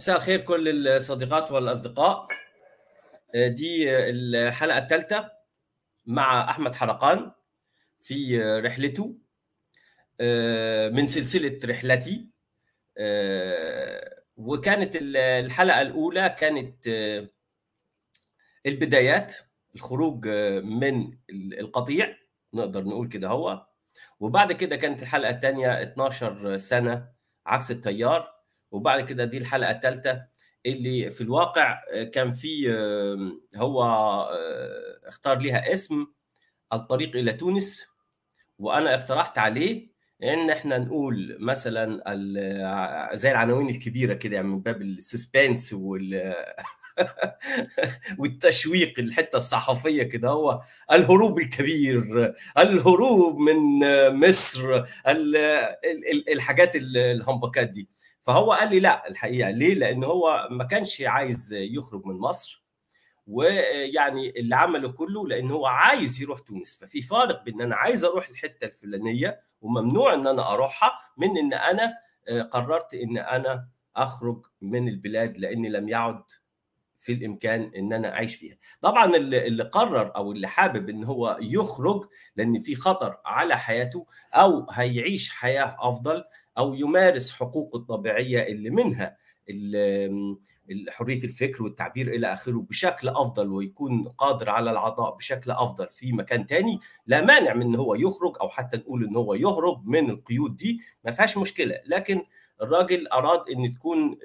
مساء الخير كل الصديقات والاصدقاء آه، دي الحلقه الثالثه مع احمد حرقان في رحلته آه، من سلسله رحلتي آه، وكانت الحلقه الاولى كانت البدايات الخروج من القطيع نقدر نقول كده هو وبعد كده كانت الحلقه الثانيه 12 سنه عكس التيار وبعد كده دي الحلقه الثالثه اللي في الواقع آه، كان في هو آه، اختار لها اسم الطريق الى تونس وانا اقترحت عليه ان احنا نقول مثلا آه، زي العناوين الكبيره كده يعني من باب السسبنس وال والتشويق الحته الصحفيه كده هو الهروب الكبير الهروب من مصر الحاجات الهمبكات دي فهو قال لي لا الحقيقه ليه؟ لان هو ما كانش عايز يخرج من مصر ويعني اللي عمله كله لان هو عايز يروح تونس ففي فارق بين ان انا عايز اروح الحته الفلانيه وممنوع ان انا اروحها من ان انا آه، قررت ان انا اخرج من البلاد لاني لم يعد في الامكان ان انا اعيش فيها طبعا اللي قرر او اللي حابب ان هو يخرج لان في خطر على حياته او هيعيش حياه افضل او يمارس حقوقه الطبيعيه اللي منها حريه الفكر والتعبير الى اخره بشكل افضل ويكون قادر على العطاء بشكل افضل في مكان تاني لا مانع من ان هو يخرج او حتى نقول ان هو يهرب من القيود دي ما فيهاش مشكله لكن الراجل اراد ان تكون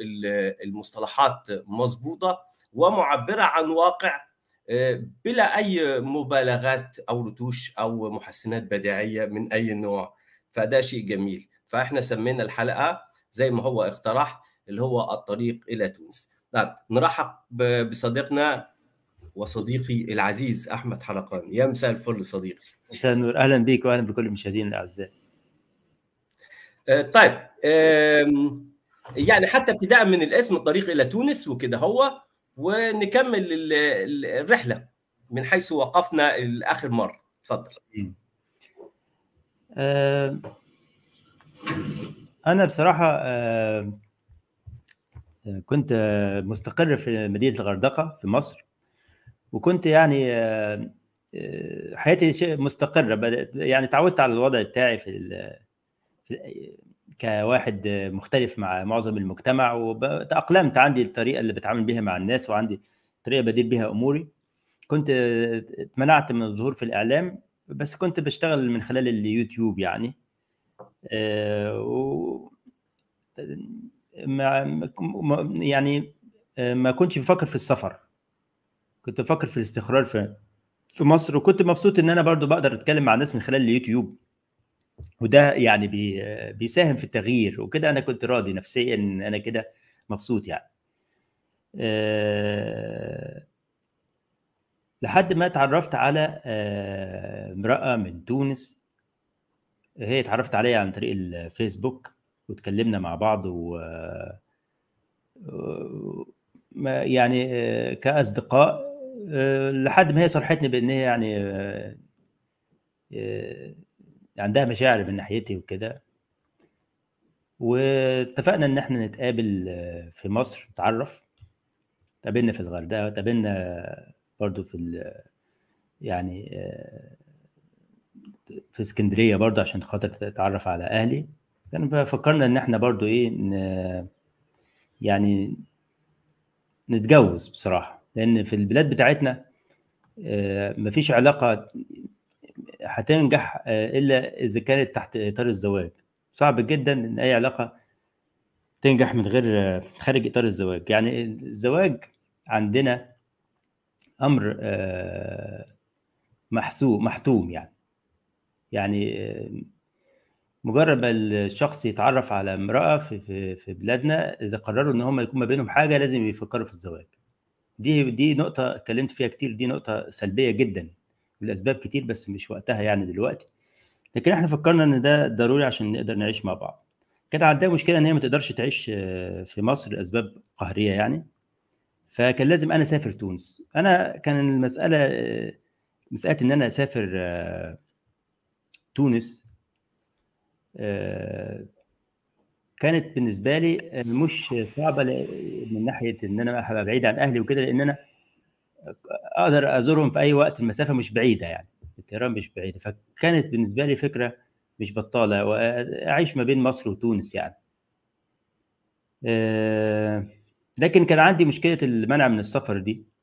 المصطلحات مظبوطه ومعبره عن واقع آه، بلا اي مبالغات او رتوش او محسنات بديعيه من اي نوع فده شيء جميل فاحنا سمينا الحلقه زي ما هو اقترح اللي هو الطريق الى تونس طيب نرحب بصديقنا وصديقي العزيز احمد حلقان يا مساء الفل صديقي مساء النور اهلا بك واهلا بكل المشاهدين الاعزاء آه، طيب يعني حتى ابتداء من الاسم الطريق الى تونس وكده هو ونكمل الرحله من حيث وقفنا اخر مره اتفضل انا بصراحه آه، كنت آه، مستقر في مدينه الغردقه في مصر وكنت يعني آه، حياتي مستقره بدات يعني تعودت على الوضع بتاعي في, كواحد مختلف مع معظم المجتمع وتاقلمت عندي الطريقه اللي بتعامل بيها مع الناس وعندي طريقه بدير بيها اموري كنت اتمنعت من الظهور في الاعلام بس كنت بشتغل من خلال اليوتيوب يعني آه، و آه، ما يعني آه، ما كنتش بفكر في السفر كنت بفكر في الاستقرار في في مصر وكنت مبسوط ان انا برضو بقدر اتكلم مع الناس من خلال اليوتيوب وده يعني بي بيساهم في التغيير وكده انا كنت راضي نفسيا ان انا كده مبسوط يعني لحد ما اتعرفت على امرأة من تونس هي إيه، اتعرفت عليا عن طريق الفيسبوك واتكلمنا مع بعض و يعني آه، كاصدقاء آه، لحد ما هي صرحتني بان هي يعني آه، عندها مشاعر من ناحيتي وكده واتفقنا ان احنا نتقابل في مصر نتعرف تقابلنا في الغردقه تقابلنا برضو في ال... يعني في اسكندريه برضه عشان خاطر تتعرف على اهلي كان يعني فكرنا ان احنا برضه ايه ن... يعني نتجوز بصراحه لان في البلاد بتاعتنا آه، مفيش علاقه هتنجح آه، الا اذا كانت تحت اطار الزواج صعب جدا ان اي علاقه تنجح من غير آه، خارج اطار الزواج يعني الزواج عندنا امر محسوب محتوم يعني يعني مجرد ما الشخص يتعرف على امرأة في, في, في بلادنا إذا قرروا إن هم يكون ما بينهم حاجة لازم يفكروا في الزواج دي دي نقطة اتكلمت فيها كتير دي نقطة سلبية جدا لأسباب كتير بس مش وقتها يعني دلوقتي لكن احنا فكرنا ان ده ضروري عشان نقدر نعيش مع بعض كانت عندها مشكله ان هي ما تقدرش تعيش آه، في مصر لاسباب قهريه يعني فكان لازم انا اسافر تونس انا كان المساله آه، مساله ان انا اسافر آه، تونس آه، كانت بالنسبه لي آه، مش صعبه من ناحيه ان انا ابقى بعيد عن اهلي وكده لان انا اقدر ازورهم في اي وقت المسافه مش بعيده يعني الطيران مش بعيده فكانت بالنسبه لي فكره مش بطاله واعيش ما بين مصر وتونس يعني آه، لكن كان عندي مشكله المنع من السفر دي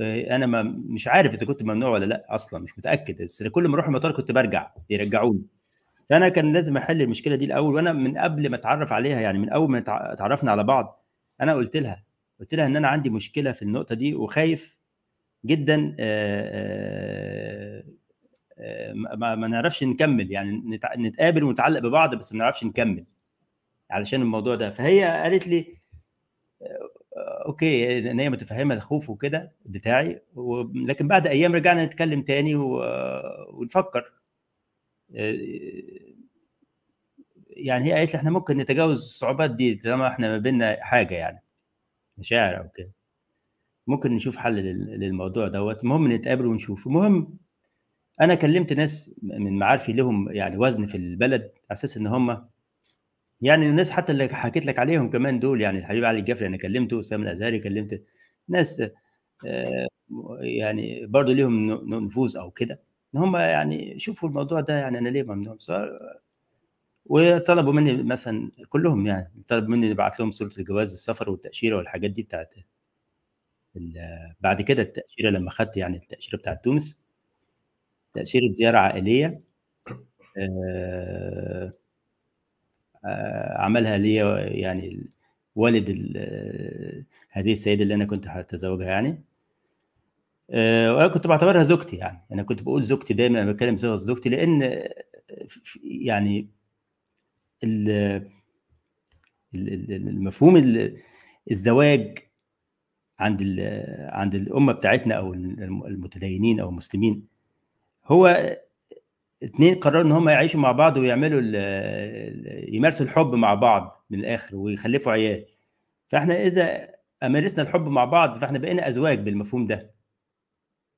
آه، انا ما مش عارف اذا كنت ممنوع ولا لا اصلا مش متاكد بس كل ما اروح المطار كنت برجع يرجعوني فانا كان لازم احل المشكله دي الاول وانا من قبل ما اتعرف عليها يعني من اول ما اتعرفنا على بعض انا قلت لها قلت لها ان انا عندي مشكله في النقطه دي وخايف جدا آه، آه، ما, ما نعرفش نكمل يعني نتقابل ونتعلق ببعض بس ما نعرفش نكمل علشان الموضوع ده فهي قالت لي اوكي ان هي متفهمه الخوف وكده بتاعي ولكن لكن بعد ايام رجعنا نتكلم تاني و... ونفكر آه، يعني هي قالت لي احنا ممكن نتجاوز الصعوبات دي طالما احنا ما بينا حاجه يعني مشاعر او كده ممكن نشوف حل للموضوع دوت المهم نتقابل ونشوف المهم انا كلمت ناس من معارفي لهم يعني وزن في البلد على اساس ان هم يعني الناس حتى اللي حكيت لك عليهم كمان دول يعني الحبيب علي الجفري انا كلمته وسام الازهري كلمت ناس آه، يعني برضه ليهم نفوذ او كده ان هم يعني شوفوا الموضوع ده يعني انا ليه ممنوع وطلبوا مني مثلا كلهم يعني طلبوا مني ابعت لهم صوره الجواز السفر والتاشيره والحاجات دي بتاعت بعد كده التاشيره لما خدت يعني التاشيره بتاعت تونس تاشيره زياره عائليه آه آه، عملها لي يعني والد آه، هذه السيده اللي انا كنت هتزوجها يعني آه، وانا كنت بعتبرها زوجتي يعني انا كنت بقول زوجتي دايما انا بتكلم صيغه زوجتي لان يعني المفهوم الزواج عند عند الامه بتاعتنا او المتدينين او المسلمين هو اتنين قرروا ان هم يعيشوا مع بعض ويعملوا يمارسوا الحب مع بعض من الاخر ويخلفوا عيال فاحنا اذا مارسنا الحب مع بعض فاحنا بقينا ازواج بالمفهوم ده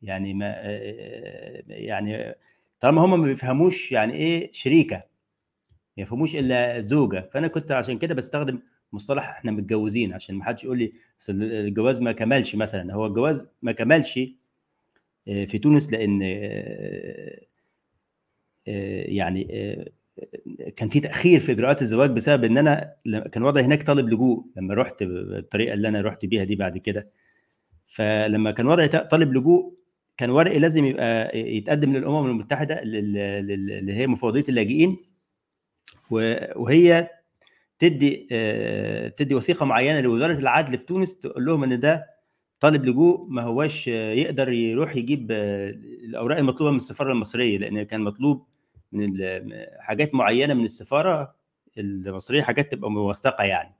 يعني ما آه، آه، يعني طالما هم ما بيفهموش يعني ايه شريكه ما يفهموش الا زوجه فانا كنت عشان كده بستخدم مصطلح احنا متجوزين عشان ما حدش يقول لي الجواز ما كملش مثلا هو الجواز ما كملش آه، في تونس لان آه، يعني آه، كان في تاخير في اجراءات الزواج بسبب ان انا كان وضعي هناك طالب لجوء لما رحت بالطريقه اللي انا رحت بيها دي بعد كده فلما كان وضعي طالب لجوء كان ورقي لازم يبقى آه، يتقدم للامم المتحده اللي هي مفوضيه اللاجئين وهي تدي تدي وثيقه معينه لوزاره العدل في تونس تقول لهم ان ده طالب لجوء ما هواش يقدر يروح يجيب الاوراق المطلوبه من السفاره المصريه لان كان مطلوب من حاجات معينه من السفاره المصريه حاجات تبقى موثقه يعني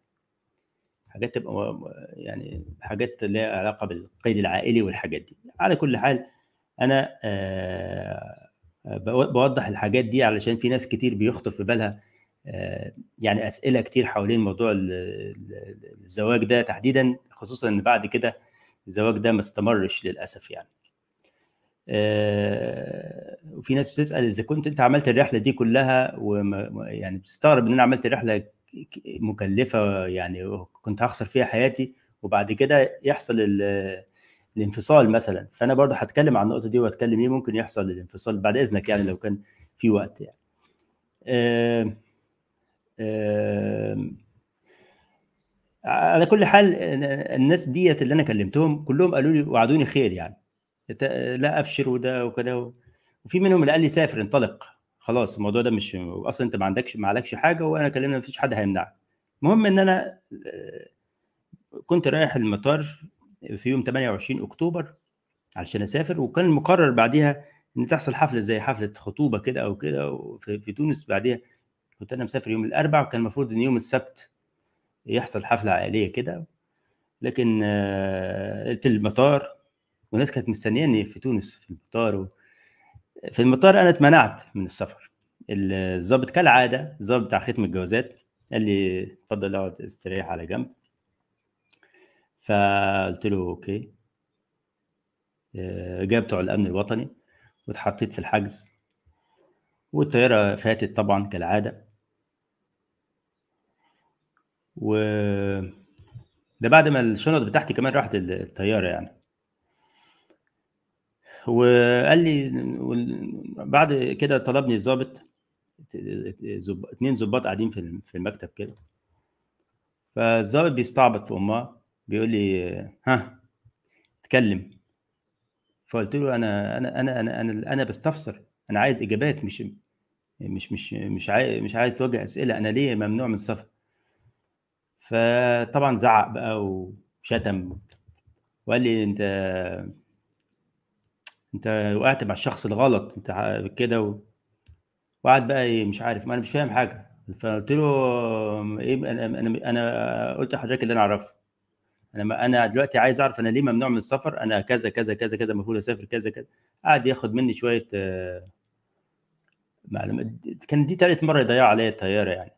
حاجات تبقى يعني حاجات لها علاقه بالقيد العائلي والحاجات دي على كل حال انا آه، بوضح الحاجات دي علشان في ناس كتير بيخطر في بالها آه، يعني اسئله كتير حوالين موضوع الزواج ده تحديدا خصوصا ان بعد كده الزواج ده ما استمرش للاسف يعني آه، وفي ناس بتسال اذا كنت انت عملت الرحله دي كلها يعني بتستغرب ان انا عملت رحله مكلفه يعني كنت هخسر فيها حياتي وبعد كده يحصل الانفصال مثلا فانا برضه هتكلم عن النقطه دي وهتكلم ايه ممكن يحصل الانفصال بعد اذنك يعني لو كان في وقت يعني آه آه على كل حال الناس ديت اللي انا كلمتهم كلهم قالوا لي وعدوني خير يعني لا ابشر وده وكده وفي منهم اللي قال لي سافر انطلق خلاص الموضوع ده مش اصلا انت ما عندكش ما عليكش حاجه وانا كلمنا ما فيش حد هيمنعك المهم ان انا آه، كنت رايح المطار في يوم 28 اكتوبر علشان اسافر وكان مقرر بعديها ان تحصل حفله زي حفله خطوبه كده او كده في تونس بعديها كنت انا مسافر يوم الاربعاء وكان المفروض ان يوم السبت يحصل حفله عائليه كده لكن آه، قلت المطار والناس كانت مستنياني في تونس في المطار و... في المطار انا اتمنعت من السفر الظابط كالعاده الظابط بتاع ختم الجوازات قال لي اتفضل اقعد استريح على جنب فقلت له اوكي آه، جاب بتوع الامن الوطني واتحطيت في الحجز والطياره فاتت طبعا كالعاده و ده بعد ما الشنط بتاعتي كمان راحت الطياره يعني وقال لي بعد كده طلبني الظابط اتنين ظباط قاعدين في في المكتب كده فالظابط بيستعبط في امه بيقول لي ها اتكلم فقلت له انا انا انا انا انا, أنا بستفسر انا عايز اجابات مش مش مش مش عايز مش عايز توجه اسئله انا ليه ممنوع من السفر فطبعا زعق بقى وشتم وقال لي انت انت وقعت مع الشخص الغلط انت كده و... وقعد بقى ايه مش عارف ما انا مش فاهم حاجه فقلت له ايه انا انا, أنا قلت لحضرتك اللي انا اعرفه انا انا دلوقتي عايز اعرف انا ليه ممنوع من السفر انا كذا كذا كذا كذا المفروض اسافر كذا كذا قعد ياخد مني شويه آه، معلومات كان دي تالت مره يضيع عليا الطياره يعني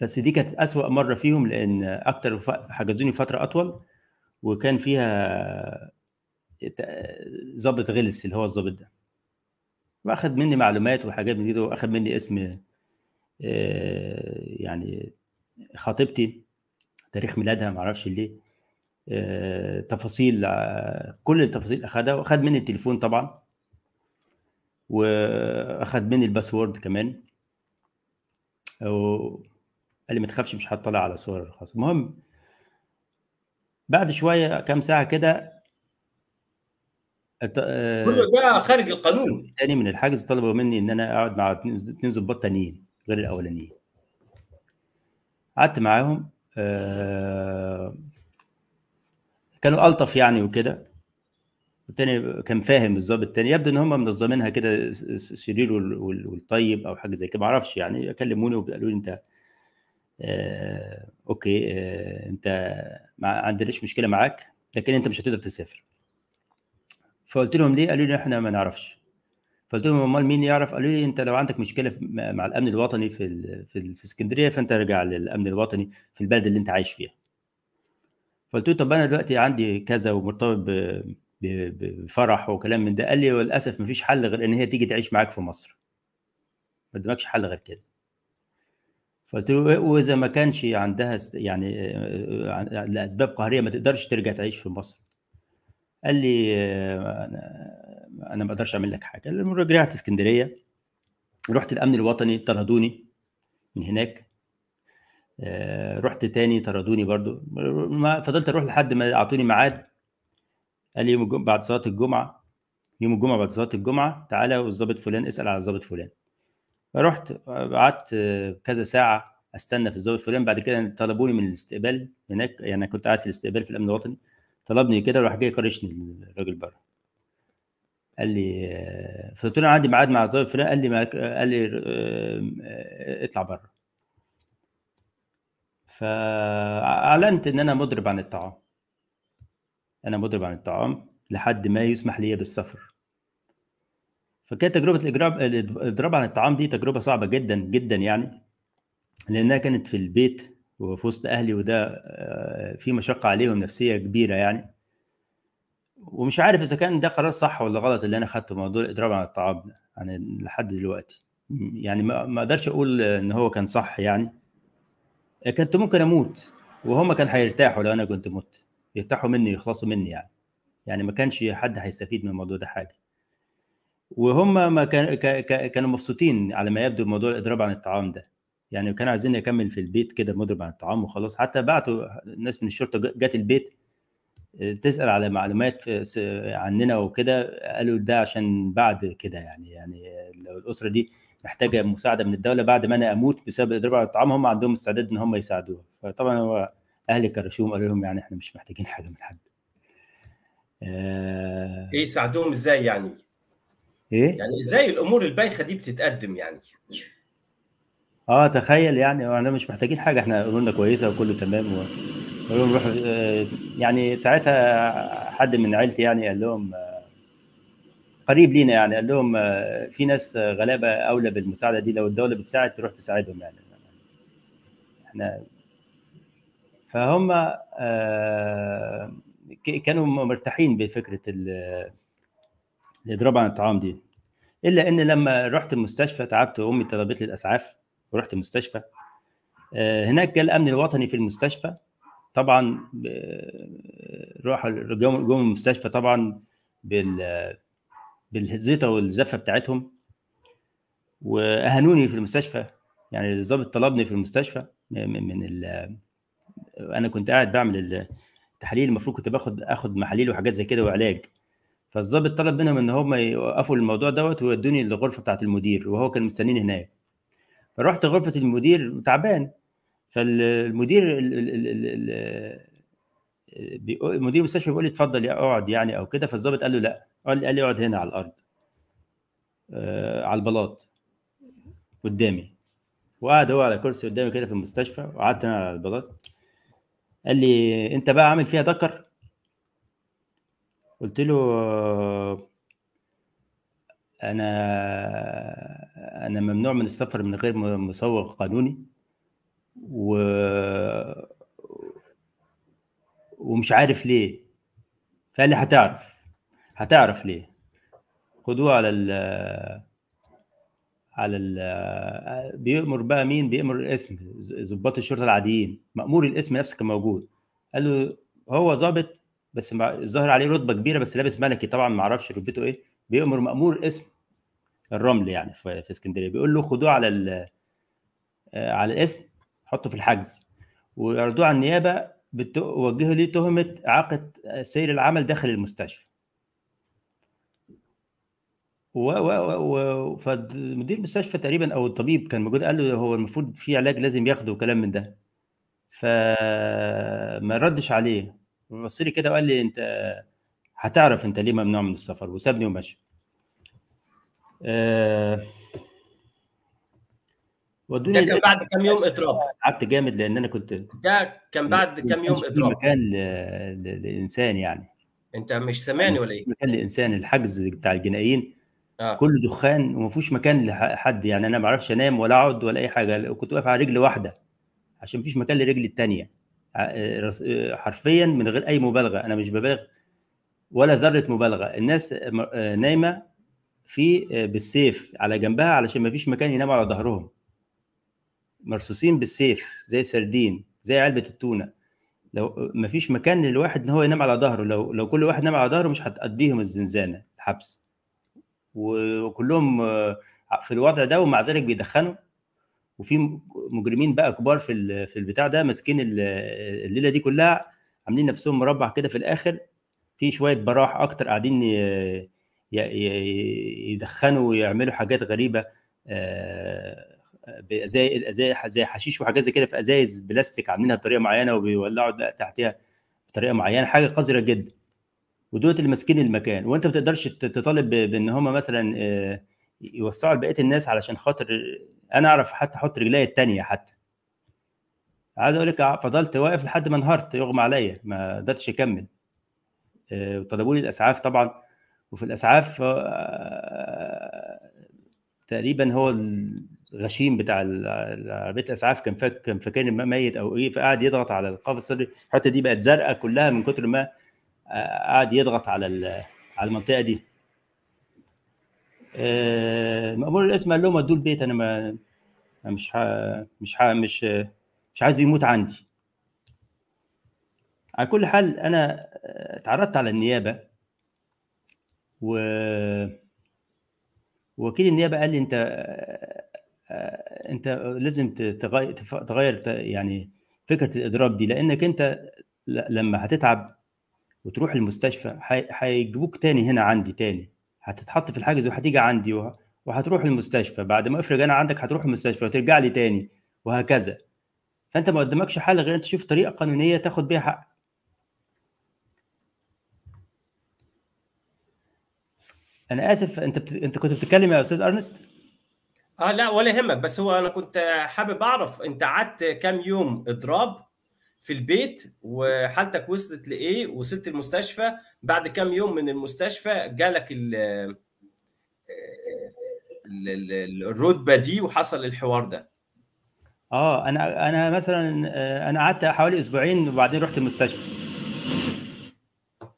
بس دي كانت اسوا مره فيهم لان اكتر حجزوني فتره اطول وكان فيها ظابط غلس اللي هو الظابط ده واخد مني معلومات وحاجات من كده واخد مني اسم آه، يعني خطيبتي تاريخ ميلادها معرفش ليه آه، تفاصيل آه، كل التفاصيل اخدها واخد مني التليفون طبعا واخد مني الباسورد كمان قال لي ما تخافش مش هطلع على صور الخاصة المهم بعد شويه كام ساعه كده آه، كله ده خارج القانون تاني من الحاجز طلبوا مني ان انا اقعد مع اثنين ظباط تانيين غير الاولانيين قعدت معاهم آه كانوا الطف يعني وكده والتاني كان فاهم الظابط التاني يبدو ان هم منظمينها كده الشرير والطيب او حاجه زي كده معرفش يعني كلموني وقالوا لي انت آه اوكي آه انت ما عندناش مشكله معاك لكن انت مش هتقدر تسافر فقلت لهم ليه قالوا لي احنا ما نعرفش فقلت لهم امال مين يعرف قالوا لي انت لو عندك مشكله مع الامن الوطني في في, في اسكندريه فانت ارجع للامن الوطني في البلد اللي انت عايش فيها فقلت له طب انا دلوقتي عندي كذا ومرتبط بفرح وكلام من ده قال لي وللاسف ما فيش حل غير ان هي تيجي تعيش معاك في مصر ما قدامكش حل غير كده فقلت له واذا ما كانش عندها يعني آه، آه، آه، لاسباب قهريه ما تقدرش ترجع تعيش في مصر قال لي آه، آه، انا ما بقدرش اعمل لك حاجه رجعت اسكندريه رحت الامن الوطني طردوني من هناك آه، رحت تاني طردوني برضو ما فضلت اروح لحد ما اعطوني ميعاد قال لي يوم بعد صلاه الجمعه يوم الجمعه بعد صلاه الجمعه تعالى والظابط فلان اسال على الظابط فلان رحت قعدت كذا ساعه استنى في الظابط فلان بعد كده طلبوني من الاستقبال هناك يعني كنت قاعد في الاستقبال في الامن الوطني طلبني كده راح جاي كرشني الراجل بره قال لي فقلت آه، له عندي ميعاد مع الظابط فلان قال لي ما... قال لي آه، آه، اطلع بره فاعلنت ان انا مضرب عن الطعام انا مضرب عن الطعام لحد ما يسمح لي بالسفر فكانت تجربه الاجراب الاضراب عن الطعام دي تجربه صعبه جدا جدا يعني لانها كانت في البيت وفي وسط اهلي وده آه، في مشقه عليهم نفسيه كبيره يعني ومش عارف اذا كان ده قرار صح ولا غلط اللي انا اخدته موضوع الاضراب عن الطعام ده يعني لحد دلوقتي يعني ما اقدرش اقول ان هو كان صح يعني كنت ممكن اموت وهم كان هيرتاحوا لو انا كنت مت يرتاحوا مني يخلصوا مني يعني يعني ما كانش حد هيستفيد من الموضوع ده حاجه وهم ما كان كانوا مبسوطين على ما يبدو بموضوع الاضراب عن الطعام ده يعني كانوا عايزين اكمل في البيت كده مضرب عن الطعام وخلاص حتى بعتوا ناس من الشرطه جت البيت آه، تسال على معلومات عننا وكده قالوا ده عشان بعد كده يعني يعني لو الاسره دي محتاجه مساعده من الدوله بعد ما انا اموت بسبب الاضراب على الطعام هم عندهم استعداد ان هم يساعدوها فطبعا هو اهلي كرشوهم قالوا لهم يعني احنا مش محتاجين حاجه من حد آه... ايه يساعدوهم ازاي يعني؟ ايه؟ يعني ازاي الامور البايخه دي بتتقدم يعني؟ اه تخيل يعني آه، احنا مش محتاجين حاجه احنا امورنا كويسه وكله تمام و... قالوا لهم روحوا آه، يعني ساعتها حد من عيلتي يعني قال لهم آه، قريب لينا يعني قال لهم في ناس غلابه اولى بالمساعده دي لو الدوله بتساعد تروح تساعدهم يعني احنا فهم كانوا مرتاحين بفكره الاضراب عن الطعام دي الا ان لما رحت المستشفى تعبت وامي طلبت لي الاسعاف ورحت المستشفى آه، هناك جاء الامن الوطني في المستشفى طبعا آه، راح جم المستشفى طبعا بال بالزيطه والزفه بتاعتهم واهانوني في المستشفى يعني الضابط طلبني في المستشفى من ال... انا كنت قاعد بعمل التحاليل المفروض كنت باخد اخد محاليل وحاجات زي كده وعلاج فالظابط طلب منهم ان هم يوقفوا الموضوع دوت ويودوني للغرفه بتاعه المدير وهو كان مستنيني هناك فرحت غرفه المدير تعبان فالمدير ال ال ال مدير المستشفى بيقول لي اتفضل اقعد يعني او كده فالظابط قال له لا قال لي اقعد هنا على الارض آه، على البلاط قدامي وقعد هو على كرسي قدامي كده في المستشفى وقعدت انا على البلاط قال لي انت بقى عامل فيها دكر قلت له آه، انا انا ممنوع من السفر من غير مسوغ قانوني و ومش عارف ليه فقال لي هتعرف هتعرف ليه خدوه على ال على ال بيأمر بقى مين بيأمر الاسم ضباط الشرطه العاديين مأمور الاسم نفسه كان موجود قال له هو ظابط بس الظاهر عليه رتبه كبيره بس لابس ملكي طبعا ما اعرفش رتبته ايه بيأمر مأمور اسم الرمل يعني في اسكندريه بيقول له خدوه على ال آه، على الاسم حطه في الحجز ويعرضوه على النيابه وجهوا ليه تهمه اعاقه سير العمل داخل المستشفى و و و فمدير المستشفى تقريبا او الطبيب كان موجود قال له هو المفروض في علاج لازم ياخده وكلام من ده فما ردش عليه بص لي كده وقال لي انت هتعرف انت ليه ممنوع من السفر وسابني ومشي أه... ودوني ده كان بعد كام يوم اضراب تعبت جامد لان انا كنت ده كان بعد كام يوم اضراب مكان ل... ل... لانسان يعني انت مش سامعني ولا ايه؟ مكان لانسان الحجز بتاع الجنائيين آه. كله دخان وما فيهوش مكان لحد يعني انا ما بعرفش انام ولا اقعد ولا اي حاجه كنت واقف على رجل واحده عشان مفيش مكان لرجل الثانيه آه، آه، آه، حرفيا من غير اي مبالغه انا مش ببالغ ولا ذره مبالغه الناس آه، آه، نايمه في آه، بالسيف على جنبها علشان ما فيش مكان يناموا على ظهرهم مرصوصين بالسيف زي سردين زي علبه التونه لو ما فيش مكان للواحد ان هو ينام على ظهره لو لو كل واحد نام على ظهره مش هتأديهم الزنزانه الحبس وكلهم في الوضع ده ومع ذلك بيدخنوا وفي مجرمين بقى كبار في في البتاع ده ماسكين الليله دي كلها عاملين نفسهم مربع كده في الاخر في شويه براح اكتر قاعدين يدخنوا ويعملوا حاجات غريبه زي آه، زي حشيش وحاجات زي كده في ازايز بلاستيك عاملينها بطريقه معينه وبيولعوا تحتها بطريقه معينه حاجه قذره جدا ودول اللي ماسكين المكان وانت ما بتقدرش تطالب بان هم مثلا آه، يوسعوا لبقيه الناس علشان خاطر انا اعرف حتى احط رجلي الثانيه حتى عايز اقول لك آه، فضلت واقف لحد ما انهارت يغمى عليا ما قدرتش اكمل وطلبوا لي الاسعاف طبعا وفي الاسعاف آه، تقريبا هو الغشيم بتاع عربيه الاسعاف كان كان فاكر ميت او ايه فقعد يضغط على القفص الصدري الحته دي بقت زرقاء كلها من كتر ما آه، قعد يضغط على على المنطقه دي آه، مأمور الاسم قال لهم ادوه البيت انا ما مش مش مش مش عايزه يموت عندي على كل حال انا آه، اتعرضت على النيابه و وكيل النيابه قال لي انت آه، آه، انت لازم تغير, تغير يعني فكره الاضراب دي لانك انت لما هتتعب وتروح المستشفى هيجيبوك تاني هنا عندي تاني هتتحط في الحاجز وهتيجي عندي وهتروح المستشفى بعد ما افرج انا عندك هتروح المستشفى وترجع لي تاني وهكذا فانت ما قدامكش حل غير انت تشوف طريقه قانونيه تاخد بيها حقك انا اسف انت بت... انت كنت بتتكلم يا استاذ ارنست اه لا ولا يهمك بس هو انا كنت حابب اعرف انت قعدت كام يوم اضراب في البيت وحالتك وصلت لايه وصلت المستشفى بعد كام يوم من المستشفى جالك ال الرتبه دي وحصل الحوار ده اه انا انا مثلا آه، انا قعدت حوالي اسبوعين وبعدين رحت المستشفى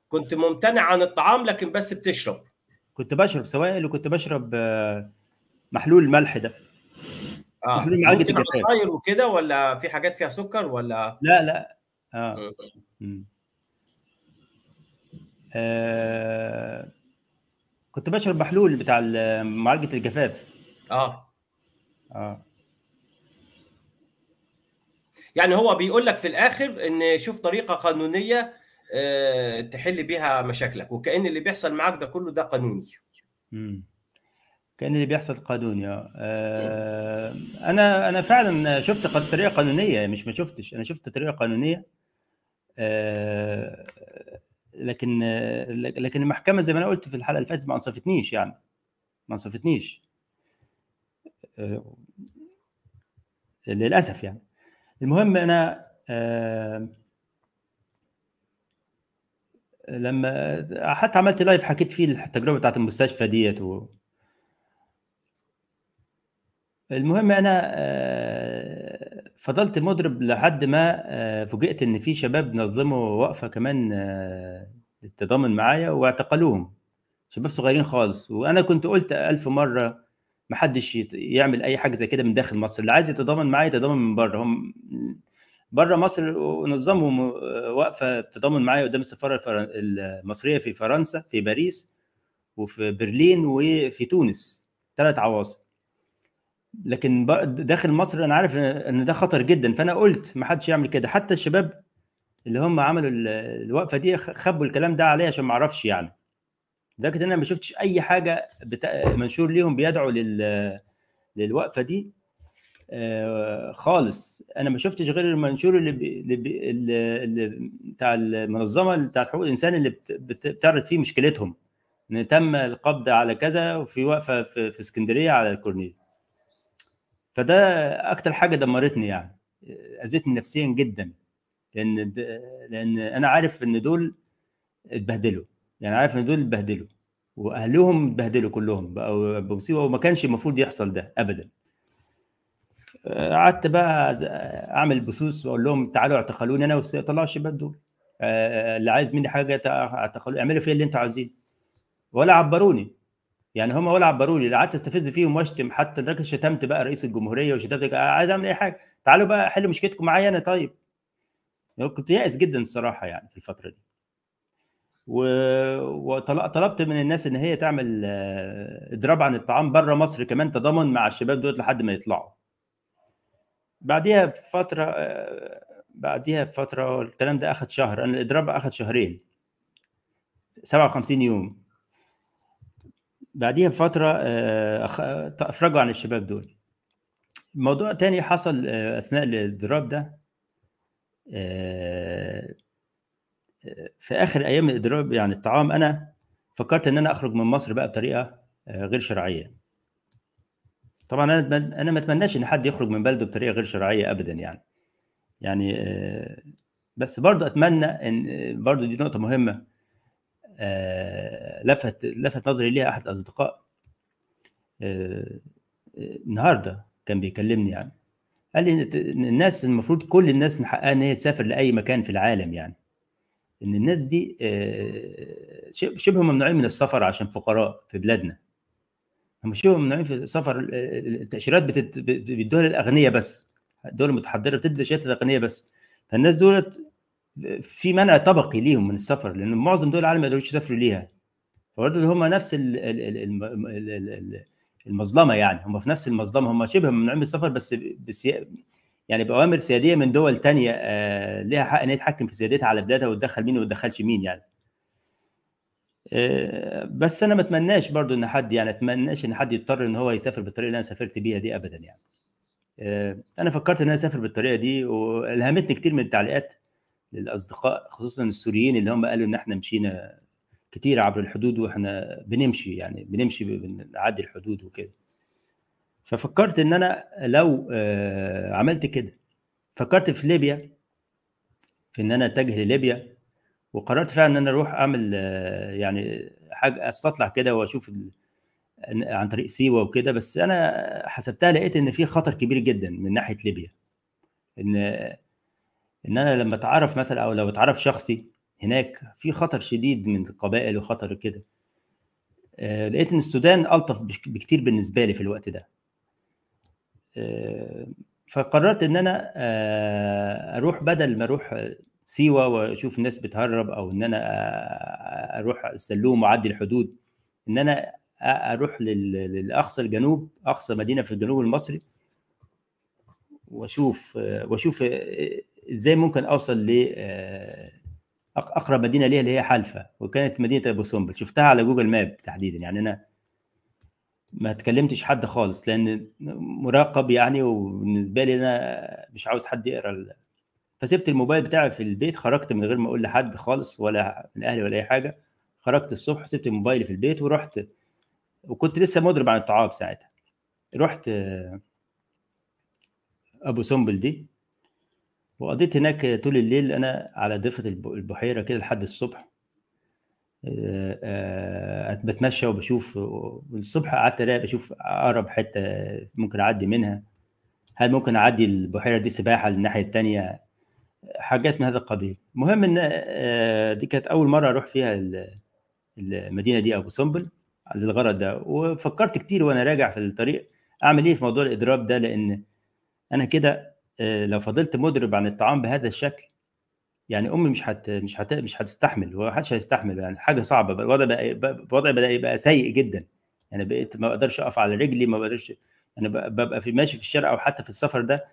كنت ممتنع عن الطعام لكن بس بتشرب كنت بشرب سوائل وكنت بشرب آه، محلول الملح ده اه محلول معالجه وكده ولا في حاجات فيها سكر ولا لا لا اه آه, آه، كنت بشرب محلول بتاع معالجه الجفاف اه اه يعني هو بيقول لك في الاخر ان شوف طريقه قانونيه آه، تحل بيها مشاكلك وكان اللي بيحصل معك ده كله ده قانوني امم كان اللي بيحصل قانوني آه انا انا فعلا شفت طريقه قانونيه يعني مش ما شفتش انا شفت طريقه قانونيه آه، لكن لكن المحكمه زي ما انا قلت في الحلقه اللي فاتت ما انصفتنيش يعني ما انصفتنيش آه، للاسف يعني المهم انا آه لما حتى عملت لايف حكيت فيه التجربه بتاعت المستشفى ديت و... المهم انا آه، فضلت مضرب لحد ما آه، فوجئت ان في شباب نظموا وقفه كمان آه، للتضامن معايا واعتقلوهم شباب صغيرين خالص وانا كنت قلت ألف مره محدش يعمل اي حاجه زي كده من داخل مصر اللي عايز يتضامن معايا يتضامن من بره هم بره مصر ونظمهم آه، واقفه تضامن معايا قدام السفاره المصريه في فرنسا في باريس وفي برلين وفي تونس ثلاث عواصم لكن داخل مصر انا عارف ان ده خطر جدا فانا قلت ما حدش يعمل كده حتى الشباب اللي هم عملوا الوقفه دي خبوا الكلام ده عليا عشان ما اعرفش يعني لدرجه ان انا ما شفتش اي حاجه منشور ليهم بيدعوا لل... للوقفه دي آه، خالص انا ما شفتش غير المنشور اللي بي اللي بتاع المنظمه بتاع حقوق الانسان اللي بتعرض فيه مشكلتهم ان تم القبض على كذا وفي وقفه في اسكندريه على الكورنيش فده اكتر حاجه دمرتني يعني اذتني نفسيا جدا لان لان انا عارف ان دول اتبهدلوا يعني عارف ان دول اتبهدلوا واهلهم اتبهدلوا كلهم بقوا بمصيبه وما كانش المفروض يحصل ده ابدا آه، قعدت بقى اعمل بثوث واقول لهم تعالوا اعتقلوني انا وطلعوا الشباب دول آه، آه، اللي عايز مني حاجه اعتقلوا اعملوا فيا اللي انتوا عايزينه ولا عبروني يعني هم ولا عبروني قعدت استفز فيهم واشتم حتى لدرجه شتمت بقى رئيس الجمهوريه وشتمت عايز اعمل اي حاجه تعالوا بقى حلوا مشكلتكم معايا انا طيب يعني كنت يائس جدا الصراحه يعني في الفتره دي وطلبت من الناس ان هي تعمل اضراب عن الطعام بره مصر كمان تضامن مع الشباب دول لحد ما يطلعوا بعديها بفتره آه، بعديها بفتره الكلام ده اخذ شهر انا الاضراب اخذ شهرين 57 يوم بعديها بفتره افرجوا آه، آه، عن الشباب دول موضوع تاني حصل اثناء الاضراب ده في اخر ايام الاضراب يعني الطعام انا فكرت ان انا اخرج من مصر بقى بطريقه غير شرعيه طبعا انا انا ما اتمناش ان حد يخرج من بلده بطريقه غير شرعيه ابدا يعني يعني آه، بس برضه اتمنى ان آه، برضه دي نقطه مهمه آه، لفت لفت نظري ليها احد الاصدقاء النهارده كان بيكلمني يعني قال لي الناس المفروض كل الناس من حقها ان هي تسافر لاي مكان في العالم يعني ان الناس دي شبه ممنوعين من السفر عشان فقراء في بلادنا هم شبه ممنوعين في سفر التاشيرات بيدوها للاغنياء بس الدول المتحضره بتدي تاشيرات للاغنياء بس فالناس دولت في منع طبقي ليهم من السفر لان معظم دول العالم ما يقدروش يسافروا ليها فبرضه هم نفس ال... ال... المظلمه يعني هم في نفس المظلمه هم شبه ممنوعين من السفر بس بسي... يعني باوامر سياديه من دول تانية آه، لها حق ان هي تتحكم في سيادتها على بلادها وتدخل مين وما تدخلش مين يعني آه، بس انا ما اتمناش برضو ان حد يعني اتمناش ان حد يضطر ان هو يسافر بالطريقه اللي انا سافرت بيها دي ابدا يعني آه، انا فكرت ان انا اسافر بالطريقه دي والهمتني كتير من التعليقات للاصدقاء خصوصا السوريين اللي هم قالوا ان احنا مشينا كتير عبر الحدود واحنا بنمشي يعني بنمشي بنعدي الحدود وكده ففكرت ان انا لو آه، عملت كده فكرت في ليبيا في ان انا اتجه لليبيا وقررت فعلا ان انا اروح اعمل يعني حاجه استطلع كده واشوف عن طريق سيوه وكده بس انا حسبتها لقيت ان في خطر كبير جدا من ناحيه ليبيا ان ان انا لما اتعرف مثلا او لو اتعرف شخصي هناك في خطر شديد من القبائل وخطر كده آه، لقيت ان السودان الطف بكتير بالنسبه لي في الوقت ده آه، فقررت ان انا آه، اروح بدل ما اروح سيوه واشوف الناس بتهرب او ان انا اروح السلوم واعدي الحدود ان انا اروح للاقصى الجنوب اقصى مدينه في الجنوب المصري واشوف واشوف ازاي ممكن اوصل ل اقرب مدينه ليها اللي هي حلفه وكانت مدينه ابو سمبل شفتها على جوجل ماب تحديدا يعني انا ما اتكلمتش حد خالص لان مراقب يعني وبالنسبه لي انا مش عاوز حد يقرا فسبت الموبايل بتاعي في البيت خرجت من غير ما اقول لحد خالص ولا من اهلي ولا اي حاجه خرجت الصبح سبت موبايلي في البيت ورحت وكنت لسه مضرب عن التعاب ساعتها رحت آه، ابو سنبل دي وقضيت هناك طول الليل انا على ضفه البحيره كده لحد الصبح آه، آه، بتمشى وبشوف الصبح قعدت اراقب اشوف اقرب حته ممكن اعدي منها هل ممكن اعدي البحيره دي سباحه للناحيه الثانيه حاجات من هذا القبيل المهم ان آه، دي كانت اول مره اروح فيها المدينه دي ابو سمبل للغرض ده وفكرت كتير وانا راجع في الطريق اعمل ايه في موضوع الاضراب ده لان انا كده آه، لو فضلت مضرب عن الطعام بهذا الشكل يعني امي مش حت مش حت مش هتستحمل ومحدش هيستحمل يعني حاجه صعبه الوضع بقى الوضع بدا يبقى سيء جدا يعني بقيت ما بقدرش اقف على رجلي ما بقدرش انا ببقى في ماشي في الشارع او حتى في السفر ده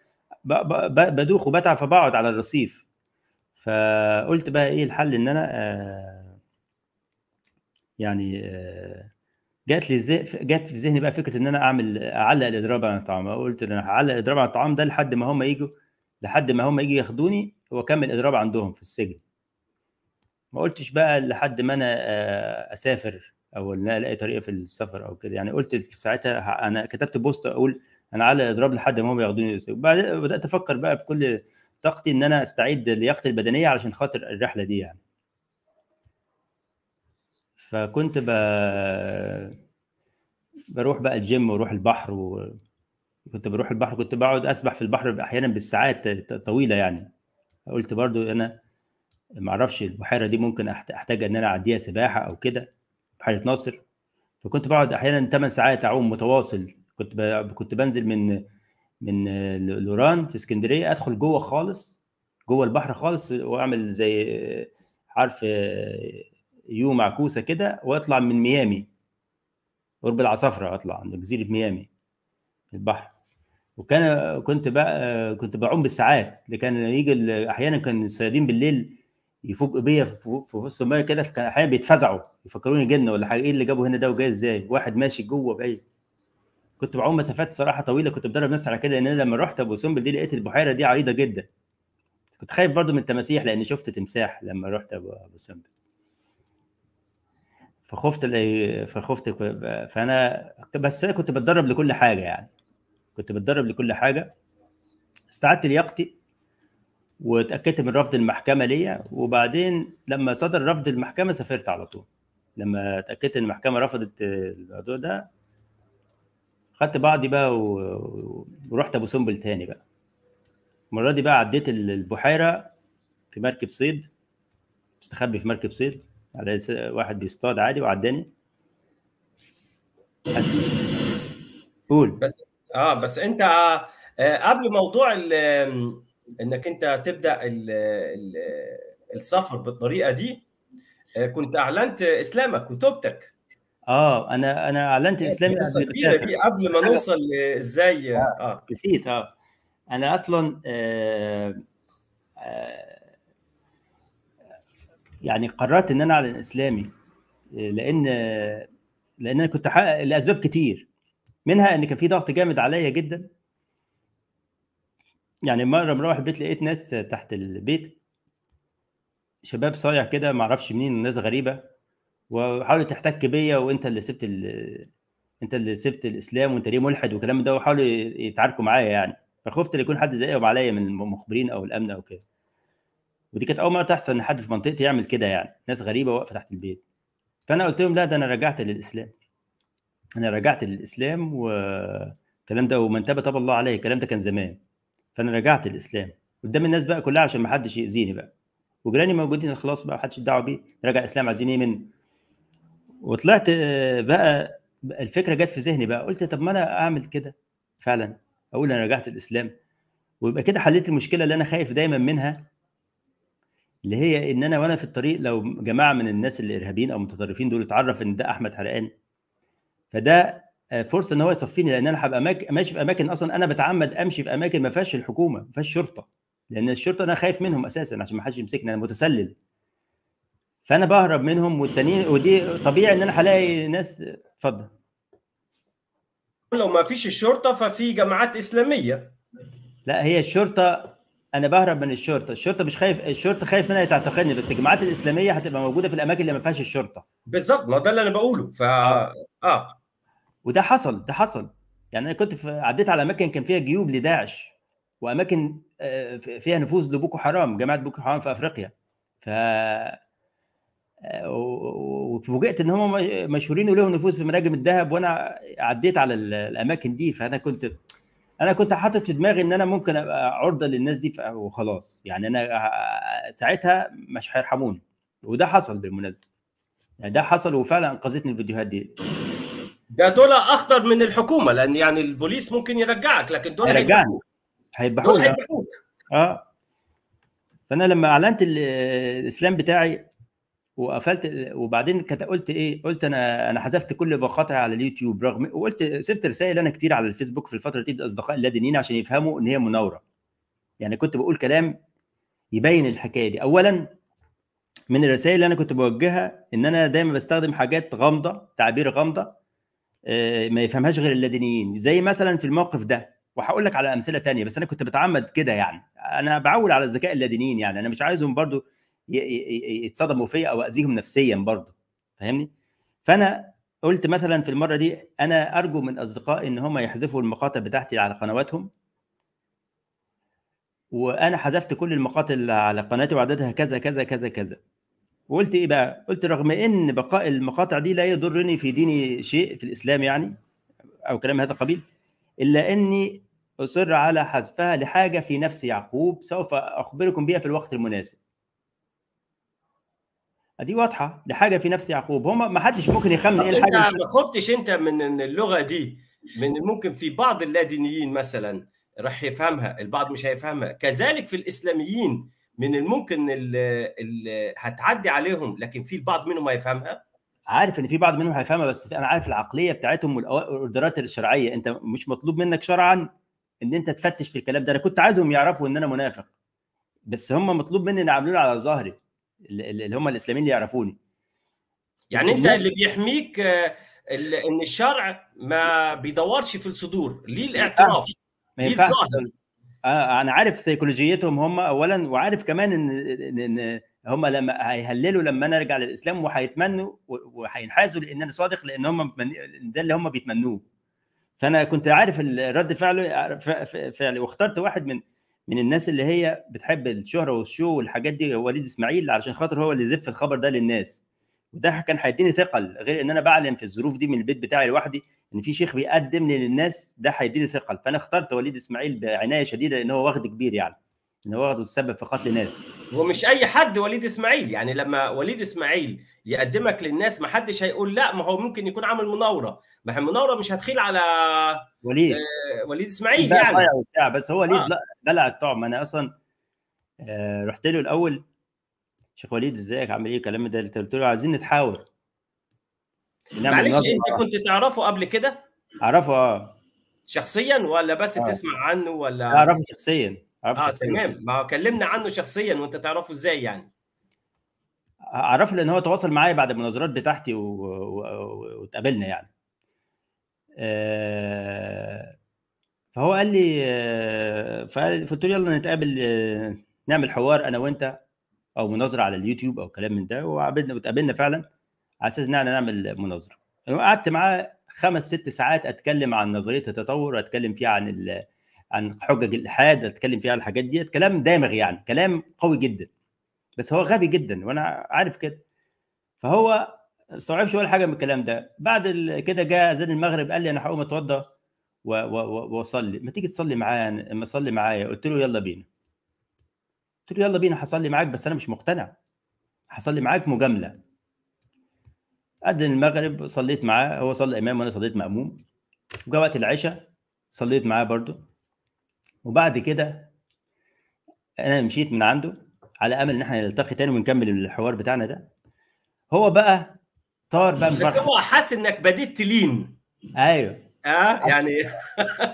بدوخ وبتعب فبقعد على الرصيف فقلت بقى ايه الحل ان انا آه، يعني آه، جات لي جت جات في ذهني بقى فكره ان انا اعمل اعلق الاضراب على الطعام قلت ان انا هعلق الاضراب على الطعام ده لحد ما هم يجوا لحد ما هم يجوا ياخدوني واكمل اضراب عندهم في السجن ما قلتش بقى لحد ما انا آه، اسافر او ان الاقي طريقه في السفر او كده يعني قلت ساعتها انا كتبت بوست اقول انا على اضراب لحد ما هم ياخدوني بعد بدات افكر بقى بكل طاقتي ان انا استعيد لياقتي البدنيه علشان خاطر الرحله دي يعني فكنت ب... بروح بقى الجيم واروح البحر وكنت بروح البحر كنت بقعد اسبح في البحر احيانا بالساعات طويله يعني قلت برضو انا ما اعرفش البحيره دي ممكن احتاج ان انا اعديها سباحه او كده بحيره ناصر فكنت بقعد احيانا 8 ساعات اعوم متواصل كنت ب... كنت بنزل من من لوران في اسكندريه ادخل جوه خالص جوه البحر خالص واعمل زي عارف يو معكوسه كده واطلع من ميامي قرب العصافره اطلع من جزيره ميامي البحر وكان كنت بقى كنت بعوم بالساعات اللي كان يجي احيانا كان الصيادين بالليل يفوق بيا في وسط الميه كده كان احيانا بيتفزعوا يفكروني جن ولا حاجه ايه اللي جابه هنا ده وجاي ازاي واحد ماشي جوه بعيد كنت بعوم مسافات صراحه طويله كنت بدرب ناس على كده لان انا لما رحت ابو سمبل دي لقيت البحيره دي عريضه جدا كنت خايف برضو من التماسيح لان شفت تمساح لما رحت ابو ابو سمبل فخفت فخفت فانا بس انا كنت بتدرب لكل حاجه يعني كنت بتدرب لكل حاجه استعدت لياقتي واتاكدت من رفض المحكمه ليا وبعدين لما صدر رفض المحكمه سافرت على طول لما اتاكدت ان المحكمه رفضت الموضوع ده خدت بعضي بقى ورحت ابو سمبل تاني بقى المره دي بقى عديت البحيره في مركب صيد مستخبي في مركب صيد على واحد بيصطاد عادي وعداني قول بس اه بس انت آه، قبل موضوع انك انت تبدا الـ الـ السفر بالطريقه دي آه، كنت اعلنت اسلامك وتوبتك اه انا انا اعلنت اسلامي قبل كبيره دي قبل ما نوصل ازاي آه،, آه. نسيت اه انا اصلا آه آه يعني قررت ان انا اعلن اسلامي لان لان انا كنت حقق لاسباب كتير منها ان كان في ضغط جامد عليا جدا يعني مره مروح البيت لقيت ناس تحت البيت شباب صايع كده معرفش منين ناس غريبه وحاولوا تحتك بيا وانت اللي سبت ال... انت اللي سبت الاسلام وانت ليه ملحد والكلام ده وحاولوا يتعاركوا معايا يعني فخفت ان يكون حد زيهم عليا من المخبرين او الامن او كده ودي كانت اول مره تحصل ان حد في منطقتي يعمل كده يعني ناس غريبه واقفه تحت البيت فانا قلت لهم لا ده انا رجعت للاسلام انا رجعت للاسلام والكلام ده ومن تاب تاب الله عليه الكلام ده كان زمان فانا رجعت للاسلام قدام الناس بقى كلها عشان ما حدش ياذيني بقى وجيراني موجودين خلاص بقى ما حدش دعوه بيه رجع الاسلام عايزين ايه منه وطلعت آه، بقى الفكره جت في ذهني بقى قلت طب ما انا اعمل كده فعلا اقول انا رجعت الاسلام ويبقى كده حليت المشكله اللي انا خايف دايما منها اللي هي ان انا وانا في الطريق لو جماعه من الناس الارهابيين او المتطرفين دول اتعرف ان ده احمد حرقان فده آه، فرصه ان هو يصفيني لان انا هبقى ماشي في اماكن اصلا انا بتعمد امشي في اماكن ما فيهاش الحكومه ما فيهاش شرطه لان الشرطه انا خايف منهم اساسا عشان ما حدش يمسكني انا متسلل فانا بهرب منهم والتانيين ودي طبيعي ان انا هلاقي ناس اتفضل لو ما فيش الشرطه ففي جماعات اسلاميه لا هي الشرطه انا بهرب من الشرطه الشرطه مش خايف الشرطه خايف منها تعتقلني بس الجماعات الاسلاميه هتبقى موجوده في الاماكن اللي ما فيهاش الشرطه بالظبط ما ده اللي انا بقوله ف اه, آه. وده حصل ده حصل يعني انا كنت في عديت على اماكن كان فيها جيوب لداعش واماكن آه، فيها نفوذ لبوكو حرام جماعه بوكو حرام في افريقيا ف وفوجئت ان هم مشهورين ولهم نفوذ في مناجم الذهب وانا عديت على الاماكن دي فانا كنت انا كنت حاطط في دماغي ان انا ممكن ابقى عرضه للناس دي وخلاص يعني انا ساعتها مش هيرحموني وده حصل بالمناسبه يعني ده حصل وفعلا انقذتني الفيديوهات دي ده دول اخطر من الحكومه لان يعني البوليس ممكن يرجعك لكن دول هيرجعني هيذبحوك اه فانا لما اعلنت الاسلام بتاعي وقفلت وبعدين كنت قلت ايه قلت انا انا حذفت كل مقاطعي على اليوتيوب رغم وقلت سبت رسائل انا كتير على الفيسبوك في الفتره دي لاصدقاء اللادينيين عشان يفهموا ان هي مناوره يعني كنت بقول كلام يبين الحكايه دي اولا من الرسائل اللي انا كنت بوجهها ان انا دايما بستخدم حاجات غامضه تعبير غامضه آه، ما يفهمهاش غير اللادينيين زي مثلا في الموقف ده وهقول لك على امثله تانية بس انا كنت بتعمد كده يعني انا بعول على الذكاء اللادينيين يعني انا مش عايزهم برضو يتصدموا فيا او اذيهم نفسيا برضه فاهمني فانا قلت مثلا في المره دي انا ارجو من اصدقائي ان هم يحذفوا المقاطع بتاعتي على قنواتهم وانا حذفت كل المقاطع اللي على قناتي وعددها كذا كذا كذا كذا وقلت ايه بقى قلت رغم ان بقاء المقاطع دي لا يضرني في ديني شيء في الاسلام يعني او كلام هذا القبيل الا اني اصر على حذفها لحاجه في نفس يعقوب سوف اخبركم بها في الوقت المناسب دي واضحه دي حاجه في نفس يعقوب هم ما حدش ممكن يخمن ايه الحاجه ما خفتش انت من اللغه دي من ممكن في بعض اللادينيين مثلا راح يفهمها البعض مش هيفهمها كذلك في الاسلاميين من الممكن اللي هتعدي عليهم لكن في البعض منهم هيفهمها عارف ان في بعض منهم هيفهمها بس انا عارف العقليه بتاعتهم والاوردرات الشرعيه انت مش مطلوب منك شرعا ان انت تفتش في الكلام ده انا كنت عايزهم يعرفوا ان انا منافق بس هم مطلوب مني ان يعاملوني على ظهري اللي هم الاسلاميين اللي يعرفوني يعني انت اللي بيحميك آه، ان الشرع ما بيدورش في الصدور ليه الاعتراف ليه الظاهر آه، انا عارف سيكولوجيتهم هم اولا وعارف كمان ان ان هم لما هيهللوا لما انا ارجع للاسلام وهيتمنوا وهينحازوا لان انا صادق لان هم ده اللي هم بيتمنوه فانا كنت عارف رد فعله فعلي واخترت واحد من من الناس اللي هي بتحب الشهره والشو والحاجات دي وليد اسماعيل علشان خاطر هو اللي زف الخبر ده للناس وده كان هيديني ثقل غير ان انا بعلم في الظروف دي من البيت بتاعي لوحدي ان في شيخ بيقدم لي للناس ده هيديني ثقل فانا اخترت وليد اسماعيل بعنايه شديده لان هو واخد كبير يعني ان هو واخده تسبب في قتل ناس ومش اي حد وليد اسماعيل يعني لما وليد اسماعيل يقدمك للناس ما حدش هيقول لا ما هو ممكن يكون عامل مناوره ما هي المناوره مش هتخيل على وليد آه وليد اسماعيل يعني وبتاع بس هو وليد آه. لا دلع الطعم انا اصلا آه رحت له الاول شيخ وليد ازيك عامل ايه الكلام ده قلت له عايزين نتحاور معلش انت كنت تعرفه قبل كده؟ اعرفه اه شخصيا ولا بس آه. تسمع عنه ولا اعرفه شخصيا اه تمام ما كلمنا عنه شخصيا وانت تعرفه ازاي يعني اعرفه لان هو تواصل معايا بعد المناظرات بتاعتي واتقابلنا و... و... يعني آه، فهو قال لي آه، فقلت له يلا نتقابل آه، نعمل حوار انا وانت او مناظره على اليوتيوب او كلام من ده وقابلنا واتقابلنا فعلا على اساس ان احنا نعمل مناظره قعدت معاه خمس ست ساعات اتكلم عن نظريه التطور واتكلم فيها عن عن حجج الالحاد اتكلم فيها على الحاجات دي كلام دامغ يعني كلام قوي جدا بس هو غبي جدا وانا عارف كده فهو استوعبش ولا حاجه من الكلام ده بعد كده جاء اذان المغرب قال لي انا هقوم اتوضى واصلي ما تيجي تصلي معايا ما صلي معايا قلت له يلا بينا قلت له يلا بينا هصلي معاك بس انا مش مقتنع هصلي معاك مجامله اذن المغرب صليت معاه هو صلى امام وانا صليت ماموم وجاء وقت العشاء صليت معاه برضه وبعد كده انا مشيت من عنده على امل ان احنا نلتقي تاني ونكمل الحوار بتاعنا ده هو بقى طار بقى بس هو حاسس انك بديت تلين ايوه اه يعني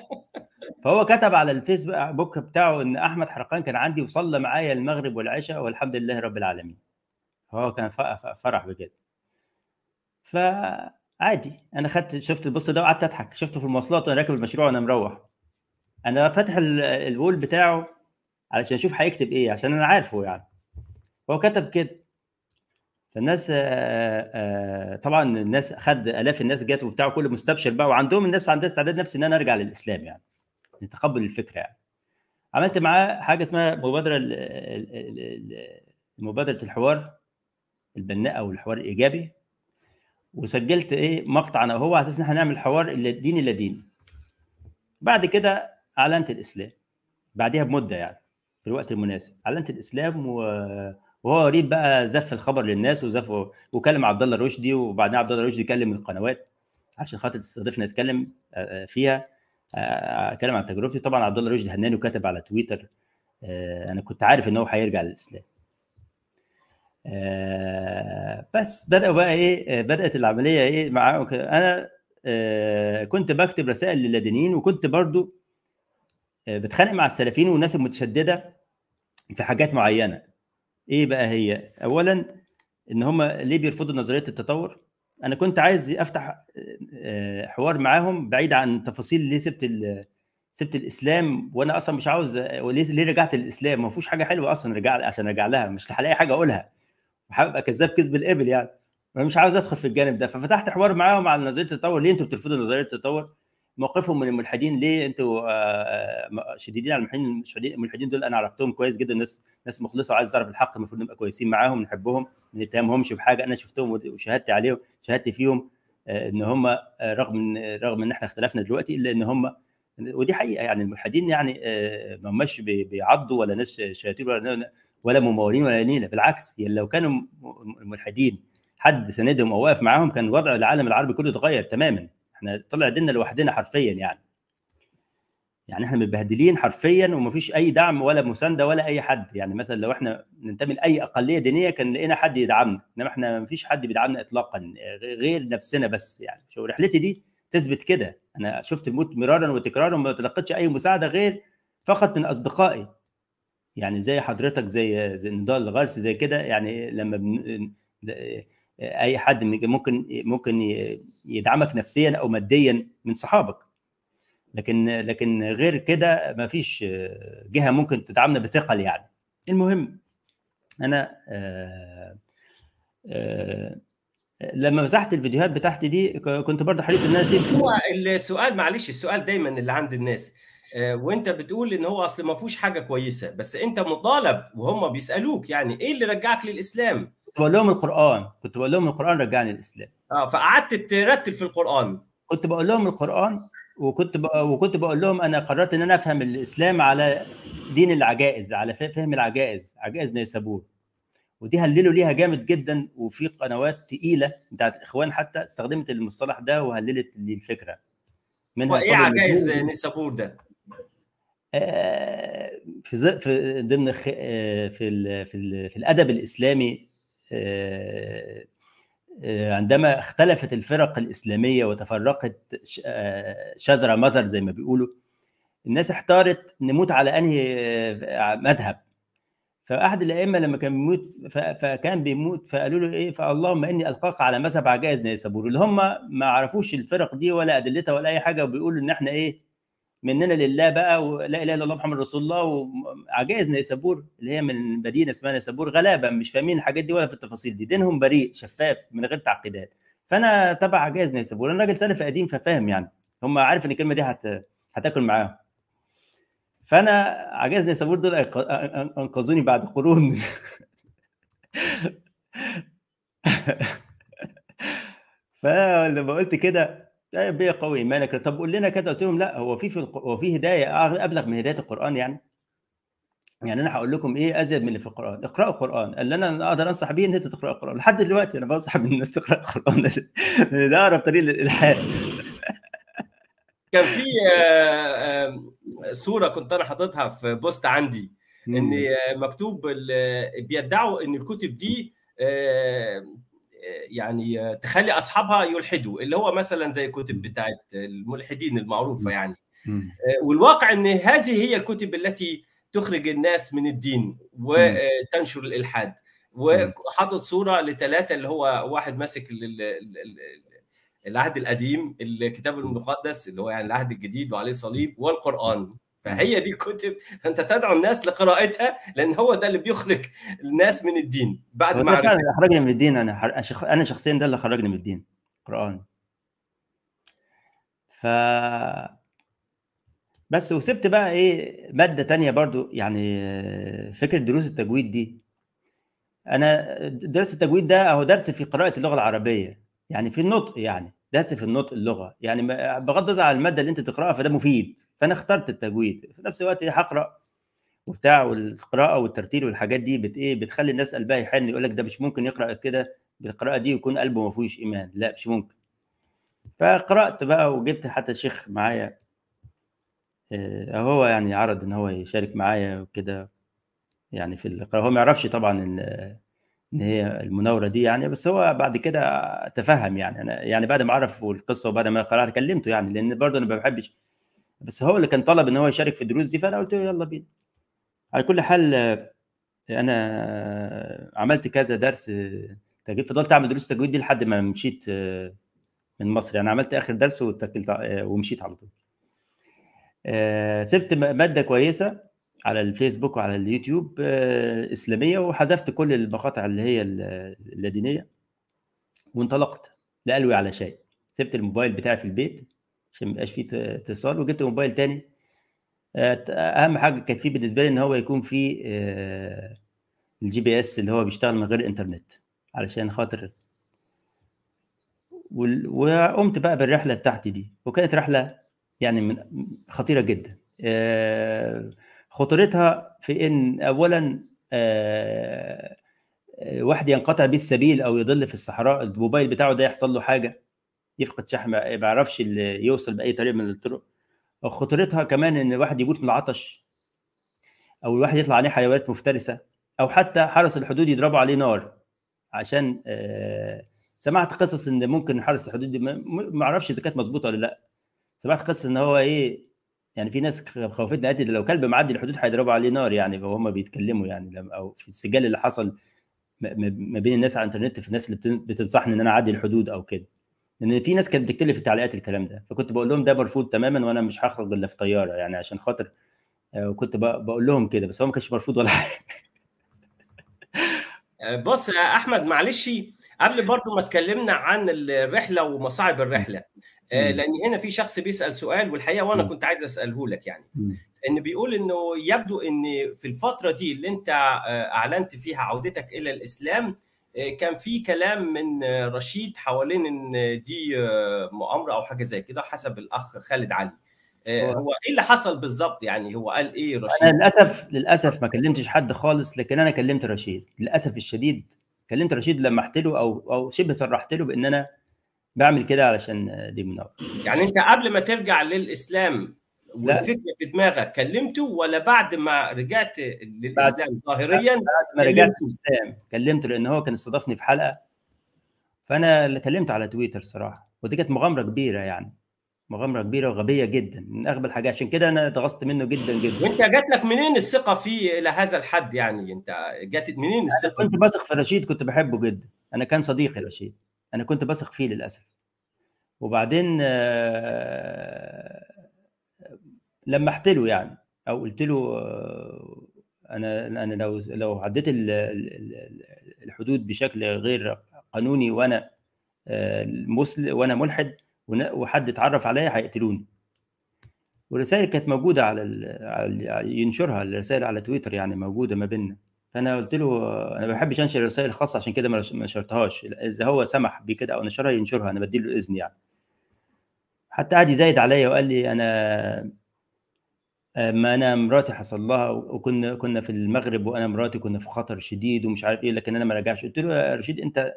فهو كتب على الفيسبوك بتاعه ان احمد حرقان كان عندي وصلى معايا المغرب والعشاء والحمد لله رب العالمين هو كان فرح بجد فعادي انا خدت شفت البوست ده وقعدت اضحك شفته في المواصلات وانا راكب المشروع وانا مروح انا فاتح الوول بتاعه علشان اشوف هيكتب ايه عشان انا عارفه يعني هو كتب كده فالناس آه، آه، آه، طبعا الناس خد الاف الناس جت وبتاع كل مستبشر بقى وعندهم الناس عندها استعداد نفسي ان انا ارجع للاسلام يعني لتقبل الفكره يعني عملت معاه حاجه اسمها مبادره مبادره الحوار البناء او الحوار الايجابي وسجلت ايه مقطع انا وهو على اساس ان احنا نعمل حوار الا الى دين بعد كده اعلنت الاسلام بعدها بمده يعني في الوقت المناسب اعلنت الاسلام و... وهو قريب بقى زف الخبر للناس وزف وكلم عبد الله رشدي وبعدين عبد الله رشدي كلم القنوات عشان خاطر تستضيفنا نتكلم آه، آه، فيها آه، اتكلم عن تجربتي طبعا عبد الله رشدي هناني وكتب على تويتر انا كنت عارف ان هو هيرجع للاسلام بس بدأوا بقى ايه بدأت العمليه ايه مع انا كنت بكتب رسائل للادينيين وكنت برضو بتخانق مع السلفيين والناس المتشدده في حاجات معينه ايه بقى هي اولا ان هم ليه بيرفضوا نظريه التطور انا كنت عايز افتح آه، آه، حوار معاهم بعيد عن تفاصيل ليه سبت سبت الاسلام وانا اصلا مش عاوز وليه ليه رجعت للاسلام ما فيهوش حاجه حلوه اصلا رجع عشان ارجع لها مش هلاقي حاجه اقولها وهبقى كذاب كذب الابل يعني انا مش عاوز ادخل في الجانب ده ففتحت حوار معاهم على نظريه التطور ليه انتوا بترفضوا نظريه التطور موقفهم من الملحدين ليه انتوا آه، آه، شديدين على الملحدين الملحدين دول انا عرفتهم كويس جدا ناس ناس مخلصه وعايز اعرف الحق المفروض نبقى كويسين معاهم نحبهم ما نتهمهمش بحاجه انا شفتهم وشهدت عليهم شهدت فيهم آه، ان هم رغم ان رغم ان احنا اختلفنا دلوقتي الا ان هم ودي حقيقه يعني الملحدين يعني ما هماش بيعضوا ولا ناس شياطين ولا ولا ممولين ولا نيله بالعكس يعني لو كانوا الملحدين حد سندهم او واقف معاهم كان وضع العالم العربي كله اتغير تماما احنا طلع ديننا لوحدنا حرفيا يعني يعني احنا متبهدلين حرفيا ومفيش اي دعم ولا مسانده ولا اي حد يعني مثلا لو احنا ننتمي لاي اقليه دينيه كان لقينا حد يدعمنا انما احنا مفيش حد بيدعمنا اطلاقا غير نفسنا بس يعني شو رحلتي دي تثبت كده انا شفت الموت مرارا وتكرارا وما تلقتش اي مساعده غير فقط من اصدقائي يعني زي حضرتك زي زي نضال الغرس زي كده يعني لما بن... اي حد ممكن ممكن يدعمك نفسيا او ماديا من صحابك لكن لكن غير كده ما فيش آه، جهه ممكن تدعمنا بثقل يعني المهم انا آه، آه، لما مسحت الفيديوهات بتاعتي دي كنت برضه حريص الناس دي هو السؤال معلش السؤال دايما اللي عند الناس وانت بتقول ان هو اصل ما فيهوش حاجه كويسه بس انت مطالب وهم بيسالوك يعني ايه اللي رجعك للاسلام بقول لهم القران كنت بقول لهم القران رجعني للاسلام اه فقعدت ترتب في القران كنت بقول لهم القران وكنت وكنت بقول لهم انا قررت ان انا افهم الاسلام على دين العجائز على فهم العجائز عجائز نيسابور ودي هللوا ليها جامد جدا وفي قنوات تقيله بتاعت الاخوان حتى استخدمت المصطلح ده وهللت الفكره منها ايه عجائز نيسابور ده؟ آه، في ضمن آه، في ضمن في في الادب الاسلامي آه، آه، عندما اختلفت الفرق الإسلامية وتفرقت آه، شذرة مذر زي ما بيقولوا الناس احتارت نموت على أنهي مذهب فأحد الأئمة لما كان بيموت فكان بيموت فقالوا له إيه فاللهم إني ألقاك على مذهب عجائز نيسابور اللي هم ما عرفوش الفرق دي ولا أدلتها ولا أي حاجة وبيقولوا إن إحنا إيه مننا لله بقى ولا اله الا الله محمد رسول الله وعجائز نيسابور اللي هي من مدينه اسمها نيسابور غلابه مش فاهمين الحاجات دي ولا في التفاصيل دي دينهم بريء شفاف من غير تعقيدات فانا تبع عجائز نيسابور انا راجل سلفي قديم ففاهم يعني هم عارف ان الكلمه دي هت... هتاكل معاهم فانا عجائز نيسابور دول انقذوني بعد قرون فلما قلت كده لا بيه قوي مالك طب قول لنا كذا قلت لهم لا هو في في هو في هدايه ابلغ من هدايه القران يعني يعني انا هقول لكم ايه ازيد من اللي في القران اقراوا القران اللي انا اقدر انصح بيه ان انت تقرا القران لحد دلوقتي انا بنصح الناس تقرا القران ده اقرب طريق للالحاد كان في صوره آه، آه، كنت انا حاططها في بوست عندي ان مكتوب بيدعوا ان الكتب دي آه، يعني تخلي اصحابها يلحدوا اللي هو مثلا زي كتب بتاعت الملحدين المعروفه يعني آه، والواقع ان هذه هي الكتب التي تخرج الناس من الدين وتنشر الالحاد وحاطط صوره لثلاثه اللي هو واحد ماسك العهد القديم الكتاب المقدس اللي هو يعني العهد الجديد وعليه صليب والقران فهي دي كتب فانت تدعو الناس لقراءتها لان هو ده اللي بيخرج الناس من الدين بعد ما فعلا خرجني من الدين انا انا شخصيا ده اللي خرجني من الدين قران ف بس وسبت بقى ايه ماده تانية برضو يعني فكره دروس التجويد دي انا درس التجويد ده هو درس في قراءه اللغه العربيه يعني في النطق يعني درس في النطق اللغه يعني بغض النظر عن الماده اللي انت تقراها فده مفيد فانا اخترت التجويد في نفس الوقت هقرا وبتاع والقراءه والترتيل والحاجات دي بت ايه بتخلي الناس قلبها يحن يقول لك ده مش ممكن يقرا كده بالقراءه دي ويكون قلبه ما فيهوش ايمان لا مش ممكن فقرات بقى وجبت حتى شيخ معايا آه، هو يعني عرض ان هو يشارك معايا وكده يعني في القراءه هو ما يعرفش طبعا ان ان هي المناوره دي يعني بس هو بعد كده تفهم يعني انا يعني بعد ما عرف القصه وبعد ما قرأت كلمته يعني لان برضه انا ما بحبش بس هو اللي كان طلب ان هو يشارك في الدروس دي فانا قلت له يلا بينا على كل حال انا عملت كذا درس تجويد فضلت اعمل دروس تجويد دي لحد ما مشيت من مصر يعني عملت اخر درس واتكلت ومشيت على طول آه، سبت ماده كويسه على الفيسبوك وعلى اليوتيوب آه، اسلاميه وحذفت كل المقاطع اللي هي اللادينيه وانطلقت لا الوي على شيء سبت الموبايل بتاعي في البيت عشان ما يبقاش فيه اتصال وجبت موبايل تاني آه، اهم حاجه كانت فيه بالنسبه لي ان هو يكون فيه الجي بي اس اللي هو بيشتغل من غير انترنت علشان خاطر وقمت بقى بالرحله بتاعتي دي وكانت رحله يعني من خطيره جدا آه، خطورتها في ان اولا آه، واحد ينقطع بيه السبيل او يضل في الصحراء الموبايل بتاعه ده يحصل له حاجه يفقد شحمة ما بيعرفش يوصل باي طريقه من الطرق خطورتها كمان ان الواحد يموت من العطش او الواحد يطلع عليه حيوانات مفترسه او حتى حرس الحدود يضربوا عليه نار عشان آه، سمعت قصص ان ممكن حرس الحدود دي ما اعرفش اذا كانت مظبوطه ولا لا سمعت قصص ان هو ايه يعني في ناس خوفتنا قالت لو كلب معدي الحدود هيضربوا عليه نار يعني وهم بيتكلموا يعني او في السجال اللي حصل ما بين الناس على الانترنت في الناس اللي بتنصحني ان انا اعدي الحدود او كده لان في ناس كانت بتكتب لي في التعليقات الكلام ده فكنت بقول لهم ده مرفوض تماما وانا مش هخرج الا في طياره يعني عشان خاطر آه، وكنت بقول لهم كده بس هو ما كانش مرفوض ولا حاجه آه، بص يا احمد معلش قبل برضو ما تكلمنا عن الرحله ومصاعب الرحله آه، لان هنا في شخص بيسال سؤال والحقيقه وانا كنت عايز اساله لك يعني ان بيقول انه يبدو ان في الفتره دي اللي انت اعلنت فيها عودتك الى الاسلام آه، كان في كلام من آه، رشيد حوالين ان دي آه، مؤامره او حاجه زي كده حسب الاخ خالد علي هو ايه اللي حصل بالظبط يعني هو قال ايه رشيد انا للاسف للاسف ما كلمتش حد خالص لكن انا كلمت رشيد للاسف الشديد كلمت رشيد لمحت له او او شبه صرحت له بان انا بعمل كده علشان دي منور يعني انت قبل ما ترجع للاسلام والفكره في دماغك كلمته ولا بعد ما رجعت للاسلام ظاهريا بعد ما رجعت للاسلام كلمته لان هو كان استضافني في حلقه فانا اللي كلمته على تويتر صراحه ودي كانت مغامره كبيره يعني مغامره كبيره وغبيه جدا من اغبى الحاجات عشان كده انا اتغصت منه جدا جدا وانت جات لك منين الثقه فيه الى هذا الحد يعني انت جات منين الثقه كنت بثق في رشيد كنت بحبه جدا انا كان صديقي رشيد انا كنت بثق فيه للاسف وبعدين آه لمحت له يعني او قلت له آه، انا انا لو لو عديت الحدود بشكل غير قانوني وانا آه، مسلم وانا ملحد وحد اتعرف عليا هيقتلوني والرسائل كانت موجوده على, على يعني ينشرها الرسائل على تويتر يعني موجوده ما بيننا فانا قلت له انا ما بحبش انشر الرسائل الخاصه عشان كده ما نشرتهاش اذا هو سمح بكده او نشرها ينشرها انا بدي له اذن يعني حتى قعد يزايد عليا وقال لي انا آه، ما انا مراتي حصل لها وكنا كنا في المغرب وانا مراتي كنا في خطر شديد ومش عارف ايه لكن انا ما رجعش قلت له يا رشيد انت آه،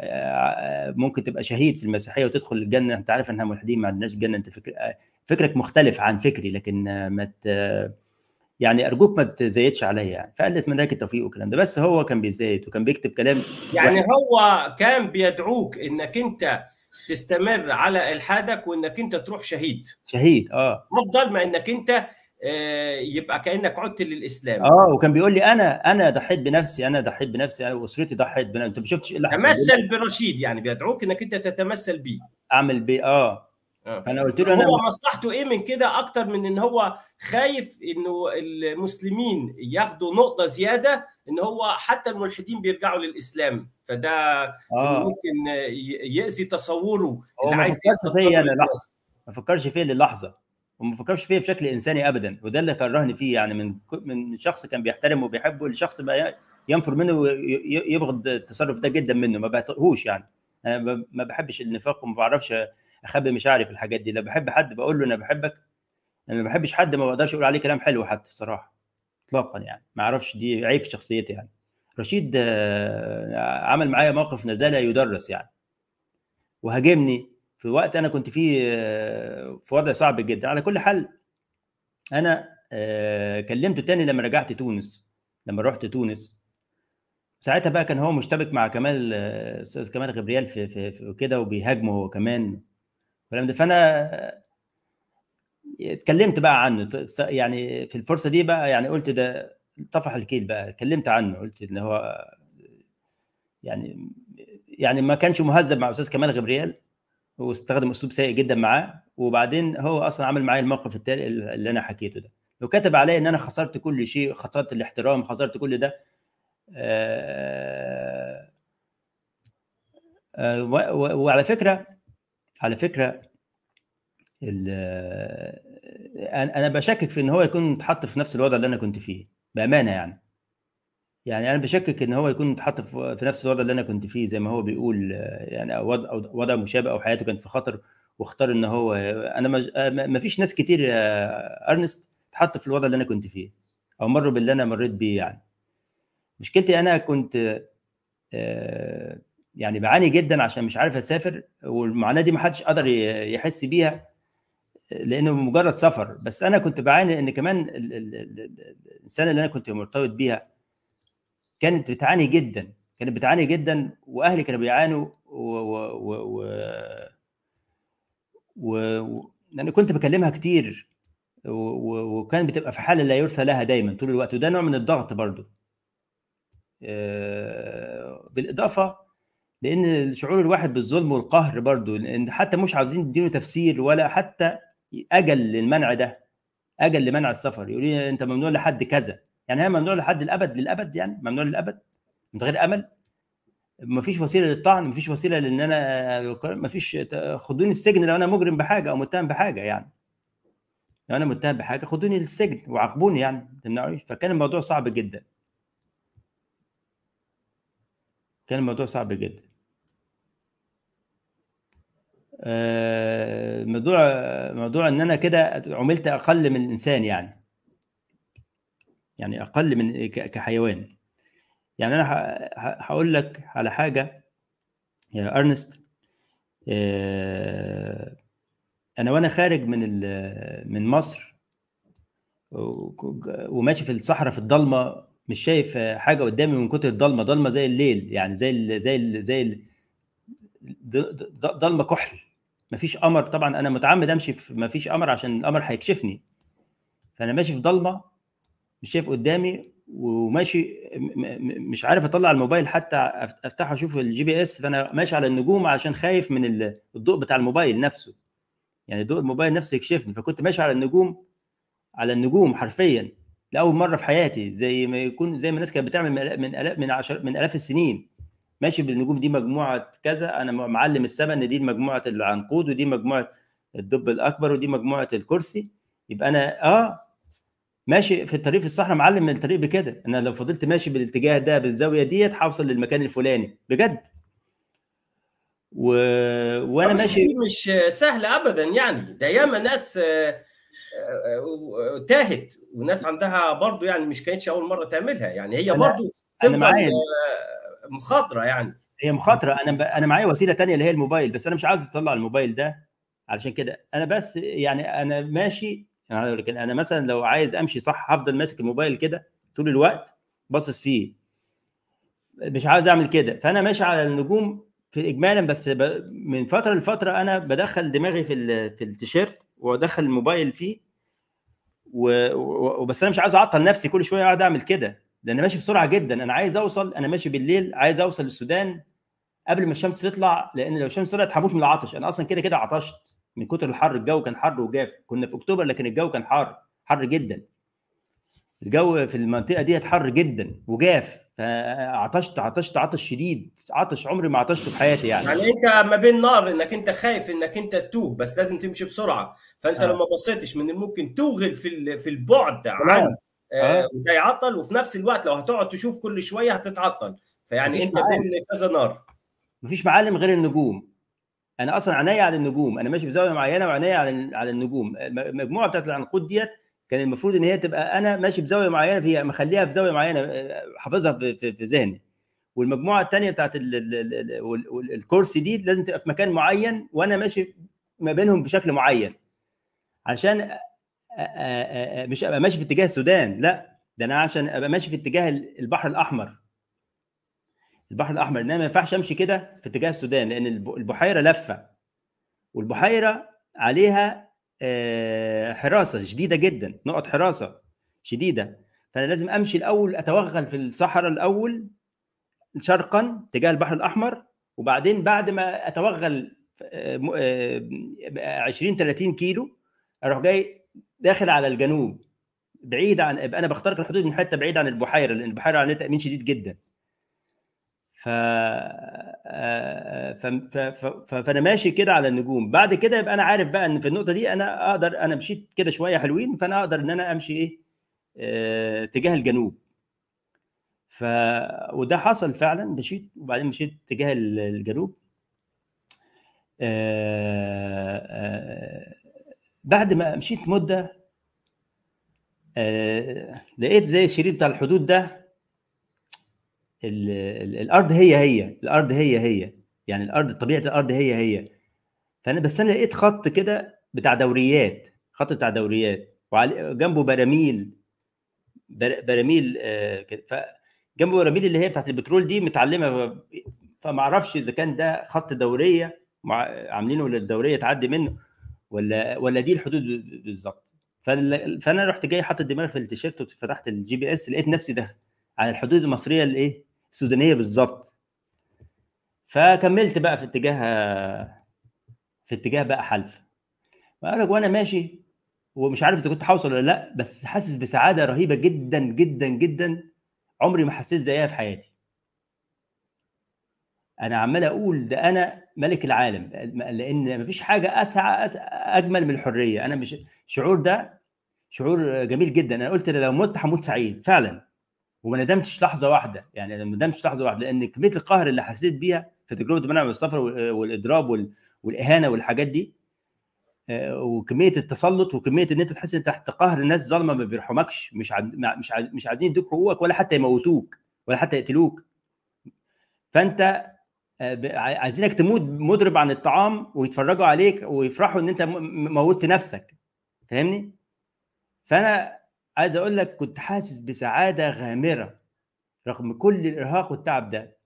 آه، ممكن تبقى شهيد في المسيحيه وتدخل الجنه انت عارف انها ملحدين ما عندناش جنه انت فكر... فكرك مختلف عن فكري لكن ما ت... يعني ارجوك ما تزايدش عليا يعني فقالت لي التوفيق والكلام ده بس هو كان بيزايد وكان بيكتب كلام يعني واحد. هو كان بيدعوك انك انت تستمر على الحادك وانك انت تروح شهيد شهيد اه افضل ما انك انت آه، يبقى كانك عدت للاسلام اه وكان بيقول لي انا انا ضحيت بنفسي انا ضحيت بنفسي انا واسرتي ضحيت بنفسي انت ما شفتش ايه اللي حصل تمثل برشيد يعني بيدعوك انك انت تتمثل بيه اعمل بيه اه, آه. فانا قلت له انا هو مصلحته ايه من كده اكتر من ان هو خايف انه المسلمين ياخدوا نقطه زياده ان هو حتى الملحدين بيرجعوا للاسلام فده آه. ممكن ياذي تصوره اللي عايز ما فكرش فيا للحظه ما فكرش فيا للحظه وما بفكرش فيا بشكل انساني ابدا وده اللي كرهني فيه يعني من من شخص كان بيحترمه وبيحبه لشخص بقى ينفر منه ويبغض التصرف ده جدا منه ما بعتقهوش يعني انا ما بحبش النفاق وما بعرفش اخبي مشاعري في الحاجات دي لو بحب حد بقول له انا بحبك انا ما بحبش حد ما بقدرش اقول عليه كلام حلو حتى الصراحه اطلاقا يعني ما اعرفش دي عيب في شخصيتي يعني رشيد آه، عمل معايا موقف نزاله يدرس يعني وهاجمني في وقت انا كنت فيه آه، في وضع صعب جدا على كل حال انا آه، كلمته تاني لما رجعت تونس لما رحت تونس ساعتها بقى كان هو مشتبك مع كمال آه، استاذ كمال غبريال في, في, في كده وبيهاجمه هو كمان فلما فانا اتكلمت بقى عنه يعني في الفرصه دي بقى يعني قلت ده طفح الكيل بقى اتكلمت عنه قلت ان هو يعني يعني ما كانش مهذب مع استاذ كمال غبريال واستخدم اسلوب سيء جدا معاه وبعدين هو اصلا عمل معايا الموقف التالي اللي انا حكيته ده لو كتب عليا ان انا خسرت كل شيء خسرت الاحترام خسرت كل ده آه آه وعلى فكره على فكره انا بشكك في ان هو يكون اتحط في نفس الوضع اللي انا كنت فيه بامانه يعني يعني انا بشكك ان هو يكون اتحط في نفس الوضع اللي انا كنت فيه زي ما هو بيقول يعني وضع وضع مشابه او حياته كانت في خطر واختار ان هو انا ما آه، فيش ناس كتير يا آه، ارنست اتحط في الوضع اللي انا كنت فيه او مروا باللي انا مريت بيه يعني مشكلتي انا كنت آه، يعني بعاني جدا عشان مش عارف اسافر والمعاناه دي ما حدش قدر يحس بيها لانه مجرد سفر بس انا كنت بعاني ان كمان الانسان اللي انا كنت مرتبط بيها كانت بتعاني جدا كانت بتعاني جدا واهلي كانوا بيعانوا و, و, و, و, و, و يعني كنت بكلمها كتير وكان بتبقى في حاله لا يرثى لها دايما طول الوقت وده نوع من الضغط برضو آه، بالاضافه لان شعور الواحد بالظلم والقهر برضو لان حتى مش عاوزين يدينه تفسير ولا حتى اجل للمنع ده اجل لمنع السفر يقول لي انت ممنوع لحد كذا يعني هي ممنوع لحد الابد للابد يعني ممنوع للابد من غير امل مفيش وسيله للطعن مفيش وسيله لان انا مفيش خدوني السجن لو انا مجرم بحاجه او متهم بحاجه يعني لو انا متهم بحاجه خدوني للسجن وعاقبوني يعني تمنعونيش فكان الموضوع صعب جدا كان الموضوع صعب جدا آه، موضوع موضوع ان انا كده عملت اقل من الانسان يعني يعني اقل من كحيوان يعني انا هقول لك على حاجه يا ارنست آه، انا وانا خارج من من مصر وماشي في الصحراء في الضلمه مش شايف حاجه قدامي من كتر الضلمه ضلمه زي الليل يعني زي الـ زي الـ زي ضلمه كحل مفيش قمر طبعا انا متعمد امشي في مفيش قمر عشان القمر هيكشفني فانا ماشي في ضلمه مش شايف قدامي وماشي مش عارف اطلع الموبايل حتى افتحه اشوف الجي بي اس فانا ماشي على النجوم عشان خايف من الضوء بتاع الموبايل نفسه يعني ضوء الموبايل نفسه يكشفني فكنت ماشي على النجوم على النجوم حرفيا لاول مره في حياتي زي ما يكون زي ما الناس كانت بتعمل من الاف من عشر من الاف السنين ماشي بالنجوم دي مجموعه كذا انا معلم السماء ان دي مجموعه العنقود ودي مجموعه الدب الاكبر ودي مجموعه الكرسي يبقى انا اه ماشي في الطريق في الصحراء معلم الطريق بكده انا لو فضلت ماشي بالاتجاه ده بالزاويه ديت هوصل للمكان الفلاني بجد و... وانا ماشي مش سهله ابدا يعني ده ياما ناس آه، آه، آه، تاهت وناس عندها برضو يعني مش كانتش اول مره تعملها يعني هي برضو تفضل مخاطره يعني هي مخاطره انا ب... انا معايا وسيله تانية اللي هي الموبايل بس انا مش عاوز اطلع الموبايل ده علشان كده انا بس يعني انا ماشي يعني لكن انا مثلا لو عايز امشي صح هفضل ماسك الموبايل كده طول الوقت باصص فيه مش عايز اعمل كده فانا ماشي على النجوم في اجمالا بس ب... من فتره لفتره انا بدخل دماغي في ال... في التيشيرت وادخل الموبايل فيه و... وبس انا مش عايز اعطل نفسي كل شويه اقعد اعمل كده لان انا ماشي بسرعه جدا انا عايز اوصل انا ماشي بالليل عايز اوصل للسودان قبل ما الشمس تطلع لان لو الشمس طلعت هموت من العطش انا اصلا كده كده عطشت من كتر الحر الجو كان حر وجاف كنا في اكتوبر لكن الجو كان حر حر جدا الجو في المنطقه ديت حر جدا وجاف فعطشت عطشت عطش شديد عطش عمري ما عطشت في حياتي يعني يعني انت ما بين نار انك انت خايف انك انت تتوه بس لازم تمشي بسرعه فانت آه. لو ما بصيتش من الممكن توغل في في البعد عن آه،, آه. وده يعطل وفي نفس الوقت لو هتقعد تشوف كل شويه هتتعطل فيعني انت بين كذا نار مفيش معالم غير النجوم انا اصلا عناية على النجوم انا ماشي بزاويه معينه وعناية على على النجوم المجموعه بتاعت العنقود ديت كان المفروض ان هي تبقى انا ماشي بزاويه معينه فيها مخليها في زاويه معينه آه، حافظها في, في, في ذهني والمجموعه الثانيه بتاعت الكرسي دي لازم تبقى في مكان معين وانا ماشي ما بينهم بشكل معين عشان آه، آه، مش ابقى ماشي في اتجاه السودان لا ده انا عشان ابقى ماشي في اتجاه البحر الاحمر البحر الاحمر انما ما ينفعش امشي كده في اتجاه السودان لان البحيره لفه والبحيره عليها آه، حراسه شديده جدا نقط حراسه شديده فانا لازم امشي الاول اتوغل في الصحراء الاول شرقا اتجاه البحر الاحمر وبعدين بعد ما اتوغل 20 آه، 30 آه، كيلو اروح جاي داخل على الجنوب بعيد عن انا بخترق الحدود من حته بعيد عن البحيره لان البحيره عليها تامين شديد جدا ف... آه، آه، ف... ف... ف... فانا ماشي كده على النجوم بعد كده يبقى انا عارف بقى ان في النقطه دي انا اقدر انا مشيت كده شويه حلوين فانا اقدر ان انا امشي ايه اتجاه تجاه الجنوب ف وده حصل فعلا مشيت وبعدين مشيت تجاه الجنوب أه... أه... بعد ما مشيت مده آه، لقيت زي الشريط بتاع الحدود ده الـ الـ الارض هي هي الارض هي هي يعني الارض طبيعه الارض هي هي فانا بس انا لقيت خط كده بتاع دوريات خط بتاع دوريات وجنبه براميل بر... براميل آه كده فجنبه براميل اللي هي بتاعت البترول دي متعلمه فما اعرفش اذا كان ده خط دوريه مع... عاملينه للدوريه تعدي منه ولا ولا دي الحدود بالظبط فأنا... فانا رحت جاي حاطط دماغي في التيشيرت وفتحت الجي بي اس لقيت نفسي ده على الحدود المصريه الايه السودانيه بالظبط فكملت بقى في اتجاه في اتجاه بقى حلف بقولك وانا ماشي ومش عارف اذا كنت هوصل ولا لا بس حاسس بسعاده رهيبه جدا جدا جدا عمري ما حسيت زيها في حياتي انا عمال اقول ده انا ملك العالم لان مفيش حاجه اسعى, اجمل من الحريه انا مش الشعور ده شعور جميل جدا انا قلت لو مت هموت سعيد فعلا وما ندمتش لحظه واحده يعني ما ندمتش لحظه واحده لان كميه القهر اللي حسيت بيها في تجربه منع السفر والاضراب والاهانه والحاجات دي آه، وكميه التسلط وكميه ان انت تحس ان تحت قهر ناس ظالمه ما بيرحمكش مش عد... مش عد... مش عايزين يدوك حقوقك ولا حتى يموتوك ولا حتى يقتلوك فانت آه، عايزينك تموت مضرب عن الطعام ويتفرجوا عليك ويفرحوا ان انت موتت نفسك فاهمني فانا عايز اقول لك كنت حاسس بسعاده غامره رغم كل الارهاق والتعب ده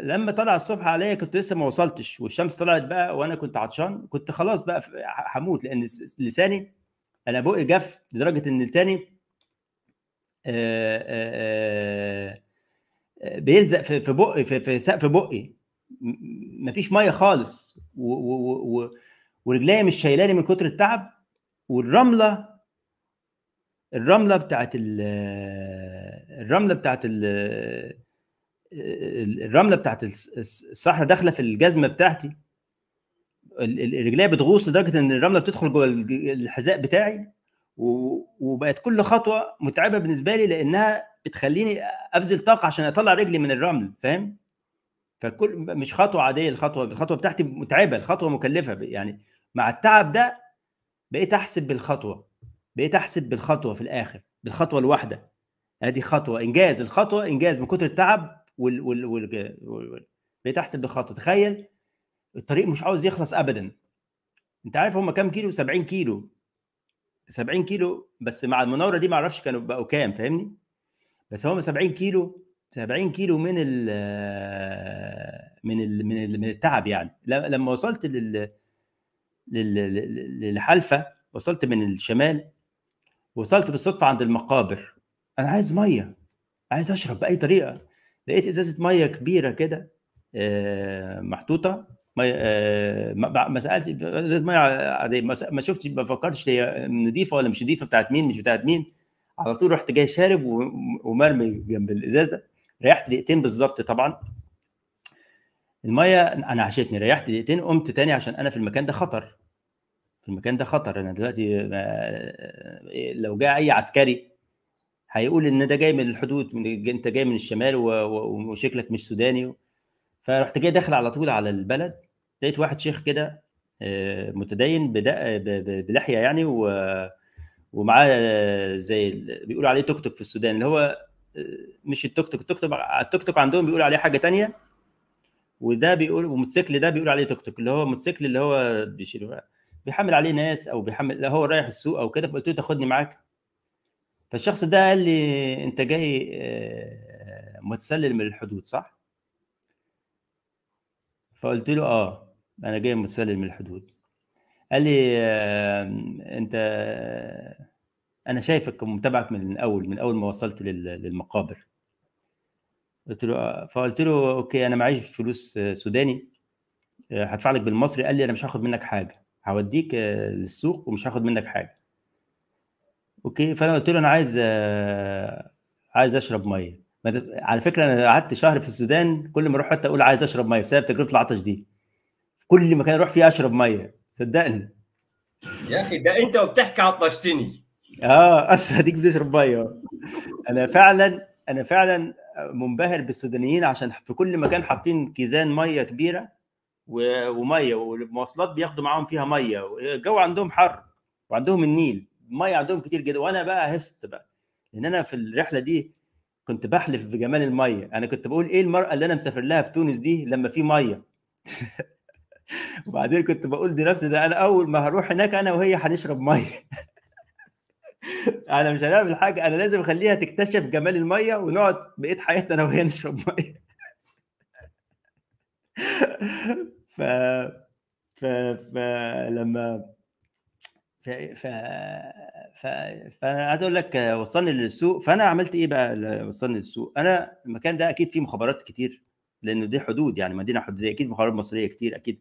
لما طلع الصبح عليا كنت لسه ما وصلتش والشمس طلعت بقى وانا كنت عطشان كنت خلاص بقى هموت لان لساني انا بقي جف لدرجه ان لساني بيلزق في في بقي في في سقف بقي مفيش ميه خالص ورجليا مش شايلاني من كتر التعب والرمله الرمله بتاعت الرمله بتاعت الرمله بتاعت الصحراء داخله في الجزمه بتاعتي الرجليه بتغوص لدرجه ان الرمله بتدخل جوه الحذاء بتاعي وبقت كل خطوه متعبه بالنسبه لي لانها بتخليني ابذل طاقه عشان اطلع رجلي من الرمل فاهم فكل مش خطوه عاديه الخطوه الخطوه بتاعتي متعبه الخطوه مكلفه يعني مع التعب ده بقيت احسب بالخطوه بقيت احسب بالخطوه في الاخر بالخطوه الواحده ادي خطوه انجاز الخطوه انجاز من كتر التعب وال, وال... وال... وال... بقيت احسب بالخطوه تخيل الطريق مش عاوز يخلص ابدا انت عارف هم كام كيلو 70 كيلو 70 كيلو بس مع المناوره دي ما اعرفش كانوا بقوا كام فاهمني بس هم 70 كيلو 70 كيلو من الـ من الـ من, الـ من التعب يعني لما وصلت لل للحلفه وصلت من الشمال وصلت بالصدفه عند المقابر انا عايز ميه عايز اشرب باي طريقه لقيت ازازه ميه كبيره كده آه، محطوطه ميه آه، ما سالتش ازازه ميه عاديه ما شفتش ما فكرتش هي نضيفه ولا مش نضيفه بتاعت مين مش بتاعت مين على طول رحت جاي شارب ومرمي جنب الازازه ريحت دقيقتين بالظبط طبعا الميه انا عشتني ريحت دقيقتين قمت تاني عشان انا في المكان ده خطر المكان ده خطر انا دلوقتي آه، لو جاء اي عسكري هيقول ان ده جاي من الحدود من انت جاي من الشمال وشكلك مش سوداني فرحت جاي داخل على طول على البلد لقيت واحد شيخ كده آه، متدين بلحيه يعني ومعاه زي بيقولوا عليه توك توك في السودان اللي هو آه، مش التوك توك التوك توك التوك توك عندهم بيقولوا عليه حاجه تانية وده بيقول والموتوسيكل ده بيقولوا عليه توك توك اللي هو موتوسيكل اللي هو بيشيلوه بيحمل عليه ناس او بيحمل هو رايح السوق او كده فقلت له تاخدني معاك فالشخص ده قال لي انت جاي آه، متسلل من الحدود صح فقلت له اه انا جاي متسلل من الحدود قال لي انت انا شايفك ومتابعك من الاول من اول ما وصلت للمقابر قلت له آه، فقلت له اوكي انا معيش فلوس آه، سوداني هدفع لك بالمصري قال لي انا مش هاخد منك حاجه هوديك آه، للسوق ومش هاخد منك حاجه اوكي فانا قلت له انا عايز آه، عايز اشرب ميه على فكره انا قعدت شهر في السودان كل ما اروح حتى اقول عايز اشرب ميه بسبب تجربه العطش دي كل مكان اروح فيه اشرب ميه صدقني يا اخي ده انت وبتحكي عطشتني اه اصل هديك بتشرب ميه انا فعلا انا فعلا منبهر بالسودانيين عشان في كل مكان حاطين كيزان ميه كبيره وميه والمواصلات بياخدوا معاهم فيها ميه الجو عندهم حر وعندهم النيل الميه عندهم كتير جدا وانا بقى هست بقى لان انا في الرحله دي كنت بحلف بجمال الميه انا كنت بقول ايه المراه اللي انا مسافر لها في تونس دي لما في ميه وبعدين كنت بقول لنفسي ده انا اول ما هروح هناك انا وهي هنشرب ميه انا مش هنعمل حاجه انا لازم اخليها تكتشف جمال الميه ونقعد بقيت حياتنا انا وهي نشرب ميه ف ف فلما ف ف ف فانا عايز اقول لك وصلني للسوق فانا عملت ايه بقى وصلني للسوق انا المكان ده اكيد فيه مخابرات كتير لانه دي حدود يعني مدينه حدوديه اكيد مخابرات مصريه كتير اكيد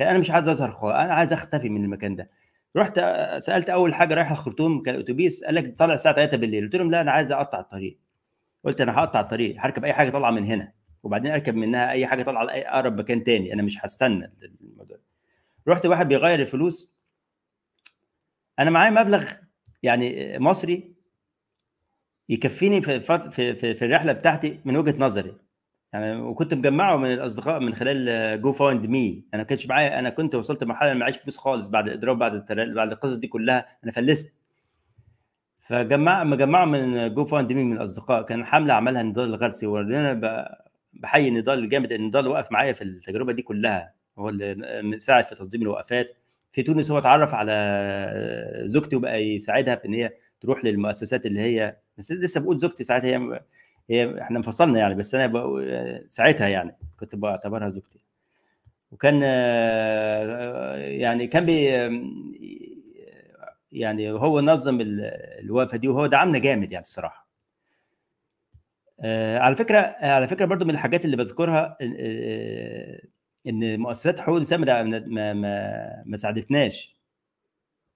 انا مش عايز اظهر خالص انا عايز اختفي من المكان ده رحت سالت اول حاجه رايح الخرطوم كان اتوبيس قال لك طالع الساعه 3 بالليل قلت لهم لا انا عايز اقطع الطريق قلت انا هقطع الطريق هركب اي حاجه طالعه من هنا وبعدين اركب منها اي حاجه طالعه لاي اقرب مكان تاني انا مش هستنى الموضوع رحت واحد بيغير الفلوس انا معايا مبلغ يعني مصري يكفيني في في في, في الرحله بتاعتي من وجهه نظري يعني وكنت مجمعه من الاصدقاء من خلال جو فاوند مي انا ما كانش معايا انا كنت وصلت لمرحله ما معيش فلوس خالص بعد الاضراب بعد بعد القصص دي كلها انا فلست فجمع مجمعه من جو فاوند مي من الاصدقاء كان حمله عملها نضال الغرسي ورانا بحيي نضال جامد النضال نضال وقف معايا في التجربه دي كلها هو اللي ساعد في تنظيم الوقفات في تونس هو اتعرف على زوجتي وبقى يساعدها في ان هي تروح للمؤسسات اللي هي لسه بقول زوجتي ساعتها هي هي احنا انفصلنا يعني بس انا ساعتها يعني كنت بعتبرها زوجتي وكان يعني كان بي يعني هو نظم الوقفه دي وهو دعمنا جامد يعني الصراحه آه على فكره آه، على فكره برضو من الحاجات اللي بذكرها آه،, آه ان مؤسسات حقوق الانسان ما ما ما, ما ساعدتناش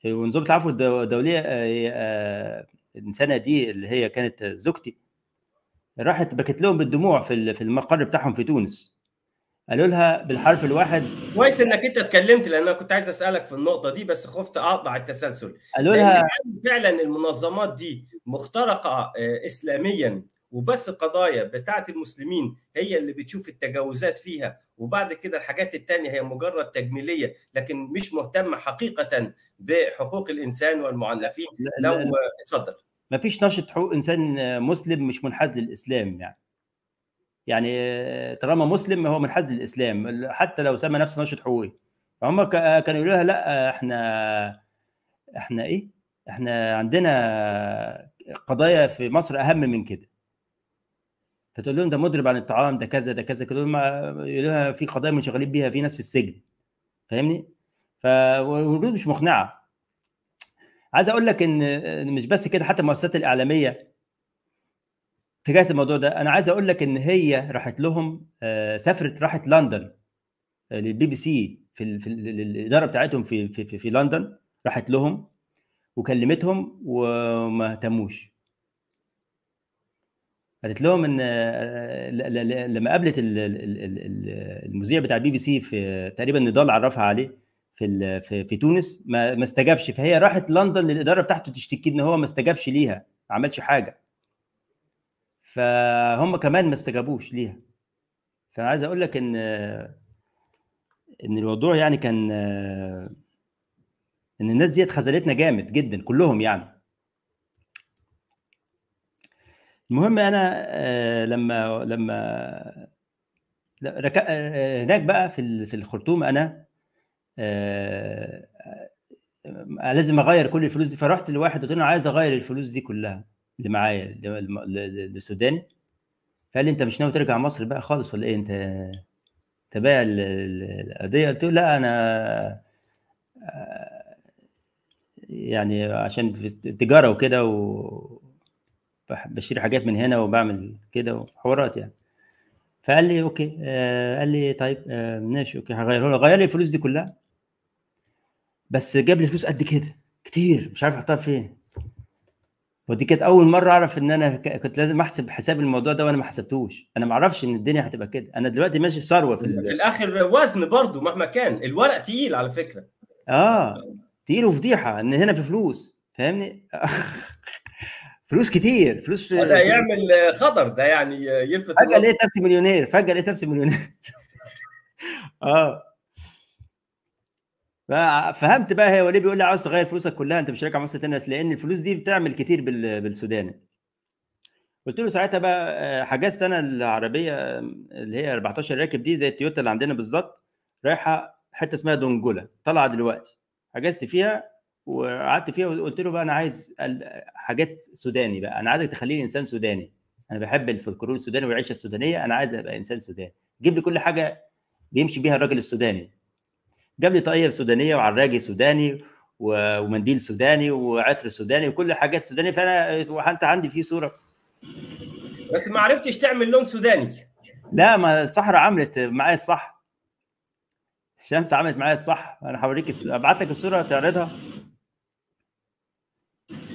ونظام العفو الدوليه آه، الانسانه دي اللي هي كانت زوجتي راحت بكت لهم بالدموع في في المقر بتاعهم في تونس قالوا لها بالحرف الواحد كويس انك انت اتكلمت لان انا كنت عايز اسالك في النقطه دي بس خفت اقطع التسلسل قالوا لها فعلا المنظمات دي مخترقه اسلاميا وبس القضايا بتاعه المسلمين هي اللي بتشوف التجاوزات فيها وبعد كده الحاجات الثانيه هي مجرد تجميلية لكن مش مهتمة حقيقة بحقوق الإنسان والمعنفين لو اتفضل ما فيش نشط حقوق إنسان مسلم مش منحاز للإسلام يعني يعني طالما مسلم هو منحاز للإسلام حتى لو سمى نفسه ناشط حقوقي فهم كانوا يقولوا لها لا احنا احنا ايه احنا عندنا قضايا في مصر اهم من كده فتقول لهم ده مضرب عن الطعام ده كذا ده كذا كده يقول لها في قضايا منشغلين بيها في ناس في السجن فاهمني؟ فالردود مش مقنعه عايز اقول لك ان مش بس كده حتى المؤسسات الاعلاميه اتجهت الموضوع ده انا عايز اقول لك ان هي راحت لهم آه، سافرت راحت لندن آه، للبي بي سي في, في الاداره بتاعتهم في في, في لندن راحت لهم وكلمتهم وما اهتموش قالت لهم ان آه، لما قابلت المذيع بتاع البي بي سي في تقريبا نضال عرفها عليه في في تونس ما, استجابش فهي راحت لندن للاداره بتاعته تشتكي ان هو ما استجابش ليها ما عملش حاجه فهم كمان ما استجابوش ليها فانا عايز اقول لك ان ان الموضوع يعني كان آه، ان الناس دي اتخذلتنا جامد جدا كلهم يعني المهم انا آه، لما لما آه، هناك بقى في في الخرطوم انا آه، لازم اغير كل الفلوس دي فرحت لواحد قلت له عايز اغير الفلوس دي كلها اللي معايا للسوداني فقال لي انت مش ناوي ترجع مصر بقى خالص ولا ايه انت انت بايع القضيه قلت له لا انا يعني عشان في التجاره وكده بشتري حاجات من هنا وبعمل كده وحوارات يعني فقال لي اوكي آه قال لي طيب آه ماشي اوكي هغيره له غير لي الفلوس دي كلها بس جاب لي فلوس قد كده كتير مش عارف احطها فين ودي كانت اول مره اعرف ان انا كنت لازم احسب حساب الموضوع ده وانا ما حسبتوش انا ما اعرفش ان الدنيا هتبقى كده انا دلوقتي ماشي ثروه في في الاخر وزن برضو مهما كان الورق تقيل على فكره اه تقيل وفضيحه ان هنا في فلوس فاهمني فلوس كتير فلوس ده يعمل خطر ده يعني يلفت فجاه لقيت نفسي مليونير فجاه لقيت نفسي مليونير اه ففهمت بقى هي وليه بيقول لي عاوز تغير فلوسك كلها انت مش راجع مصر تاني لان الفلوس دي بتعمل كتير بالسوداني قلت له ساعتها بقى آه، حجزت انا العربيه اللي هي 14 راكب دي زي التويوتا اللي عندنا بالظبط رايحه حته اسمها دونجولا طالعه دلوقتي حجزت فيها وقعدت فيها وقلت له بقى انا عايز حاجات سوداني بقى انا عايزك تخليني انسان سوداني انا بحب الفلكلور السوداني والعيشه السودانيه انا عايز ابقى انسان سوداني جيب لي كل حاجه بيمشي بيها الراجل السوداني جاب لي طاقيه سودانيه وعراجي سوداني ومنديل سوداني وعطر سوداني وكل حاجات سوداني فانا انت عندي في صوره بس ما عرفتش تعمل لون سوداني لا ما الصحراء عملت معايا الصح الشمس عملت معايا الصح انا هوريك ابعت لك الصوره تعرضها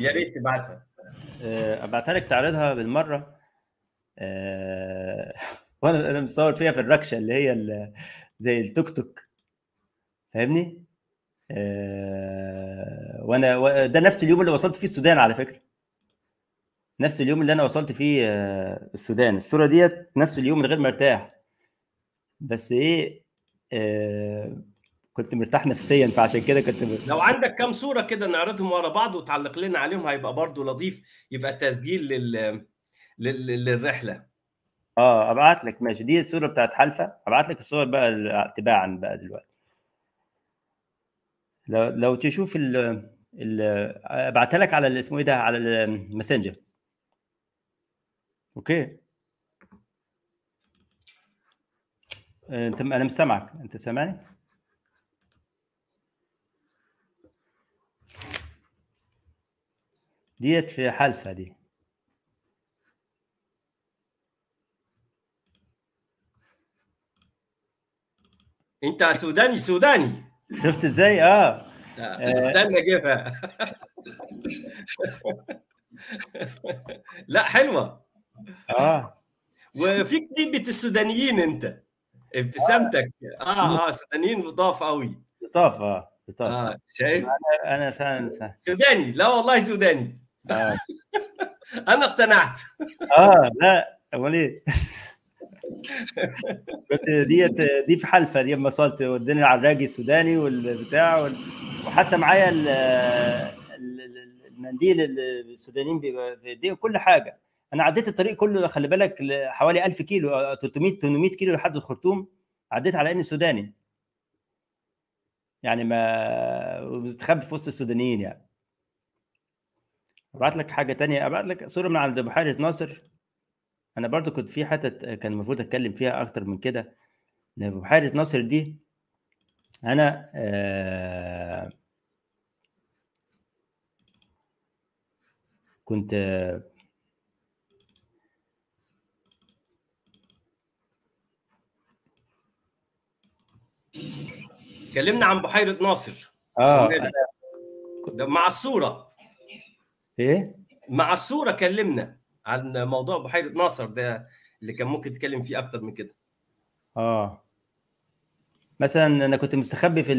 يا ريت تبعتها آه، ابعتها لك تعرضها بالمره آه، وانا انا مصور فيها في الركشه اللي هي ال... زي التوك توك فاهمني؟ آه، وانا ده نفس اليوم اللي وصلت فيه السودان على فكره نفس اليوم اللي انا وصلت فيه السودان الصوره ديت نفس اليوم من غير ما ارتاح بس ايه كنت مرتاح نفسيا فعشان كده كنت مرتاح. لو عندك كام صوره كده نعرضهم ورا بعض وتعلق لنا عليهم هيبقى برضو لطيف يبقى تسجيل لل... لل... للرحله اه ابعت لك ماشي دي الصوره بتاعت حلفه ابعت لك الصور بقى تباعا بقى دلوقتي لو لو تشوف ال ال ابعتها لك على اسمه ايه ده على الماسنجر اوكي انت انا مش سامعك انت سامعني؟ ديت في حلفة دي انت سوداني سوداني شفت ازاي اه, آه، استنى كيف لا حلوه اه وفيك ديبة السودانيين انت ابتسامتك اه اه سودانيين مضاف قوي مضاف اه مضاف اه شايف انا انا فعلا سوداني لا والله سوداني آه. انا اقتنعت اه لا امال ايه بس ديت دي في حلفه دي لما وصلت وداني العراجي السوداني والبتاع وال... وحتى معايا ال... المنديل السودانيين بيبقى في كل حاجه انا عديت الطريق كله خلي بالك حوالي 1000 كيلو 300 آه، 800 كيلو لحد الخرطوم عديت على اني سوداني يعني ما مستخبي في وسط السودانيين يعني ابعت لك حاجه تانية ابعت لك صوره من عند بحيره ناصر انا برضو كنت في حتت كان المفروض اتكلم فيها اكتر من كده بحيره ناصر دي انا آه، كنت آه عن بحيره ناصر اه مع الصوره ايه مع الصوره كلمنا عن موضوع بحيره ناصر ده اللي كان ممكن تتكلم فيه اكتر من كده اه مثلا انا كنت مستخبي في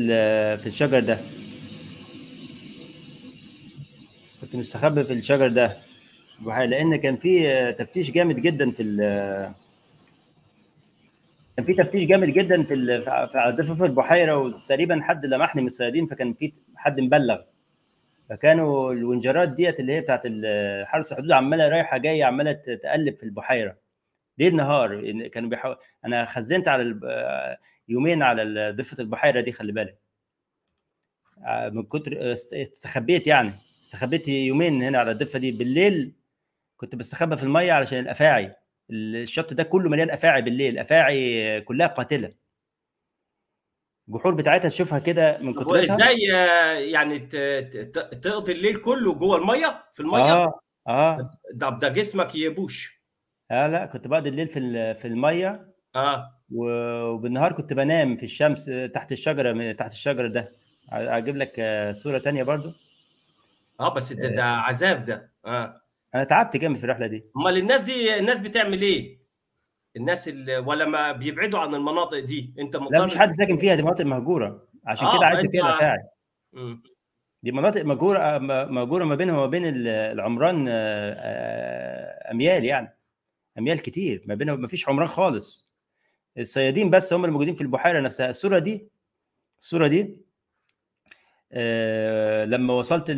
في الشجر ده كنت مستخبي في الشجر ده لان كان في تفتيش جامد جدا في كان في تفتيش جامد جدا في في ضفاف البحيره وتقريبا حد لمحني من الصيادين فكان في حد مبلغ فكانوا الونجرات ديت اللي هي بتاعت حرس الحدود عماله رايحه جايه عماله تقلب في البحيره ليل نهار كانوا بيحاول انا خزنت على يومين على ضفه البحيره دي خلي بالك آه، من كتر استخبيت يعني استخبيت يومين هنا على الضفه دي بالليل كنت بستخبى في الميه علشان الافاعي الشط ده كله مليان افاعي بالليل افاعي كلها قاتله جحور بتاعتها تشوفها كده من كتر ازاي آه، يعني تقضي الليل كله جوه الميه في الميه اه اه ده ده جسمك يبوش اه لا كنت بقضي الليل في في الميه اه وبالنهار كنت بنام في الشمس تحت الشجره من تحت الشجره ده اجيب لك آه، صوره تانية برضو اه بس ده, آه. ده عذاب ده اه انا تعبت جامد في الرحله دي امال الناس دي الناس بتعمل ايه الناس اللي ولا ما بيبعدوا عن المناطق دي انت مضطر لا مش حد ساكن فيها دي مناطق مهجوره عشان آه كده عايز كده آه. دي مناطق مهجوره آه، مهجوره ما بينها وما بين العمران آه، آه، اميال يعني اميال كتير ما بينها ما فيش عمران خالص الصيادين بس هم اللي موجودين في البحيره نفسها الصوره دي الصوره دي آه لما وصلت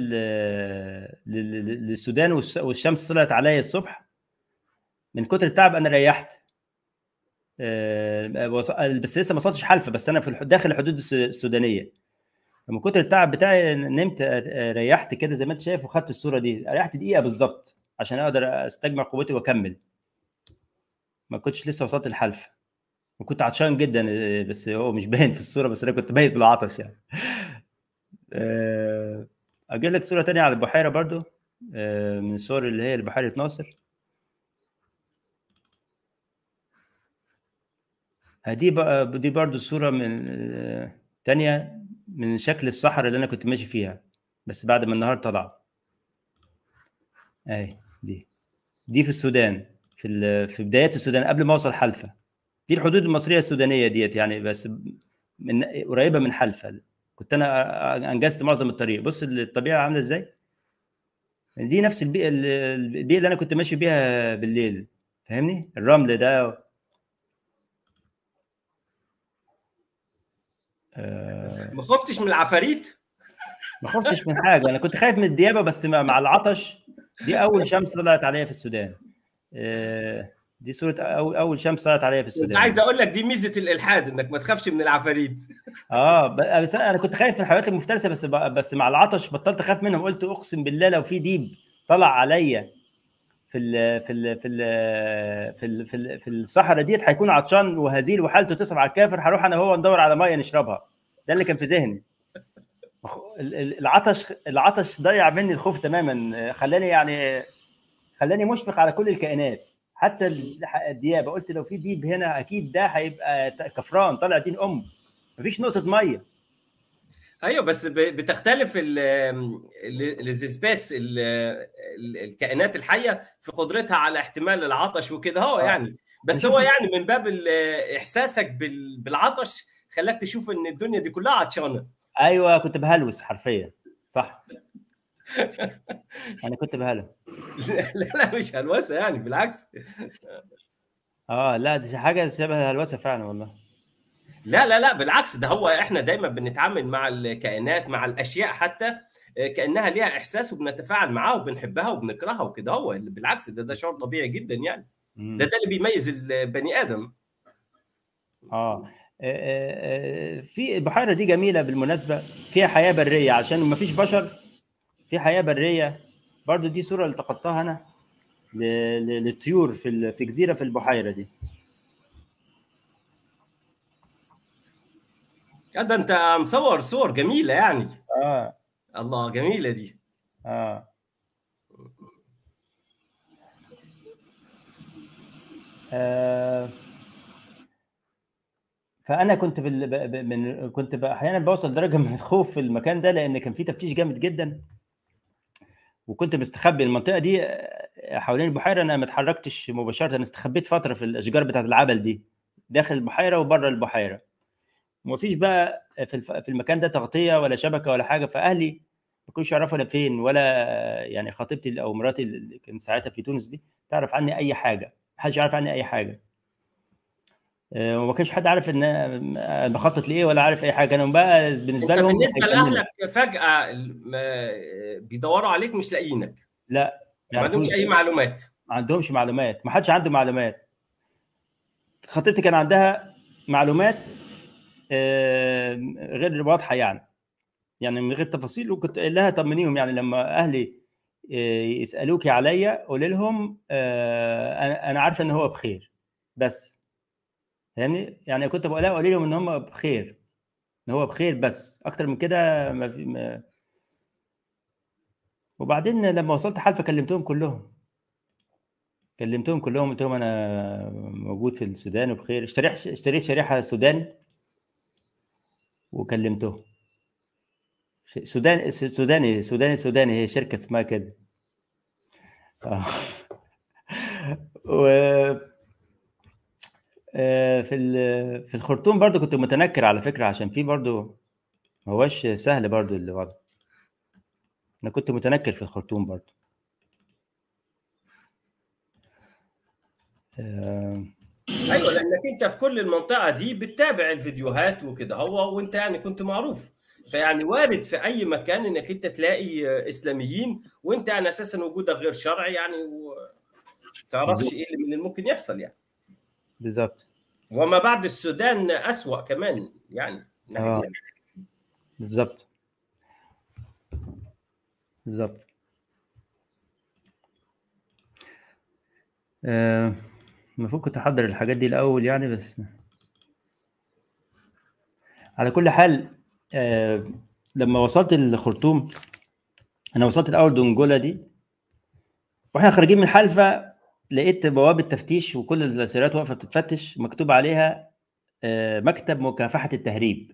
للسودان والشمس طلعت عليا الصبح من كتر التعب انا ريحت آه، آه، آه، بس لسه ما وصلتش حلفه بس انا في داخل الحدود السودانيه من كتر التعب بتاعي نمت ريحت كده زي ما انت شايف وخدت الصوره دي ريحت دقيقه بالظبط عشان اقدر استجمع قوتي واكمل ما كنتش لسه وصلت الحلف وكنت عطشان جدا بس هو مش باين في الصوره بس انا كنت باين بالعطش يعني اجيب لك صوره تانية على البحيره برضو من الصور اللي هي البحيره ناصر بقى دي برضه صوره من تانية من شكل الصحراء اللي انا كنت ماشي فيها بس بعد ما النهار طلع اهي دي دي في السودان في في بدايات السودان قبل ما اوصل حلفه دي الحدود المصريه السودانيه ديت يعني بس من قريبه من حلفه كنت انا انجزت معظم الطريق بص الطبيعه عامله ازاي دي نفس البيئه البيئه اللي انا كنت ماشي بيها بالليل فاهمني الرمل ده آه، ما خفتش من العفاريت ما خفتش من حاجه انا كنت خايف من الديابه بس مع العطش دي اول شمس طلعت عليا في السودان آه، دي صوره اول اول شمس طلعت عليا في السودان عايز اقول لك دي ميزه الالحاد انك ما تخافش من العفاريت اه بس انا كنت خايف من الحيوانات المفترسه بس بس مع العطش بطلت اخاف منهم قلت اقسم بالله لو في ديب طلع عليا في الـ في الـ في الـ في الـ في, الـ في الصحراء ديت هيكون عطشان وهزيل وحالته تصعب على الكافر هروح انا وهو ندور على ميه نشربها ده اللي كان في ذهني العطش العطش ضيع مني الخوف تماما خلاني يعني خلاني مشفق على كل الكائنات حتى الديابه قلت لو في ديب هنا اكيد ده هيبقى كفران طالع دين ام مفيش نقطه ميه ايوه بس بتختلف الزيسباس الكائنات الحيه في قدرتها على احتمال العطش وكده هو آه. يعني بس هو يعني من باب احساسك بالعطش خلاك تشوف ان الدنيا دي كلها عطشانه ايوه كنت بهلوس حرفيا صح انا كنت بهلوس لا لا مش هلوسه يعني بالعكس اه لا دي حاجه شبه الهلوسه فعلا والله لا لا لا بالعكس ده هو احنا دايما بنتعامل مع الكائنات مع الاشياء حتى آه، كانها ليها احساس وبنتفاعل معاها وبنحبها وبنكرهها وكده هو بالعكس ده ده شعور طبيعي جدا يعني ده ده اللي بيميز البني ادم آه. آه،, اه في البحيره دي جميله بالمناسبه فيها حياه بريه عشان ما فيش بشر في حياه بريه برضو دي صوره التقطتها انا للطيور في في جزيره في البحيره دي ده انت مصور صور جميله يعني اه الله جميله دي اه, آه. فانا كنت بال... ب... من... كنت ب... احيانا بوصل درجه من الخوف في المكان ده لان كان في تفتيش جامد جدا وكنت مستخبي المنطقه دي آه، حوالين البحيره انا ما اتحركتش مباشره انا استخبيت فتره في الاشجار بتاعه العبل دي داخل البحيره وبره البحيره ومفيش بقى في في المكان ده تغطيه ولا شبكه ولا حاجه فاهلي ما كانوش يعرفوا انا فين ولا يعني خطيبتي او مراتي اللي كانت ساعتها في تونس دي تعرف عني اي حاجه محدش يعرف عني اي حاجه آه، وما كانش حد عارف ان انا بخطط لايه ولا عارف اي حاجه انا بقى بالنسبه لهم بالنسبه لاهلك فجاه آه، بيدوروا عليك مش لاقيينك لا ما عندهمش اي معلومات ما عندهمش معلومات ما حدش عنده معلومات خطيبتي كان عندها معلومات غير واضحه يعني يعني من غير تفاصيل وكنت قايل لها طمنيهم يعني لما اهلي آه، يسالوكي عليا قولي لهم آه، انا عارفه ان هو بخير بس فاهمني يعني كنت بقولها قولي لهم ان هم بخير ان هو بخير بس اكتر من كده ما في ما وبعدين لما وصلت حلفه كلمتهم كلهم كلمتهم كلهم قلت لهم انا موجود في السودان وبخير اشتريت اشتريت شريحه سودان وكلمته سوداني سوداني سوداني سوداني هي شركه اسمها كده و آه، في في الخرطوم برضو كنت متنكر على فكره عشان في برضو ما هوش سهل برضو برضو انا كنت متنكر في الخرطوم برضو آه، ايوه لانك انت في كل المنطقه دي بتتابع الفيديوهات وكده هو وانت يعني كنت معروف فيعني وارد في اي مكان انك انت تلاقي اسلاميين وانت يعني اساسا وجودك غير شرعي يعني و... تعرفش ايه اللي ممكن يحصل يعني بالظبط وما بعد السودان اسوا كمان يعني آه. بالظبط بالظبط آه. المفروض كنت احضر الحاجات دي الاول يعني بس على كل حال آه لما وصلت الخرطوم انا وصلت الاول دونجولا دي واحنا خارجين من حلفة لقيت بوابه تفتيش وكل السيارات واقفه بتتفتش مكتوب عليها آه مكتب مكافحه التهريب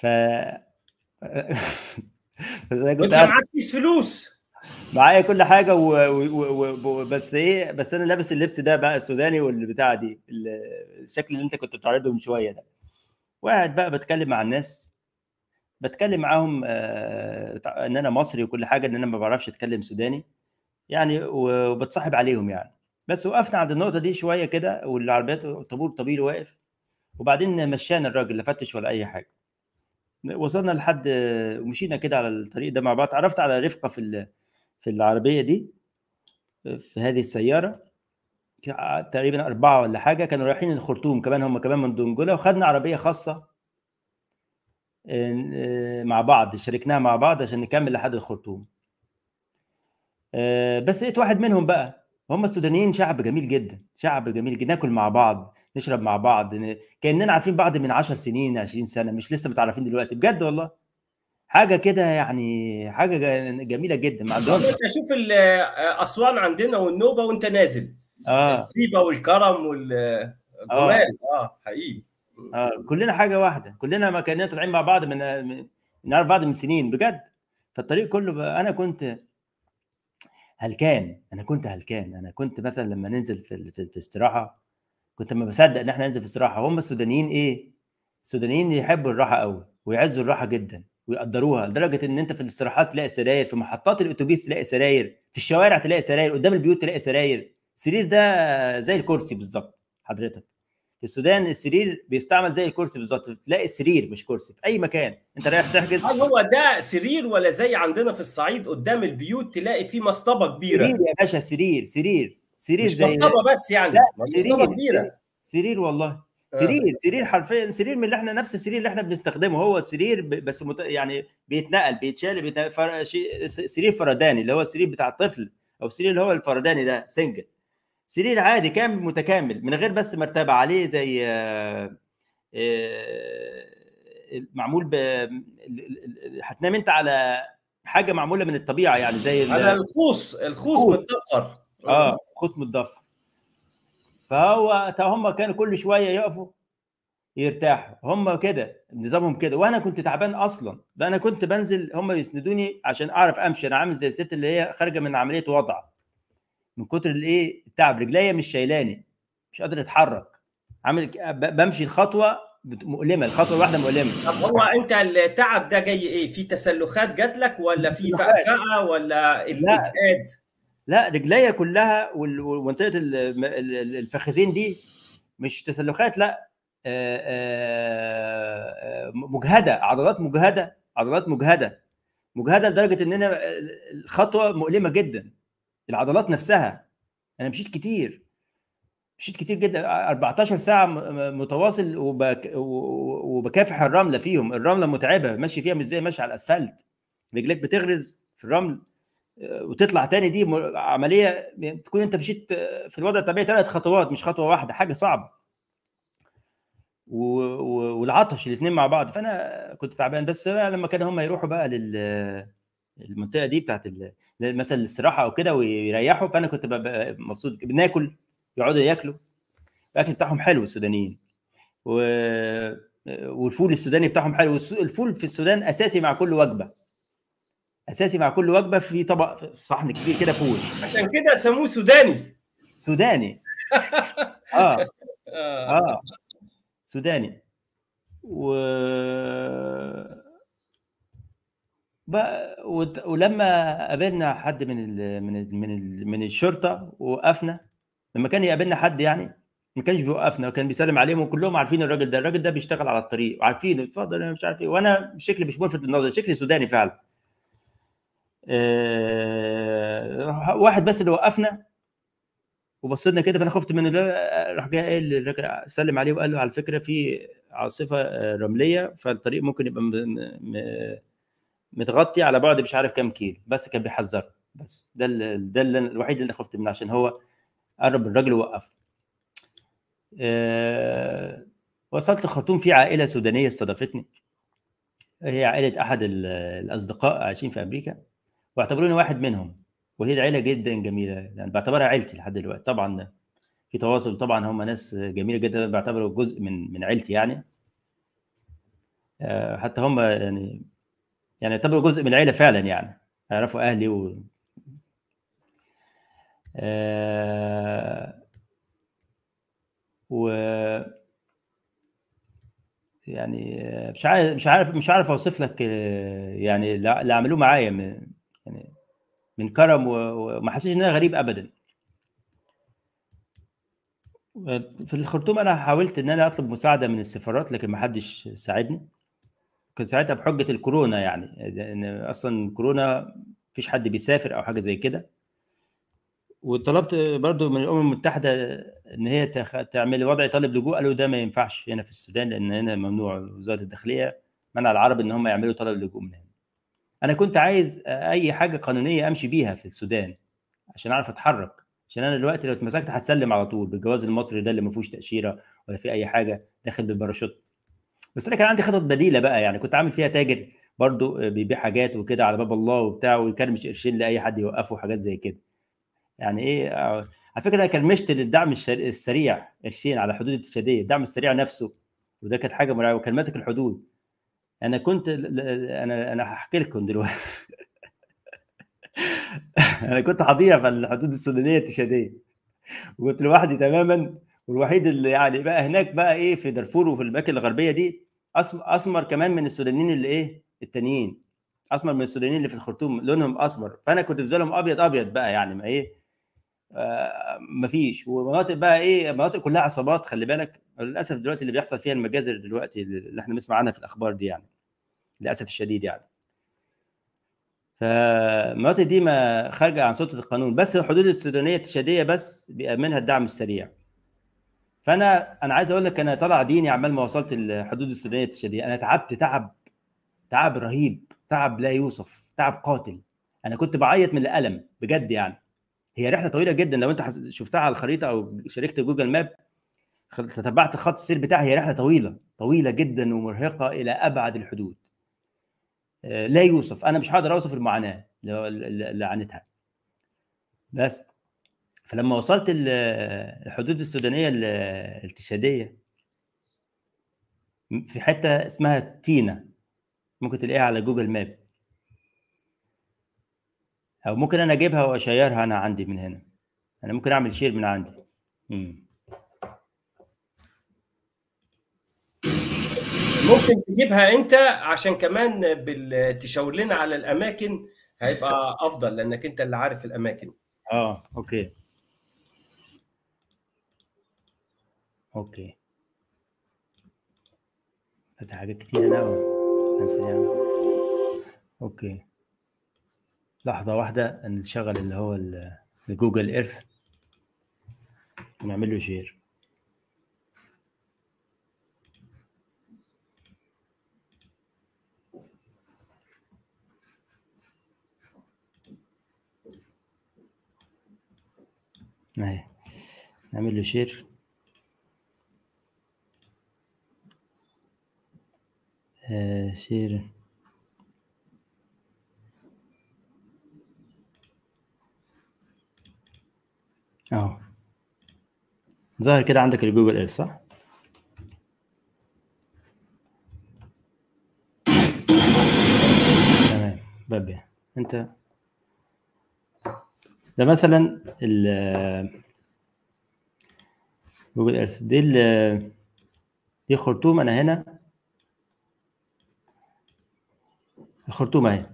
ف انت معاك كيس فلوس معايا كل حاجه و... و... و... بس ايه بس انا لابس اللبس ده بقى السوداني والبتاع دي الشكل اللي انت كنت بتعرضه من شويه ده وقاعد بقى بتكلم مع الناس بتكلم معاهم آه ان انا مصري وكل حاجه ان انا ما بعرفش اتكلم سوداني يعني وبتصاحب عليهم يعني بس وقفنا عند النقطه دي شويه كده والعربيات طابور طويل واقف وبعدين مشينا الراجل لا فتش ولا اي حاجه وصلنا لحد ومشينا كده على الطريق ده مع بعض اتعرفت على رفقه في في العربية دي في هذه السيارة تقريبا أربعة ولا حاجة كانوا رايحين الخرطوم كمان هم كمان من دونجولا وخدنا عربية خاصة آه، آه، مع بعض شاركناها مع بعض عشان نكمل لحد الخرطوم آه، بس لقيت واحد منهم بقى هم السودانيين شعب جميل جدا شعب جميل جدا ناكل مع بعض نشرب مع بعض كاننا عارفين بعض من 10 سنين 20 سنه مش لسه متعرفين دلوقتي بجد والله حاجه كده يعني حاجه جميله جدا مع الجرام انت شوف اسوان عندنا والنوبه وانت نازل اه الطيبه والكرم والجمال آه. اه, حقيقي آه. كلنا حاجه واحده كلنا ما كنا طالعين مع بعض من نعرف بعض من سنين بجد فالطريق كله بقى انا كنت هلكان انا كنت هلكان انا كنت مثلا لما ننزل في, في استراحه كنت ما بصدق ان احنا ننزل في استراحه هم السودانيين ايه السودانيين يحبوا الراحه قوي ويعزوا الراحه جدا ويقدروها لدرجه ان انت في الاستراحات تلاقي سراير في محطات الاتوبيس تلاقي سراير في الشوارع تلاقي سراير قدام البيوت تلاقي سراير السرير ده زي الكرسي بالظبط حضرتك في السودان السرير بيستعمل زي الكرسي بالظبط تلاقي سرير مش كرسي في اي مكان انت رايح تحجز هل هو ده سرير ولا زي عندنا في الصعيد قدام البيوت تلاقي فيه مصطبه كبيره سرير يا باشا سرير سرير سرير مش زي مصطبه بس يعني لا سرير مصطبه كبيره سرير والله سرير سرير حرفيا سرير من اللي احنا نفس السرير اللي احنا بنستخدمه هو سرير بس مت... يعني بيتنقل بيتشال بيتنقل فر... شي... سرير فرداني اللي هو السرير بتاع الطفل او السرير اللي هو الفرداني ده سنجل سرير عادي كامل متكامل من غير بس مرتبه عليه زي آه، آه، معمول ب هتنام انت على حاجه معموله من الطبيعه يعني زي على الخوص الخوص متضفر اه خوص متضفر فهو هم كانوا كل شويه يقفوا يرتاحوا هم كده نظامهم كده وانا كنت تعبان اصلا ده انا كنت بنزل هم يسندوني عشان اعرف امشي انا عامل زي الست اللي هي خارجه من عمليه وضع من كتر الايه التعب رجليا مش شايلاني مش قادر اتحرك عامل بمشي الخطوه مؤلمه الخطوه الواحده مؤلمه طب هو انت التعب ده جاي ايه في تسلخات جات لك ولا في فقفقه ولا اكتئاب لا رجليا كلها ومنطقه الفخذين دي مش تسلخات لا آه، آه، مجهده عضلات مجهده عضلات مجهده مجهده لدرجه ان انا آه، الخطوه مؤلمه جدا العضلات نفسها انا مشيت كتير مشيت كتير جدا 14 ساعه متواصل وبك... وبكافح الرمله فيهم الرمله متعبه ماشي فيها مش زي ماشي على الاسفلت رجليك بتغرز في الرمل وتطلع تاني دي عمليه تكون انت مشيت في الوضع الطبيعي ثلاث خطوات مش خطوه واحده حاجه صعبه والعطش الاثنين مع بعض فانا كنت تعبان بس بقى لما كانوا هم يروحوا بقى لل المنطقه دي بتاعت ال... مثلا الاستراحه او كده ويريحوا فانا كنت ببقى مبسوط بناكل يقعدوا ياكلوا الاكل بتاعهم حلو السودانيين و... والفول السوداني بتاعهم حلو الفول في السودان اساسي مع كل وجبه اساسي مع كل وجبه في طبق صحن كبير كده فول عشان كده سموه سوداني سوداني آه. اه اه سوداني و بقى ولما قابلنا حد من ال من ال من ال من الشرطه وقفنا لما كان يقابلنا حد يعني ما كانش بيوقفنا وكان بيسلم عليهم وكلهم عارفين الراجل ده الراجل ده بيشتغل على الطريق وعارفينه اتفضل انا مش عارف ايه وانا شكلي مش ملفت للنظر شكلي سوداني فعلا آه واحد بس اللي وقفنا وبصينا كده فانا خفت منه راح جاي قال الراجل سلم عليه وقال له على فكره في عاصفه آه، رمليه فالطريق ممكن يبقى متغطي على بعد مش عارف كام كيلو بس كان بيحذر بس ده ده اللي الوحيد اللي خفت منه عشان هو قرب الراجل ووقف أه وصلت الخرطوم في عائله سودانيه استضافتني هي عائله احد الاصدقاء عايشين في امريكا واعتبروني واحد منهم وهي عيله جدا جميله يعني بعتبرها عيلتي لحد دلوقتي طبعا في تواصل طبعا هم ناس جميله جدا بعتبره جزء من من عيلتي يعني آه، حتى هم يعني يعني يعتبروا جزء من العيله فعلا يعني يعرفوا اهلي و آه، و يعني مش عارف مش عارف مش عارف اوصف لك آه، يعني اللي عملوه معايا يعني من كرم وما حسيتش ان انا غريب ابدا في الخرطوم انا حاولت ان انا اطلب مساعده من السفارات لكن ما حدش ساعدني كان ساعتها بحجه الكورونا يعني ان اصلا كورونا مفيش حد بيسافر او حاجه زي كده وطلبت برضو من الامم المتحده ان هي تعمل وضع طالب لجوء قالوا ده ما ينفعش هنا في السودان لان هنا ممنوع وزاره الداخليه منع العرب ان هم يعملوا طلب لجوء من هنا انا كنت عايز اي حاجه قانونيه امشي بيها في السودان عشان اعرف اتحرك عشان انا دلوقتي لو اتمسكت هتسلم على طول بالجواز المصري ده اللي ما فيهوش تاشيره ولا في اي حاجه داخل بالباراشوت بس انا كان عندي خطط بديله بقى يعني كنت عامل فيها تاجر برضه آه، بيبيع حاجات وكده على باب الله وبتاع ويكرمش قرشين لاي حد يوقفه وحاجات زي كده يعني ايه آه، على فكره انا كرمشت للدعم السريع قرشين على حدود التشاديه الدعم السريع نفسه وده كانت حاجه مرعبه وكان ماسك الحدود انا كنت انا انا هحكي لكم دلوقتي انا كنت هضيع في الحدود السودانيه التشاديه وكنت لوحدي تماما والوحيد اللي يعني بقى هناك بقى ايه في دارفور وفي الاماكن الغربيه دي اسمر كمان من السودانيين اللي ايه التانيين اسمر من السودانيين اللي في الخرطوم لونهم اسمر فانا كنت بالنسبه ابيض ابيض بقى يعني ما ايه آه، مفيش ومناطق بقى ايه مناطق كلها عصابات خلي بالك للاسف دلوقتي اللي بيحصل فيها المجازر دلوقتي اللي احنا بنسمع عنها في الاخبار دي يعني للاسف الشديد يعني فالمناطق دي ما خارجه عن سلطه القانون بس الحدود السودانيه التشاديه بس بيامنها الدعم السريع فانا انا عايز اقول لك انا طلع ديني عمال ما وصلت الحدود السودانيه التشاديه انا تعبت تعب تعب رهيب تعب لا يوصف تعب قاتل انا كنت بعيط من الالم بجد يعني هي رحله طويله جدا لو انت شفتها على الخريطه او شاركت جوجل ماب تتبعت خط السير بتاعها هي رحله طويله طويله جدا ومرهقه الى ابعد الحدود آه، لا يوصف انا مش هقدر اوصف المعاناه اللي عانتها بس فلما وصلت الحدود السودانيه التشاديه في حته اسمها تينا ممكن تلاقيها على جوجل ماب او ممكن انا اجيبها واشيرها انا عندي من هنا انا ممكن اعمل شير من عندي مم. ممكن تجيبها انت عشان كمان بالتشاور تشاور لنا على الاماكن هيبقى افضل لانك انت اللي عارف الاماكن اه اوكي اوكي فتح حاجات كتير قوي يعني. اوكي لحظه واحده نشغل اللي هو الجوجل ايرث ونعمل له شير اهي نعمل له شير آه شير اهو ظاهر كده عندك الجوجل ايرث صح؟ تمام باب انت ده مثلا ال جوجل ايرث دي ال دي خرطوم انا هنا الخرطوم اهي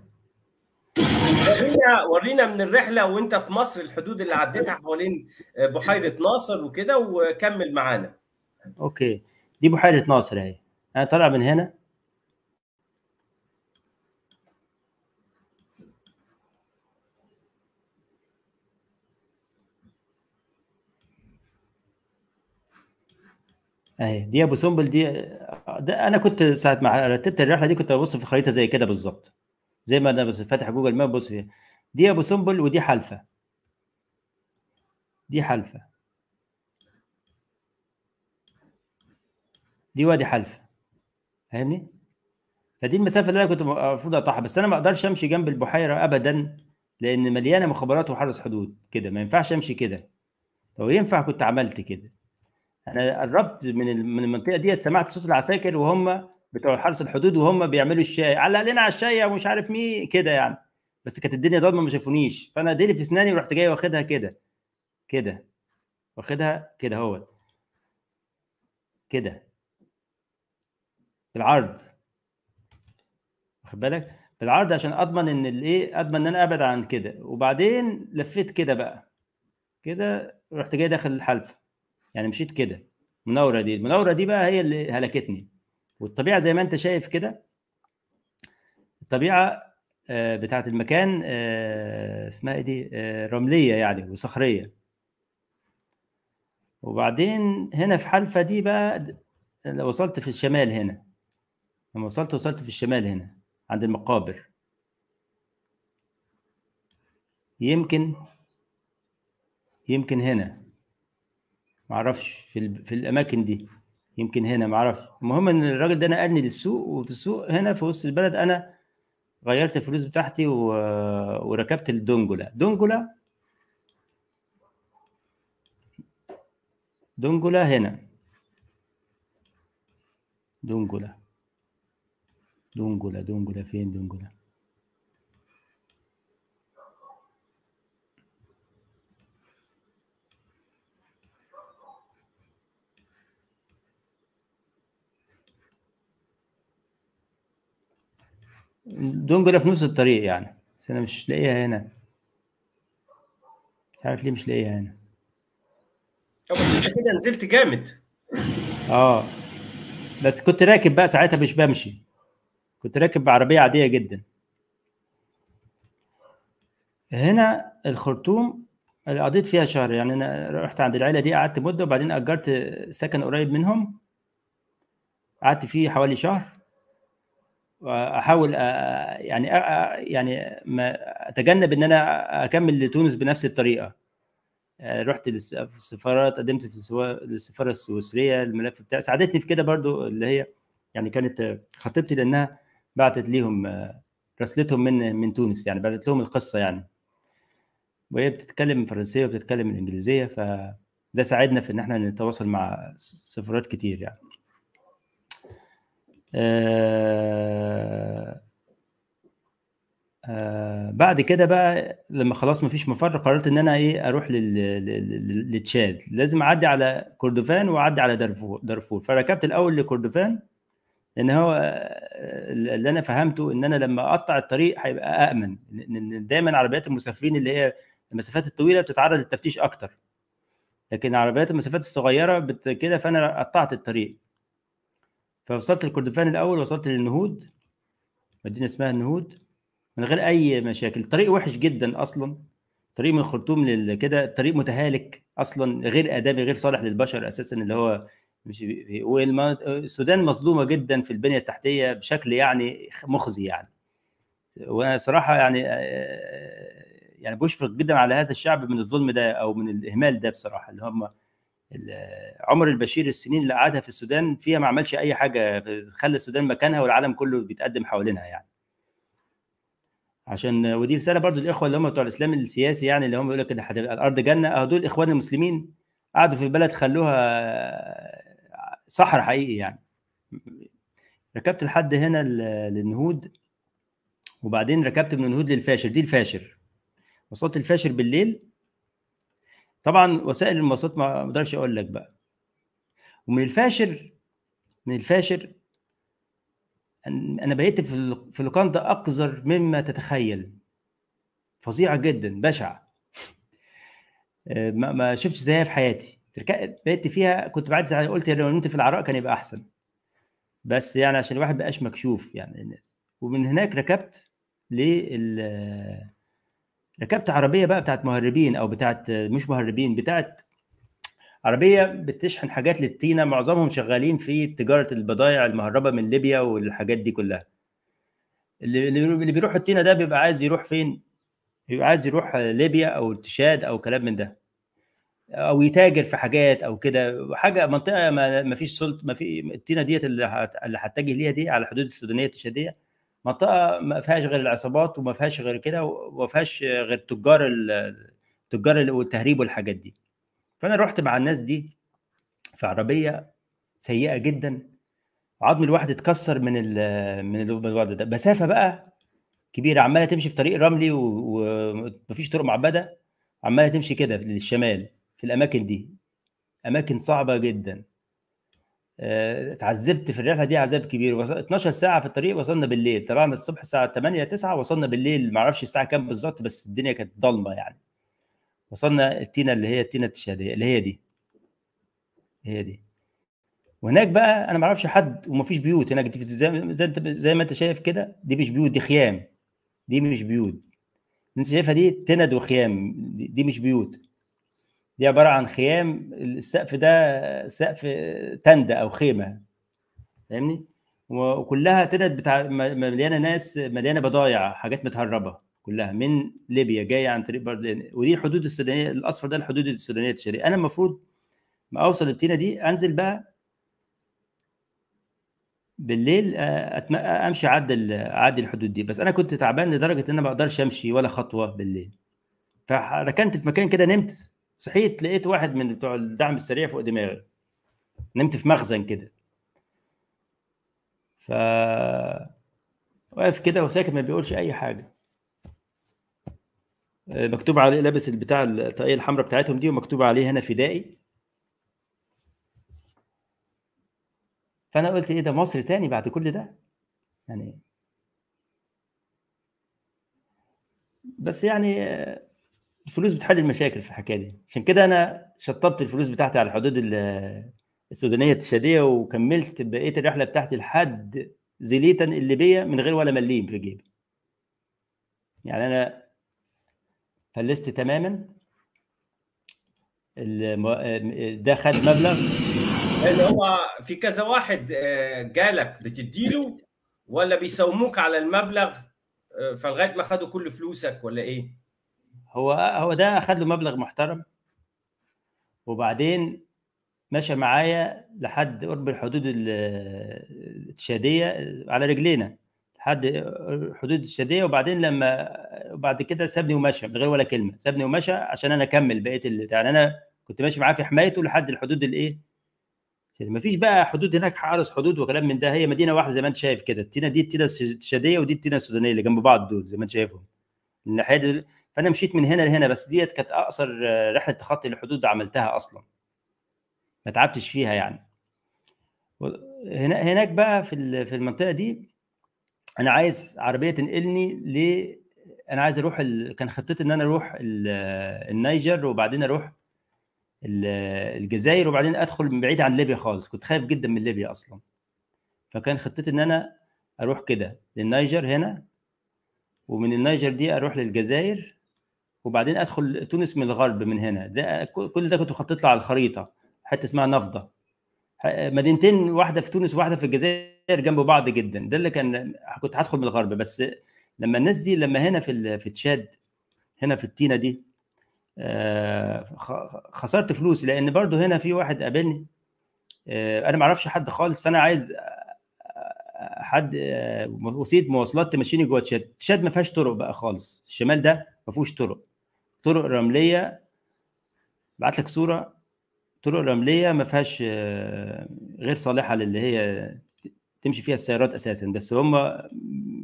ورينا ورينا من الرحله وانت في مصر الحدود اللي عديتها حوالين آه، بحيره ناصر وكده وكمل معانا اوكي دي بحيره ناصر اهي انا طالع من هنا اهي دي ابو سمبل دي ده انا كنت ساعه ما رتبت الرحله دي كنت ببص في خريطه زي كده بالظبط زي ما انا بس فاتح جوجل ماب بص فيها دي ابو سمبل ودي حلفه دي حلفه دي وادي حلفه فاهمني فدي المسافه اللي انا كنت المفروض اقطعها بس انا ما اقدرش امشي جنب البحيره ابدا لان مليانه مخابرات وحرس حدود كده ما ينفعش امشي كده لو ينفع كنت عملت كده انا قربت من من المنطقه ديت سمعت صوت العساكر وهم بتوع حرس الحدود وهم بيعملوا الشاي على لنا على الشاي ومش عارف مين كده يعني بس كانت الدنيا ضلمه ما شافونيش فانا ديلي في اسناني ورحت جاي واخدها كده كده واخدها كده اهوت كده بالعرض واخد بالك بالعرض عشان اضمن ان الايه اضمن ان انا ابعد عن كده وبعدين لفيت كده بقى كده رحت جاي داخل الحلفه يعني مشيت كده المناوره دي المناوره دي بقى هي اللي هلكتني والطبيعه زي ما انت شايف كده الطبيعه آه، بتاعت المكان آه، اسمها ايه دي آه، رمليه يعني وصخريه وبعدين هنا في حلفة دي بقى لو وصلت في الشمال هنا لما وصلت وصلت في الشمال هنا عند المقابر يمكن يمكن هنا معرفش في, في الأماكن دي يمكن هنا ما اعرف المهم ان الراجل ده نقلني للسوق وفي السوق هنا في وسط البلد انا غيرت الفلوس بتاعتي و... وركبت الدونجولا دونجولا دونجولا هنا دونجولا دونجولا دونجولا فين دونجولا دونجولا في نص الطريق يعني بس انا مش لاقيها هنا مش عارف ليه مش لاقيها هنا بس انت كده نزلت جامد اه بس كنت راكب بقى ساعتها مش بمشي كنت راكب بعربيه عاديه جدا هنا الخرطوم اللي قضيت فيها شهر يعني انا رحت عند العيله دي قعدت مده وبعدين اجرت سكن قريب منهم قعدت فيه حوالي شهر واحاول آه، يعني آه، آه، يعني ما اتجنب ان انا اكمل لتونس بنفس الطريقه رحت للسفارات قدمت في السفاره السويسريه الملف بتاع ساعدتني في كده برضو اللي هي يعني كانت خطيبتي لانها بعتت ليهم رسلتهم من من تونس يعني بعتت لهم القصه يعني وهي بتتكلم فرنسيه وبتتكلم الانجليزيه فده ساعدنا في ان احنا نتواصل مع سفارات كتير يعني آه،, آه بعد كده بقى لما خلاص مفيش مفر قررت ان انا ايه اروح لتشاد لازم اعدي على كردفان واعدي على دارفور دارفور فركبت الاول لكردفان لان هو آه، اللي انا فهمته ان انا لما اقطع الطريق هيبقى امن دايما عربيات المسافرين اللي هي المسافات الطويله بتتعرض للتفتيش اكتر لكن عربيات المسافات الصغيره كده فانا قطعت الطريق فوصلت للكردفان الاول وصلت للنهود مدينه اسمها النهود من غير اي مشاكل الطريق وحش جدا اصلا طريق من الخرطوم كده طريق متهالك اصلا غير ادمي غير صالح للبشر اساسا اللي هو مش والسودان مظلومه جدا في البنيه التحتيه بشكل يعني مخزي يعني وانا صراحه يعني يعني بشفق جدا على هذا الشعب من الظلم ده او من الاهمال ده بصراحه اللي هم عمر البشير السنين اللي قعدها في السودان فيها ما عملش اي حاجه خلى السودان مكانها والعالم كله بيتقدم حوالينها يعني عشان ودي رساله برضو الاخوه اللي هم بتوع الاسلام السياسي يعني اللي هم بيقول لك الارض جنه اه دول اخوان المسلمين قعدوا في البلد خلوها صحر حقيقي يعني ركبت لحد هنا للنهود وبعدين ركبت من النهود للفاشر دي الفاشر وصلت الفاشر بالليل طبعا وسائل المواصلات ما اقدرش اقول لك بقى ومن الفاشر من الفاشر انا بقيت في في لوكاندا اقذر مما تتخيل فظيعه جدا بشعه آه، ما شفتش زيها في حياتي بقيت فيها كنت بعد زي قلت لو نمت في العراء كان يبقى احسن بس يعني عشان الواحد بقاش مكشوف يعني الناس ومن هناك ركبت لل ركبت عربيه بقى بتاعت مهربين او بتاعت مش مهربين بتاعت عربيه بتشحن حاجات للتينه معظمهم شغالين في تجاره البضائع المهربه من ليبيا والحاجات دي كلها اللي بيروح التينه ده بيبقى عايز يروح فين بيبقى عايز يروح ليبيا او تشاد او كلام من ده او يتاجر في حاجات او كده حاجه منطقه ما فيش سلط ما في التينه ديت اللي هتتجه ليها دي على حدود السودانيه التشاديه منطقه ما فيهاش غير العصابات وما فيهاش غير كده وما فيهاش غير تجار التجار والتهريب والحاجات دي فانا رحت مع الناس دي في عربيه سيئه جدا عظم الواحد اتكسر من ال من الوضع ده مسافه بقى كبيره عماله تمشي في طريق رملي ومفيش طرق معبده عماله تمشي كده للشمال في الاماكن دي اماكن صعبه جدا آه، اتعذبت في الرحله دي عذاب كبير 12 ساعه في الطريق وصلنا بالليل طلعنا الصبح الساعه 8 9 وصلنا بالليل ما اعرفش الساعه كام بالظبط بس الدنيا كانت ضلمه يعني وصلنا التينه اللي هي التينه الشهاديه اللي هي دي هي دي وهناك بقى انا ما اعرفش حد ومفيش بيوت هناك دي زي, زي, ما انت شايف كده دي مش بيوت دي خيام دي مش بيوت انت شايفها دي تند وخيام دي مش بيوت دي عباره عن خيام السقف ده سقف تند او خيمه فاهمني وكلها تند بتاع مليانه ناس مليانه بضايع حاجات متهربه كلها من ليبيا جايه عن طريق بردين يعني، ودي حدود السودانيه الاصفر ده الحدود السودانيه التشريعية انا المفروض ما اوصل التينه دي انزل بقى بالليل امشي عدى عدى الحدود دي بس انا كنت تعبان لدرجه ان انا ما اقدرش امشي ولا خطوه بالليل فركنت في مكان كده نمت صحيت لقيت واحد من بتوع الدعم السريع فوق دماغي نمت في مخزن كده ف واقف كده وساكت ما بيقولش اي حاجه مكتوب عليه لابس البتاع الطاقيه الحمراء بتاعتهم دي ومكتوب عليه هنا فدائي فانا قلت ايه ده مصر تاني بعد كل ده يعني بس يعني الفلوس بتحل المشاكل في الحكايه دي عشان كده انا شطبت الفلوس بتاعتي على الحدود السودانيه التشاديه وكملت بقيه الرحله بتاعتي لحد زليتا الليبيه من غير ولا مليم في جيبي يعني انا فلست تماما ده خد مبلغ اللي هو في كذا واحد آه، جالك بتديله ولا بيساوموك على المبلغ آه، فلغايه ما خدوا كل فلوسك ولا ايه؟ هو هو ده اخذ له مبلغ محترم وبعدين مشى معايا لحد قرب الحدود التشاديه على رجلينا لحد حدود التشاديه وبعدين لما بعد كده سابني ومشى من غير ولا كلمه سابني ومشى عشان انا اكمل بقيه يعني انا كنت ماشي معاه في حمايته لحد الحدود الايه يعني ما فيش بقى حدود هناك حارس حدود وكلام من ده هي مدينه واحده زي ما انت شايف كده التينه دي التينه الشاديه ودي التينه السودانيه اللي جنب بعض دول زي ما انت شايفهم الناحيه فانا مشيت من هنا لهنا بس ديت كانت اقصر آه، رحله تخطي الحدود عملتها اصلا ما تعبتش فيها يعني هنا هناك بقى في في المنطقه دي انا عايز عربيه تنقلني ل انا عايز اروح ال... كان خطتي ان انا اروح ال... آه، النيجر وبعدين اروح ال... آه، الجزائر وبعدين ادخل من بعيد عن ليبيا خالص كنت خايف جدا من ليبيا اصلا فكان خطتي ان انا اروح كده للنيجر هنا ومن النيجر دي اروح للجزائر وبعدين ادخل تونس من الغرب من هنا ده كل ده كنت مخطط له على الخريطه حته اسمها نفضه مدينتين واحده في تونس وواحده في الجزائر جنب بعض جدا ده اللي كان كنت هدخل من الغرب بس لما الناس دي لما هنا في في تشاد هنا في التينه دي آه، خسرت فلوس لان برضو هنا في واحد قابلني آه، انا ما اعرفش حد خالص فانا عايز آه، حد وسيله مواصلات تمشيني جوه تشاد تشاد ما فيهاش طرق بقى خالص الشمال ده ما فيهوش طرق طرق رمليه بعت لك صوره طرق رمليه ما فيهاش آه، غير صالحه للي هي تمشي فيها السيارات اساسا بس هم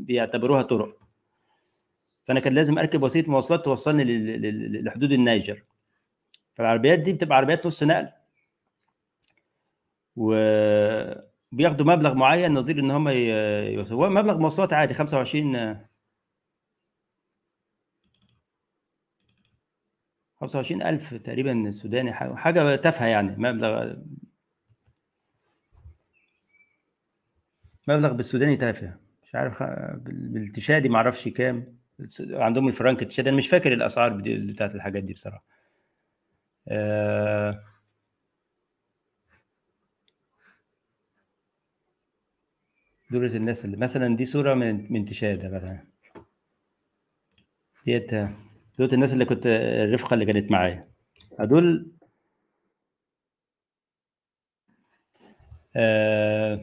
بيعتبروها طرق فانا كان لازم اركب وسيله مواصلات توصلني لحدود النيجر فالعربيات دي بتبقى عربيات نص نقل وبياخدوا مبلغ معين نظير ان هم يوصلوا مبلغ مواصلات عادي 25 25000 تقريبا سوداني حاجه تافهه يعني مبلغ مبلغ بالسوداني تافه مش عارف بالتشادي ما اعرفش كام عندهم الفرنك التشادي انا مش فاكر الاسعار بتاعت الحاجات دي بصراحه آه، دولة الناس اللي مثلا دي صورة من من تشادة مثلا ديت دول الناس اللي كنت الرفقه اللي كانت معايا هدول آه،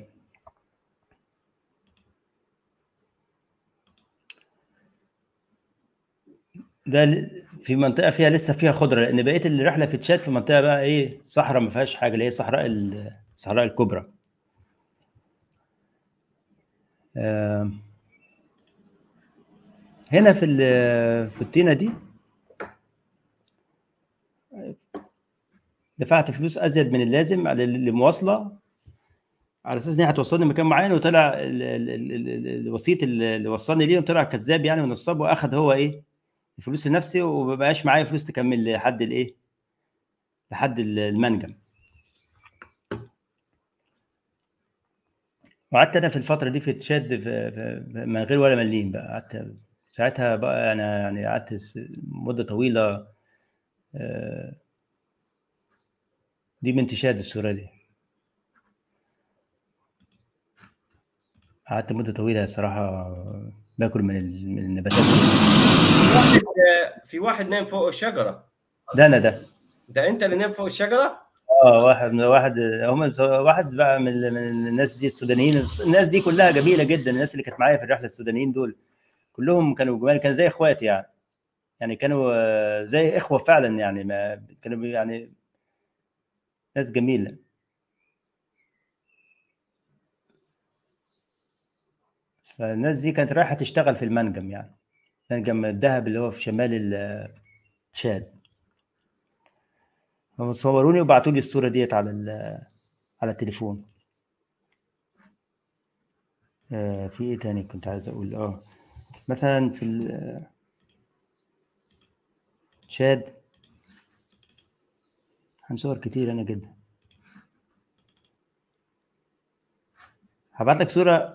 ده في منطقه فيها لسه فيها خضره لان بقيه الرحله في تشاد في منطقه بقى ايه صحراء ما فيهاش حاجه اللي هي صحراء الصحراء الكبرى آه هنا في في الطينه دي دفعت فلوس ازيد من اللازم لمواصله على اساس ان هي هتوصلني مكان معين وطلع الوسيط اللي وصلني ليه طلع كذاب يعني ونصاب واخد هو ايه الفلوس لنفسي وما بقاش معايا فلوس تكمل لحد الايه لحد المنجم وقعدت انا في الفتره دي في تشاد من غير ولا مليم بقى قعدت ساعتها بقى انا يعني قعدت مده طويله آه، دي بنت شاد الصوره دي قعدت مده طويله صراحه باكل من النباتات في واحد نايم فوق الشجره ده انا ده ده انت اللي نايم فوق الشجره اه واحد من واحد هم واحد بقى من الناس دي السودانيين الناس دي كلها جميله جدا الناس اللي كانت معايا في الرحله السودانيين دول كلهم كانوا جمال كان زي اخواتي يعني يعني كانوا آه، زي اخوه فعلا يعني ما كانوا يعني ناس جميله فالناس دي كانت رايحه تشتغل في المنجم يعني منجم الذهب اللي هو في شمال تشاد آه، هم صوروني وبعتوا لي الصوره ديت على آه، على التليفون في ايه تاني كنت عايز اقول اه مثلا في تشاد هنصور كتير انا جدا هبعت لك صوره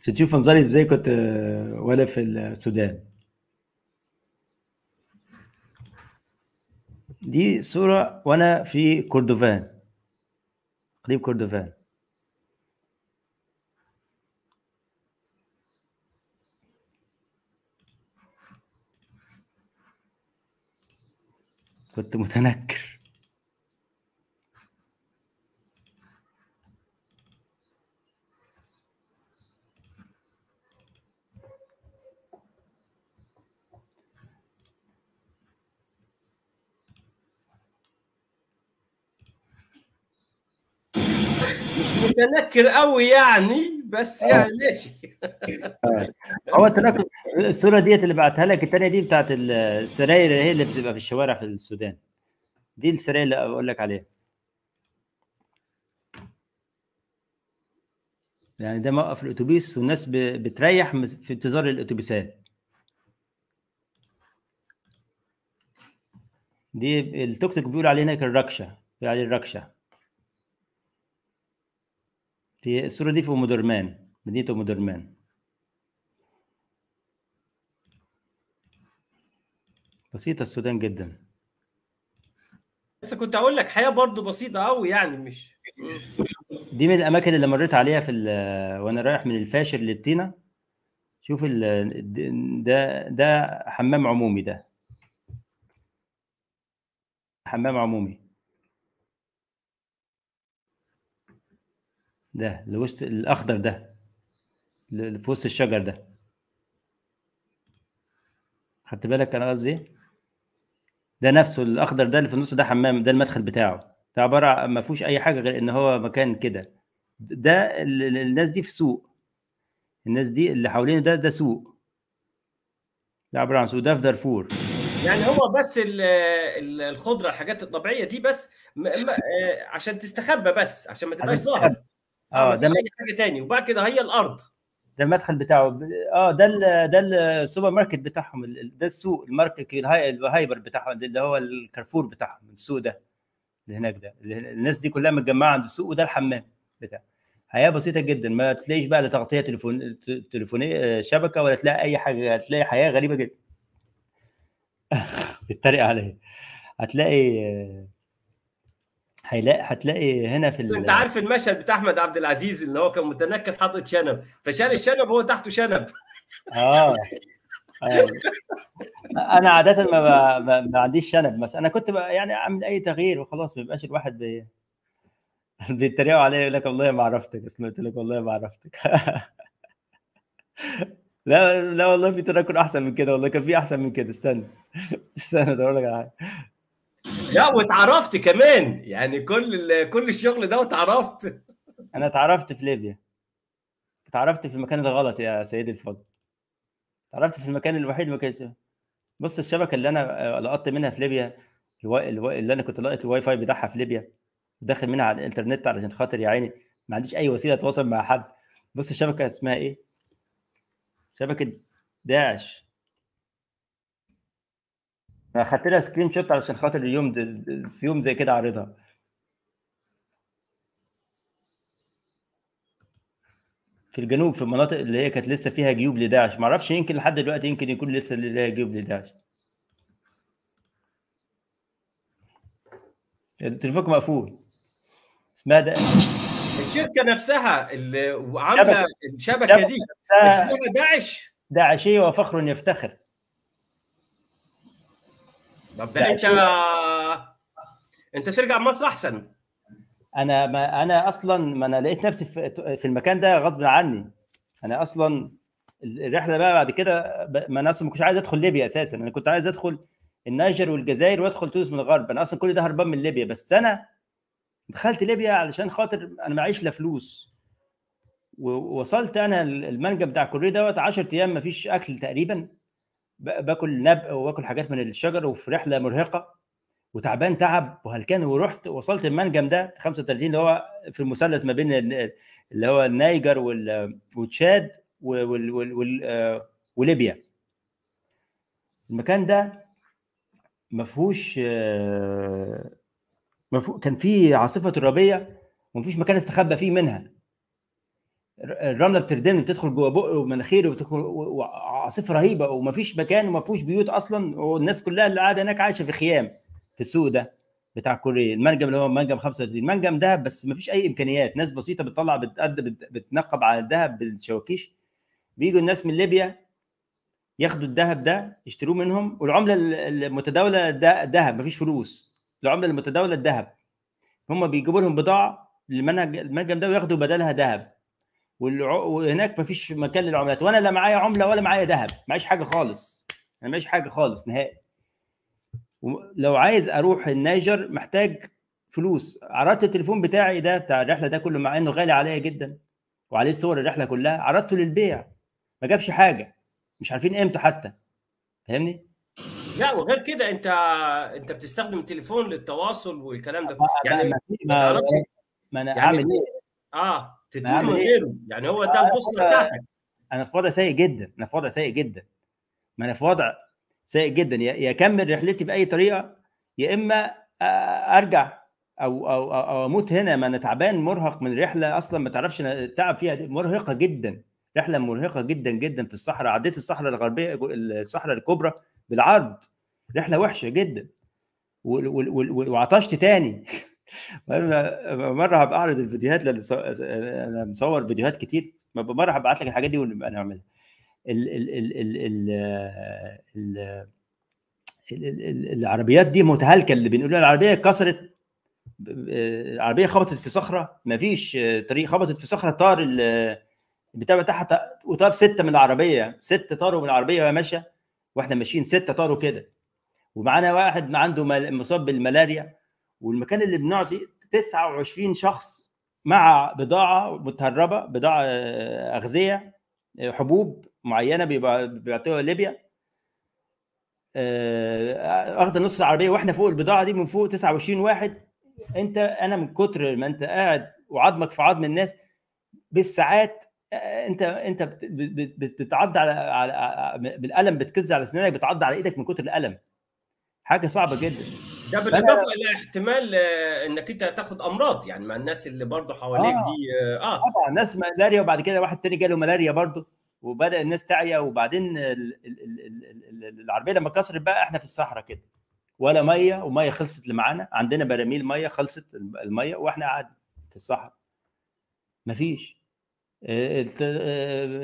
عشان تشوف منظري ازاي كنت آه، وانا في السودان دي صوره وانا في كردوفان قريب كردوفان كنت متنكر مش متنكر قوي يعني بس آه. يعني ليش آه. هو التنكر الصوره ديت اللي بعتها لك الثانيه دي بتاعت السراير اللي هي اللي بتبقى في الشوارع في السودان دي السراير اللي بقول لك عليها يعني ده موقف الاتوبيس والناس بتريح في انتظار الاتوبيسات دي التوك توك بيقول عليه هناك يعني الركشه بيقول عليه الركشه دي الصورة دي في أم درمان مدينة أم درمان بسيطة السودان جدا بس كنت هقول لك حياة برضو بسيطة أوي يعني مش دي من الأماكن اللي مريت عليها في وأنا رايح من الفاشر للتينة شوف ال... ده ده حمام عمومي ده حمام عمومي ده اللي وسط الاخضر ده اللي في وسط الشجر ده خدت بالك انا قصدي إيه؟ ده نفسه الاخضر ده اللي في النص ده حمام ده المدخل بتاعه ده عباره ما فيهوش اي حاجه غير ان هو مكان كده ده الناس دي في سوق الناس دي اللي حوالينا ده ده سوق ده عباره عن سوق ده في دارفور يعني هو بس الخضره الحاجات الطبيعيه دي بس آه، عشان تستخبى بس عشان ما تبقاش ظاهر اه ده حاجه تاني وبعد كده هي الارض ده المدخل بتاعه اه ده ال ده السوبر ماركت بتاعهم ده السوق الماركت الهاي الهايبر بتاعهم اللي هو الكارفور بتاعهم السوق ده اللي هناك ده الناس دي كلها متجمعه عند السوق وده الحمام بتاعه حياه بسيطه جدا ما تلاقيش بقى لا تغطيه تليفون تليفونيه آه، شبكه ولا تلاقي اي حاجه هتلاقي حياه غريبه جدا بيتريق عليا هتلاقي آه، هيلاقي هتلاقي هنا في انت عارف المشهد بتاع احمد عبد العزيز اللي هو كان متنكر حاطط شنب فشال الشنب هو تحته شنب آه. اه انا عاده ما, ب... ما, ما عنديش شنب بس انا كنت بقى يعني اعمل اي تغيير وخلاص ما يبقاش الواحد بي... بيتريقوا عليا يقول لك والله ما عرفتك اسمه قلت لك والله ما عرفتك لا لا والله في تنكر احسن من كده والله كان في احسن من كده استنى استنى اقول لك على حاجه لا واتعرفت كمان يعني كل كل الشغل ده واتعرفت انا اتعرفت في ليبيا اتعرفت في المكان الغلط يا سيدي الفضل اتعرفت في المكان الوحيد ما كانش بص الشبكه اللي انا آه، لقطت منها في ليبيا اللي انا كنت لقيت الواي فاي بتاعها في ليبيا داخل منها على الانترنت علشان خاطر يا عيني ما عنديش اي وسيله اتواصل مع حد بص الشبكه اسمها ايه شبكه داعش انا يعني خدت لها سكرين شوت علشان خاطر اليوم في يوم زي كده عارضها في الجنوب في المناطق اللي هي كانت لسه فيها جيوب لداعش ما اعرفش يمكن لحد دلوقتي يمكن يكون لسه ليها جيوب لداعش التليفون مقفول اسمها ده الشركه نفسها اللي عامله الشبكه دي اسمها داعش داعشيه وفخر يفتخر مبدئيا انت انت ترجع مصر احسن انا ما انا اصلا ما انا لقيت نفسي في المكان ده غصب عني انا اصلا الرحله بقى بعد كده ما انا اصلا ما كنتش عايز ادخل ليبيا اساسا انا كنت عايز ادخل النيجر والجزائر وادخل تونس من الغرب انا اصلا كل ده هربان من ليبيا بس انا دخلت ليبيا علشان خاطر انا معيش لا فلوس ووصلت انا المنجم بتاع الكوريه دوت 10 ايام ما فيش اكل تقريبا باكل نبق وباكل حاجات من الشجر وفي رحله مرهقه وتعبان تعب وهلكان ورحت وصلت المنجم ده 35 اللي هو في المثلث ما بين اللي هو النيجر وتشاد آه، وليبيا المكان ده ما فيهوش آه، كان فيه عاصفه ترابيه وما فيش مكان استخبى فيه منها الرمله بتردن بتدخل جوه بقه ومناخيره وتدخل وعاصفه رهيبه ومفيش مكان ومفيش بيوت اصلا والناس كلها اللي قاعده هناك عايشه في خيام في ده بتاع كوريا المنجم اللي هو منجم 35 منجم ذهب بس مفيش اي امكانيات ناس بسيطه بتطلع بتقد بتنقب على الذهب بالشواكيش بيجوا الناس من ليبيا ياخدوا الذهب ده يشتروه منهم والعمله المتداوله ذهب مفيش فلوس العمله المتداوله الذهب هم بيجيبوا لهم بضاعه للمنجم المنجم ده وياخدوا بدلها ذهب وهناك مفيش مكان للعملات وانا لا معايا عمله ولا معايا ذهب معيش حاجه خالص انا معيش حاجه خالص نهائي لو عايز اروح النيجر محتاج فلوس عرضت التليفون بتاعي ده بتاع الرحله ده كله مع انه غالي عليا جدا وعليه صور الرحله كلها عرضته للبيع ما جابش حاجه مش عارفين قيمته حتى فاهمني لا وغير كده انت انت بتستخدم التليفون للتواصل والكلام ده آه، يعني ما, ما, ما انا يعني اعمل ايه اه تديله نعم. غيره يعني هو ده البوصله بتاعتك انا في وضع سيء جدا انا في وضع سيء جدا ما انا في وضع سيء جدا يا اكمل رحلتي باي طريقه يا اما ارجع او او او اموت هنا ما انا تعبان مرهق من رحله اصلا ما تعرفش التعب فيها دي مرهقه جدا رحله مرهقه جدا جدا في الصحراء عديت الصحراء الغربيه الصحراء الكبرى بالعرض رحله وحشه جدا وعطشت تاني مره هبقى اعرض الفيديوهات لان انا مصور فيديوهات كتير مره هبعت لك الحاجات دي ونبقى نعملها ال ال ال ال ال ال العربيات دي متهالكه اللي بنقول العربيه اتكسرت العربيه خبطت في صخره مفيش طريق خبطت في صخره طار بتاع بتاعها وطار سته من العربيه سته طاروا من العربيه وهي ماشيه واحنا ماشيين سته طاروا كده ومعانا واحد عنده مصاب بالملاريا والمكان اللي بنقعد فيه 29 شخص مع بضاعه متهربه بضاعه آه، اغذيه آه، حبوب معينه بيبعتوها بيعطوها ليبيا آه، اخد نص العربيه واحنا فوق البضاعه دي من فوق 29 واحد انت انا من كتر ما انت قاعد وعظمك في عظم الناس بالساعات انت انت بتعض على على بالقلم بتكز على اسنانك بتعض على ايدك من كتر الالم حاجه صعبه جدا ده بالاضافه الى احتمال آه، انك انت تاخد امراض يعني مع الناس اللي برضه حواليك آه. دي آه،, اه طبعا ناس ملاريا وبعد كده واحد تاني جاله ملاريا برضه وبدا الناس تعيا وبعدين العربيه لما كسرت بقى احنا في الصحراء كده ولا ميه وميه خلصت اللي معانا عندنا براميل ميه خلصت الميه واحنا قاعدين في الصحراء مفيش آه،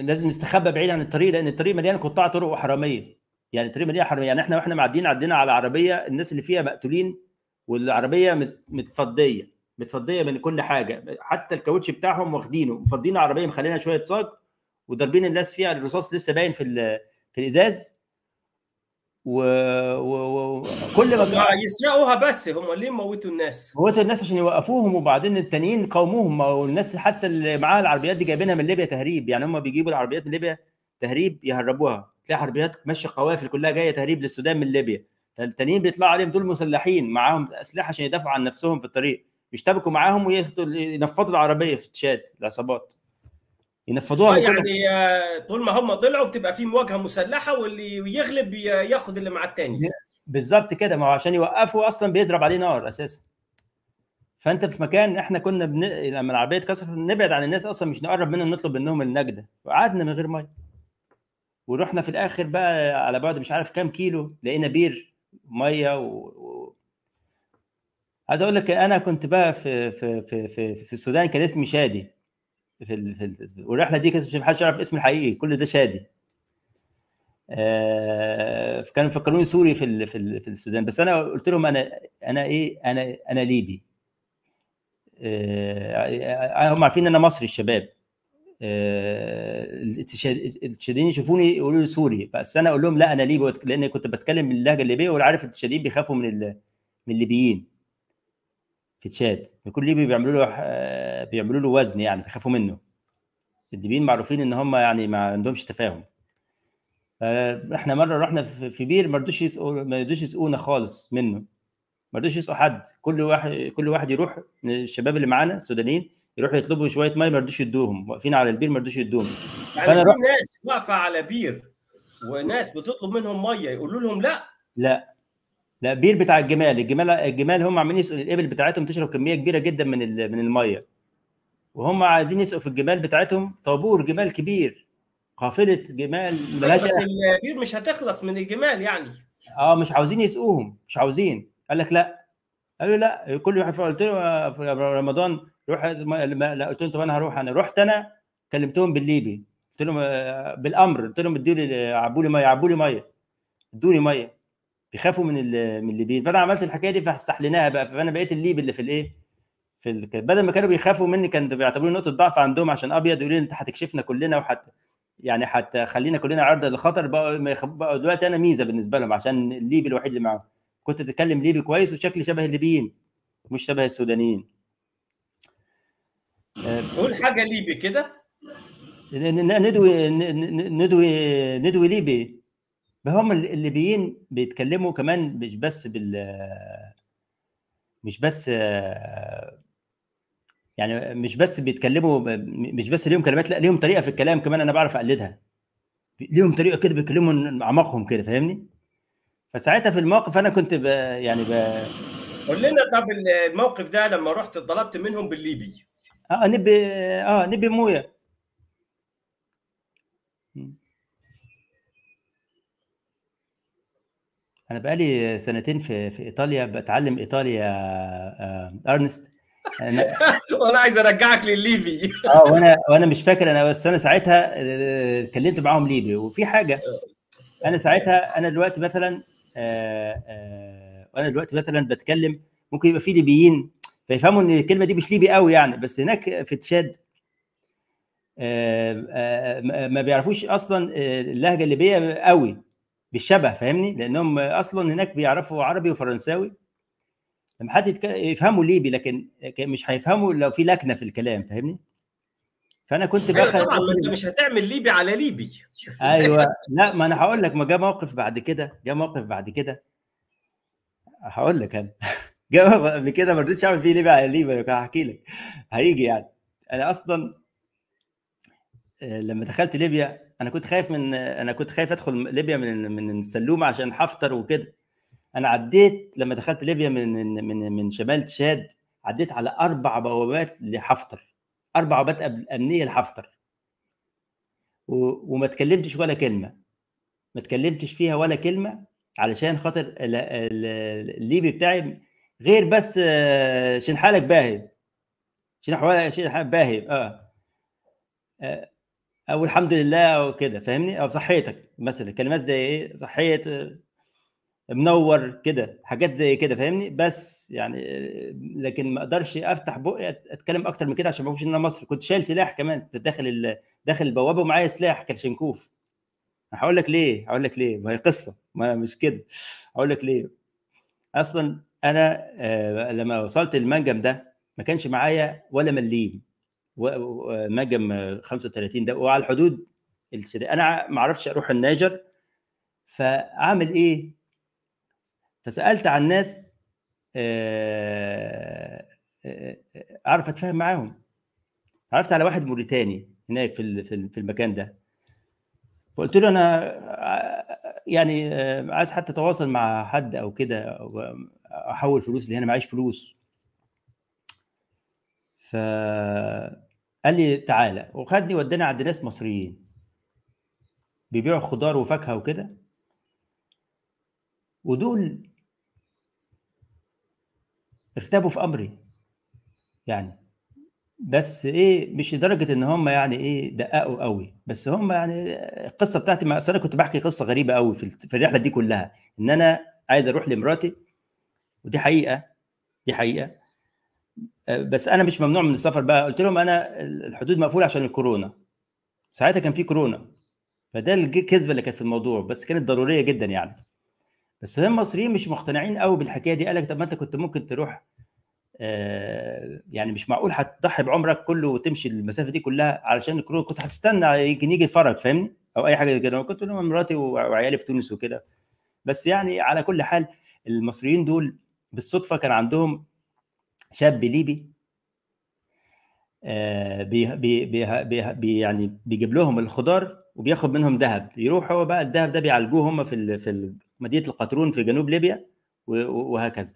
لازم نستخبى بعيد عن الطريق لان الطريق مليان قطاع طرق وحراميه يعني تقريبا دي حراميه يعني احنا واحنا معديين عدينا على عربيه الناس اللي فيها مقتولين والعربيه متفضيه متفضيه من كل حاجه حتى الكاوتش بتاعهم واخدينه مفضيين العربيه مخلينها شويه صاج وضاربين الناس فيها الرصاص لسه باين في في الازاز وكل و... و... كل ما آه، يسرقوها بس هم ليه موتوا الناس؟ موتوا الناس عشان يوقفوهم وبعدين التانيين قاوموهم والناس حتى اللي معاها العربيات دي جايبينها من ليبيا تهريب يعني هم بيجيبوا العربيات من ليبيا تهريب يهربوها تلاقي حربيات ماشيه قوافل كلها جايه تهريب للسودان من ليبيا فالتانيين بيطلعوا عليهم دول مسلحين معاهم اسلحه عشان يدافعوا عن نفسهم في الطريق يشتبكوا معاهم وينفضوا العربيه في تشاد العصابات ينفضوها آه، يعني آه، طول ما هم طلعوا بتبقى في مواجهه مسلحه واللي يغلب ياخد اللي مع التاني بالظبط كده ما هو عشان يوقفوا اصلا بيضرب عليه نار اساسا فانت في مكان احنا كنا بن... لما العربيه اتكسرت نبعد عن الناس اصلا مش نقرب منهم نطلب منهم النجده وقعدنا من غير ميه ورحنا في الاخر بقى على بعد مش عارف كام كيلو لقينا بير ميه و... و... عايز اقول لك انا كنت بقى في في في في, في السودان كان اسمي شادي في ال... في ال... والرحله دي كان محدش يعرف اسمي الحقيقي كل ده شادي آه... كانوا مفكروني سوري في ال... في, ال... في السودان بس انا قلت لهم انا انا ايه انا انا ليبي آه... هم عارفين ان انا مصري الشباب آه، التشادين يشوفوني يقولوا لي سوري بس انا اقول لهم لا انا ليبي لان كنت بتكلم باللهجه الليبيه وانا عارف التشادين بيخافوا من من الليبيين في تشاد كل ليبي بيعملوا له آه، بيعملوا له وزن يعني بيخافوا منه الليبيين معروفين ان هم يعني ما عندهمش تفاهم آه، احنا مره رحنا في بير ما رضوش يسقوا ما رضوش يسقونا خالص منه ما رضوش يسقوا حد كل واحد كل واحد يروح الشباب اللي معانا السودانيين يروحوا يطلبوا شويه ميه ما يردوش يدوهم واقفين على البير ما يردوش يدوهم يعني في ناس واقفه على بير وناس بتطلب منهم ميه يقولوا لهم لا لا لا بير بتاع الجمال الجمال الجمال هم عاملين يسقوا الابل بتاعتهم تشرب كميه كبيره جدا من من الميه وهم عايزين يسقوا في الجمال بتاعتهم طابور جمال كبير قافله جمال ملاجة. بس البير مش هتخلص من الجمال يعني اه مش عاوزين يسقوهم مش عاوزين قال لك لا قالوا لا كل واحد قلت له آه، في رمضان روح لا قلت لهم انا هروح انا رحت انا كلمتهم بالليبي قلت لهم آه، بالامر قلت لهم ادوا لي عبوا لي ميه عبوا لي ميه ادوا لي ميه بيخافوا من من الليبيين فانا عملت الحكايه دي فسحلناها بقى فانا بقيت الليبي اللي في الايه في ال... بدل ما كانوا بيخافوا مني كانوا بيعتبروني نقطه ضعف عندهم عشان ابيض يقولوا لي انت هتكشفنا كلنا وحتى يعني هتخلينا كلنا عرضه للخطر بقى, ما بقى دلوقتي انا ميزه بالنسبه لهم عشان الليبي الوحيد اللي معاهم كنت بتكلم ليبي كويس وشكلي شبه الليبيين مش شبه السودانيين قول حاجه ليبي كده ندوي ندوي ندوي ليبي هم الليبيين بيتكلموا كمان مش بس بال مش بس يعني مش بس بيتكلموا مش بس ليهم كلمات لا ليهم طريقه في الكلام كمان انا بعرف اقلدها ليهم طريقه كده بيتكلموا اعماقهم كده فاهمني فساعتها في الموقف انا كنت يعني ب... قول لنا طب الموقف ده لما رحت طلبت منهم بالليبي اه نبي اه نبي مويه انا بقالي سنتين في في ايطاليا بتعلم ايطاليا آه، ارنست انا وانا عايز ارجعك للليبي اه وانا وانا مش فاكر انا بس انا ساعتها آه، اتكلمت معاهم ليبي وفي حاجه انا ساعتها انا دلوقتي مثلا آآ آه، آآ وانا دلوقتي مثلا بتكلم ممكن يبقى في ليبيين فيفهموا ان الكلمه دي مش ليبي قوي يعني بس هناك في تشاد آه، آه، آه، ما بيعرفوش اصلا اللهجه الليبيه قوي بالشبه فاهمني لانهم اصلا هناك بيعرفوا عربي وفرنساوي لما حد يفهموا ليبي لكن مش هيفهموا لو في لكنه في الكلام فاهمني فانا كنت أيوة باخد طبعا ما انت مش هتعمل ليبي على ليبي ايوه لا ما انا هقول لك ما جه موقف بعد كده جه موقف بعد كده هقول لك انا جاب قبل كده ما رضيتش اعمل فيه ليه بقى ليه بقى هحكي لك هيجي يعني انا اصلا آه، لما دخلت ليبيا انا كنت خايف من انا كنت خايف ادخل ليبيا من من السلومه عشان حفتر وكده انا عديت لما دخلت ليبيا من من من شمال تشاد عديت على اربع بوابات لحفتر اربع بوابات امنيه لحفتر و... وما اتكلمتش ولا كلمه ما اتكلمتش فيها ولا كلمه علشان خاطر الليبي بتاعي غير بس آه، شن حالك باهي شن احوالك شن حالك باهي آه. اه او الحمد لله او كده فاهمني او صحيتك مثلا كلمات زي ايه صحيت آه، منور كده حاجات زي كده فاهمني بس يعني لكن ما اقدرش افتح بقي اتكلم اكتر من كده عشان ما اقولش ان انا مصري كنت شايل سلاح كمان داخل داخل البوابه ومعايا سلاح كلشنكوف هقول لك ليه هقول لك ليه ما هي قصه ما مش كده هقول لك ليه اصلا انا آه، لما وصلت المنجم ده ما كانش معايا ولا مليم منجم 35 ده وعلى الحدود السرية. انا ما اعرفش اروح الناجر فاعمل ايه فسالت عن ناس آه، آه، اعرف اتفاهم معاهم عرفت على واحد موريتاني هناك في في المكان ده فقلت له انا يعني عايز حتى اتواصل مع حد او كده احول فلوس لهنا معيش فلوس ف قال لي تعالى وخدني وداني عند ناس مصريين بيبيعوا خضار وفاكهه وكده ودول ارتبوا في امري يعني بس ايه مش لدرجه ان هم يعني ايه دققوا قوي بس هم يعني القصه بتاعتي انا كنت بحكي قصه غريبه قوي في الرحله دي كلها ان انا عايز اروح لمراتي ودي حقيقه دي حقيقه آه، بس انا مش ممنوع من السفر بقى قلت لهم انا الحدود مقفوله عشان الكورونا ساعتها كان في كورونا فده الكذبه اللي كانت في الموضوع بس كانت ضروريه جدا يعني بس هم المصريين مش مقتنعين قوي بالحكايه دي قال لك طب ما انت كنت ممكن تروح آه يعني مش معقول هتضحي بعمرك كله وتمشي المسافه دي كلها علشان الكورونا كنت هتستنى يمكن يجي الفرج فاهمني او اي حاجه كده كنت لهم مراتي وعيالي في تونس وكده بس يعني على كل حال المصريين دول بالصدفه كان عندهم شاب ليبي آه بي بي بي بي يعني بيجيب لهم الخضار وبياخد منهم ذهب يروحوا بقى الذهب ده بيعالجوه هم في في مدينه القطرون في جنوب ليبيا وهكذا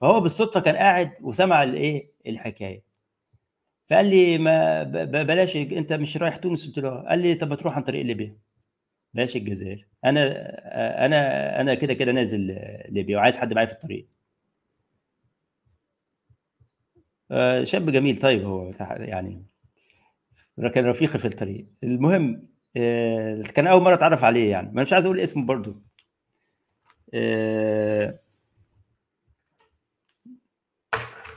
فهو بالصدفه كان قاعد وسمع الايه الحكايه فقال لي ما بلاش انت مش رايح تونس قلت له قال لي طب ما تروح عن طريق ليبيا بلاش الجزائر انا انا انا كده كده نازل ليبيا وعايز حد معايا في الطريق آه، شاب جميل طيب هو يعني كان رفيق في الطريق المهم آه، كان اول مره اتعرف عليه يعني ما مش عايز اقول اسمه برضو آه،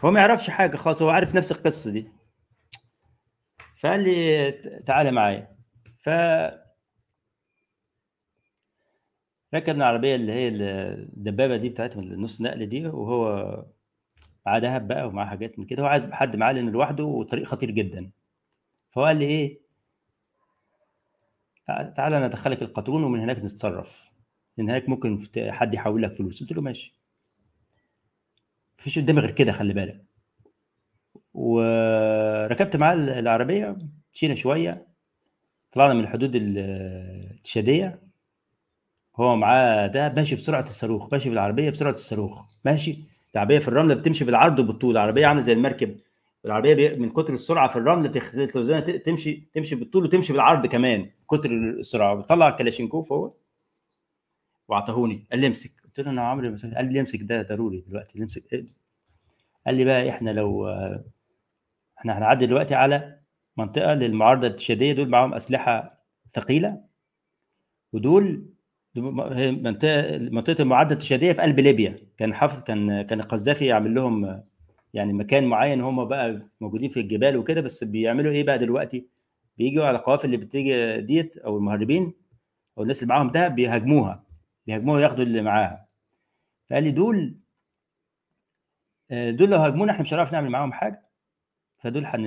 هو ما يعرفش حاجه خالص هو عارف نفس القصه دي فقال لي تعالى معايا ف ركبنا العربيه اللي هي الدبابه دي بتاعتهم النص نقل دي وهو معاه ذهب بقى ومعاه حاجات من كده هو عايز حد معاه لان لوحده وطريق خطير جدا فهو قال لي ايه تعالى انا ادخلك القطرون ومن هناك نتصرف لان هناك ممكن حد يحول لك فلوس قلت له ماشي مفيش قدامي غير كده خلي بالك وركبت معاه العربيه مشينا شويه طلعنا من الحدود التشاديه هو معاه ده ماشي بسرعه الصاروخ ماشي بالعربيه بسرعه الصاروخ ماشي العربيه في الرمله بتمشي بالعرض وبالطول العربيه عامله زي المركب العربيه من كتر السرعه في الرمل بتخليها تمشي تمشي بالطول وتمشي بالعرض كمان كتر السرعه وطلع الكلاشينكوف هو واعطاهوني قال لي امسك قلت له انا عمري ما قال لي امسك ده ضروري دلوقتي امسك امسك قال لي بقى احنا لو احنا هنعدي دلوقتي على منطقه للمعارضه الشديده دول معاهم اسلحه ثقيله ودول هي منطقه منطقه المعاده التشاديه في قلب ليبيا كان حافظ كان كان القذافي يعمل لهم يعني مكان معين هم بقى موجودين في الجبال وكده بس بيعملوا ايه بقى دلوقتي بيجوا على القوافل اللي بتيجي ديت او المهربين او الناس اللي معاهم ده بيهاجموها بيهاجموها وياخدوا اللي معاها فقال لي دول آه، دول لو هاجمونا احنا مش هنعرف نعمل معاهم حاجه فدول حن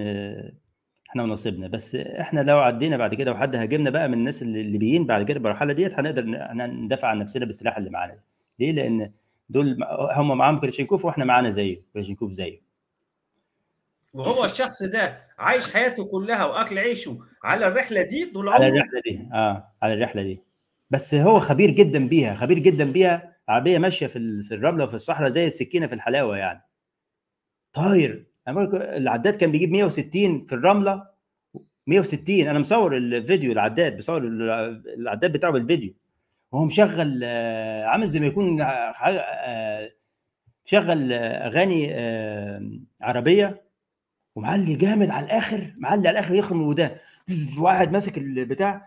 احنا ونصيبنا بس احنا لو عدينا بعد كده وحد هاجمنا بقى من الناس الليبيين بعد كده المرحله ديت هنقدر ندافع عن نفسنا بالسلاح اللي معانا ليه لان دول هم معاهم كريشينكوف واحنا معانا زيه كريشينكوف زيه وهو الشخص ده عايش حياته كلها واكل عيشه على الرحله دي طول عمره على الرحله دي اه على الرحله دي بس هو خبير جدا بيها خبير جدا بيها عربيه ماشيه في الرمله وفي الصحراء زي السكينه في الحلاوه يعني طاير العداد كان بيجيب 160 في الرمله 160 انا مصور الفيديو العداد بصور العداد بتاعه بالفيديو وهو مشغل آه، عامل زي ما يكون آه، آه، شغل اغاني عربيه ومعلي جامد على الاخر معلي على الاخر يخرم الودان واحد ماسك البتاع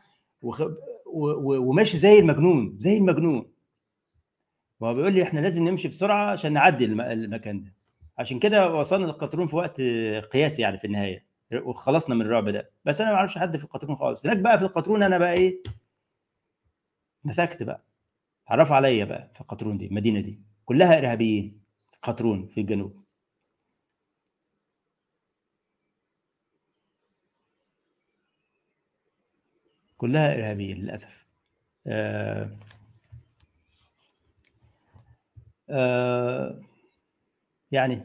وماشي زي المجنون زي المجنون وهو بيقول لي احنا لازم نمشي بسرعه عشان نعدي المكان ده عشان كده وصلنا للقطرون في وقت قياسي يعني في النهايه وخلصنا من الرعب ده بس انا ما اعرفش حد في القطرون خالص هناك بقى في القطرون انا بقى ايه مسكت بقى اتعرفوا عليا بقى في القطرون دي المدينه دي كلها ارهابيين قطرون في الجنوب كلها ارهابيين للاسف آه آه يعني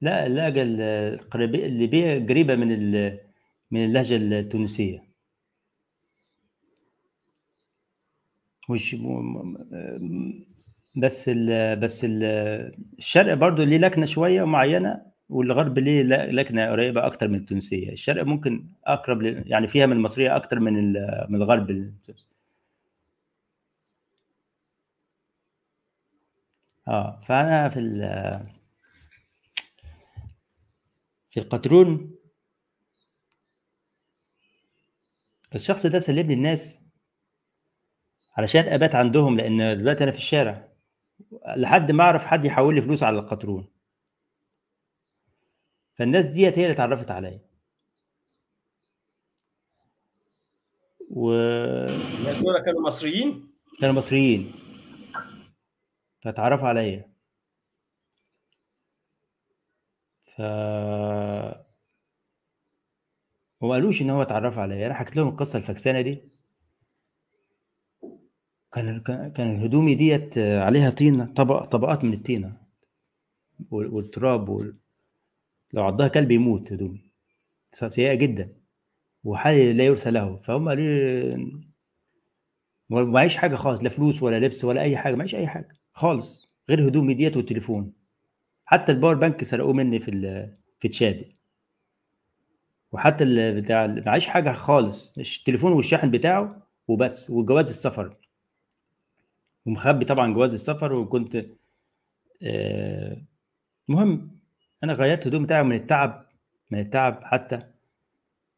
لا اللهجة الليبية قريبة من من اللهجة التونسية مش بس الـ بس الـ الشرق برضه ليه لكنه شويه معينه والغرب ليه لكنه قريبه اكتر من التونسيه الشرق ممكن اقرب يعني فيها من المصريه اكتر من من الغرب اه فانا في في القطرون الشخص ده سلم لي الناس علشان ابات عندهم لان دلوقتي انا في الشارع لحد ما اعرف حد يحول لي فلوس على القطرون فالناس ديت هي اللي اتعرفت عليا و دول كانوا مصريين كانوا مصريين فاتعرفوا عليا ف وما قالوش ان هو اتعرف عليا انا حكيت لهم القصه الفكسانه دي كان كان هدومي ديت عليها طينه طبق طبقات من الطينه والتراب وال... لو عضها كلب يموت هدومي سيئه جدا وحال لا يرثى له فهم قالوا لي معيش حاجه خالص لا فلوس ولا لبس ولا اي حاجه معيش اي حاجه خالص غير هدومي ديت والتليفون حتى الباور بانك سرقوه مني في في تشاد وحتى بتاع معيش حاجه خالص التليفون والشاحن بتاعه وبس وجواز السفر ومخبي طبعا جواز السفر وكنت آه، المهم انا غيرت هدوم بتاعي من التعب من التعب حتى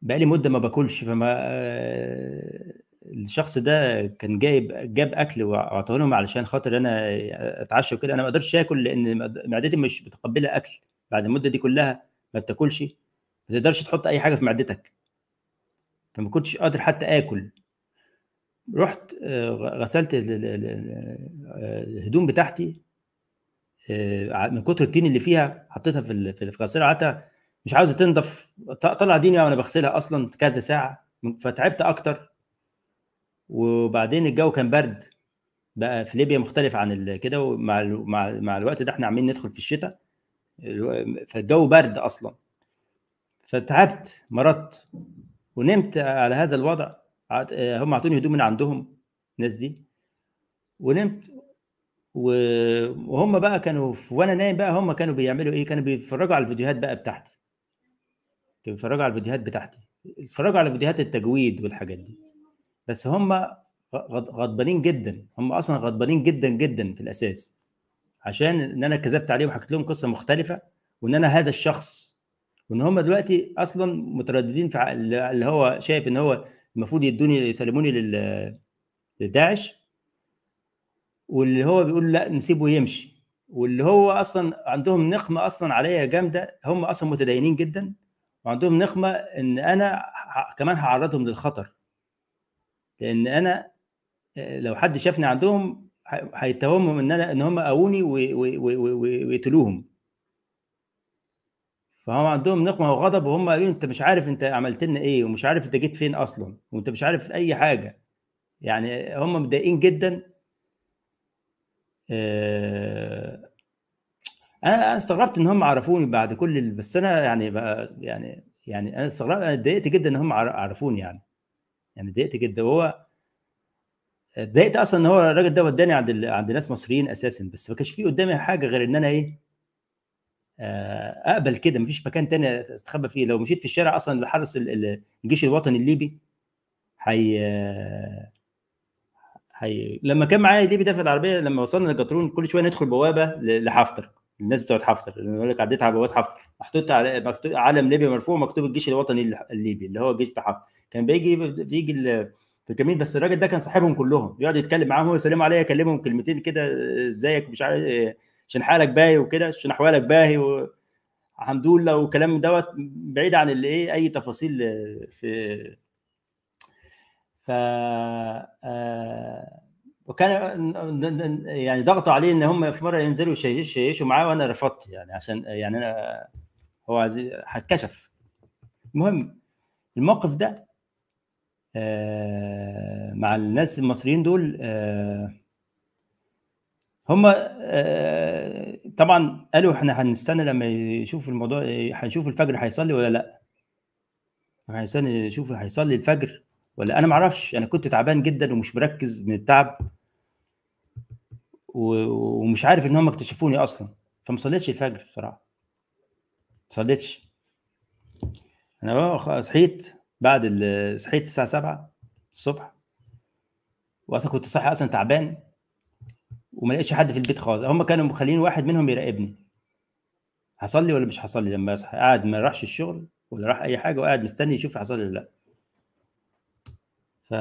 بقالي مده ما باكلش فما آه، الشخص ده كان جايب جاب اكل واعطاه لهم علشان خاطر انا اتعشى وكده انا ما اقدرش اكل لان معدتي مش متقبله اكل بعد المده دي كلها ما بتاكلش ما تقدرش تحط اي حاجه في معدتك فما كنتش قادر حتى اكل رحت آه، غسلت آه، الهدوم بتاعتي آه، من كتر الطين اللي فيها حطيتها في الغساله قعدت مش عاوزه تنضف طلع ديني وانا بغسلها اصلا كذا ساعه فتعبت اكتر وبعدين الجو كان برد بقى في ليبيا مختلف عن كده ومع مع مع الوقت ده احنا عمالين ندخل في الشتاء فالجو برد اصلا فتعبت مرضت ونمت على هذا الوضع آه، هم اعطوني هدوم من عندهم الناس دي ونمت وهم بقى كانوا وانا نايم بقى هم كانوا بيعملوا ايه كانوا بيتفرجوا على الفيديوهات بقى بتاعتي كانوا بيتفرجوا على الفيديوهات بتاعتي اتفرجوا على فيديوهات التجويد والحاجات دي بس هم غضبانين جدا هم اصلا غضبانين جدا جدا في الاساس عشان ان انا كذبت عليهم وحكيت لهم قصه مختلفه وان انا هذا الشخص وان هم دلوقتي اصلا مترددين في اللي هو شايف ان هو المفروض يدوني يسلموني لل لداعش واللي هو بيقول لا نسيبه يمشي واللي هو اصلا عندهم نقمه اصلا عليا جامده هم اصلا متدينين جدا وعندهم نقمه ان انا كمان هعرضهم للخطر لان انا آه، لو حد شافني عندهم هيتهمهم ان انا ان هم اوني ويقتلوهم فهم عندهم نقمه وغضب وهم قالوا انت مش عارف انت عملت لنا ايه ومش عارف انت جيت فين اصلا وانت مش عارف اي حاجه يعني هم متضايقين جدا آه، انا انا استغربت ان هم عرفوني بعد كل بس انا يعني يعني يعني انا استغربت انا اتضايقت جدا ان هم عرفوني يعني يعني اتضايقت جدا وهو اتضايقت اصلا ان هو الراجل ده وداني عند ال... عند ناس مصريين اساسا بس ما كانش في قدامي حاجه غير ان انا ايه آه، اقبل كده مفيش مكان تاني استخبى فيه لو مشيت في الشارع اصلا لحرس الجيش الوطني الليبي حي حي لما كان معايا الليبي ده في العربيه لما وصلنا لجاترون كل شويه ندخل بوابه لحفتر الناس بتوع حفتر يقول لك عديت على بوابات حفتر محطوط على علم ليبيا مرفوع مكتوب الجيش الوطني الليبي اللي هو الجيش بتاع حفتر كان بيجي بيجي في الكمين بس الراجل ده كان صاحبهم كلهم يقعد يتكلم معاهم ويسلموا عليا يكلمهم كلمتين كده ازيك مش عارف شن حالك باهي وكده شن احوالك باهي و... الحمد لله وكلام دوت بعيد عن اللي ايه اي تفاصيل في ف آه، وكان يعني ضغطوا عليه ان هم في مره ينزلوا يشيشوا معاه وانا رفضت يعني عشان يعني انا هو هتكشف المهم الموقف ده آه، مع الناس المصريين دول آه، هم آه، طبعا قالوا احنا هنستنى لما يشوف الموضوع هنشوف الفجر هيصلي ولا لا هنستنى نشوف هيصلي الفجر ولا انا ما اعرفش انا كنت تعبان جدا ومش مركز من التعب ومش عارف ان هم اكتشفوني اصلا فما صليتش الفجر بصراحه ما صليتش انا صحيت بعد صحيت الساعه 7 الصبح واصلا كنت صاحي اصلا تعبان وما لقيتش حد في البيت خالص هم كانوا مخلين واحد منهم يراقبني لي ولا مش لي لما اصحى قاعد ما راحش الشغل ولا راح اي حاجه وقاعد مستني يشوف لي ولا لا ف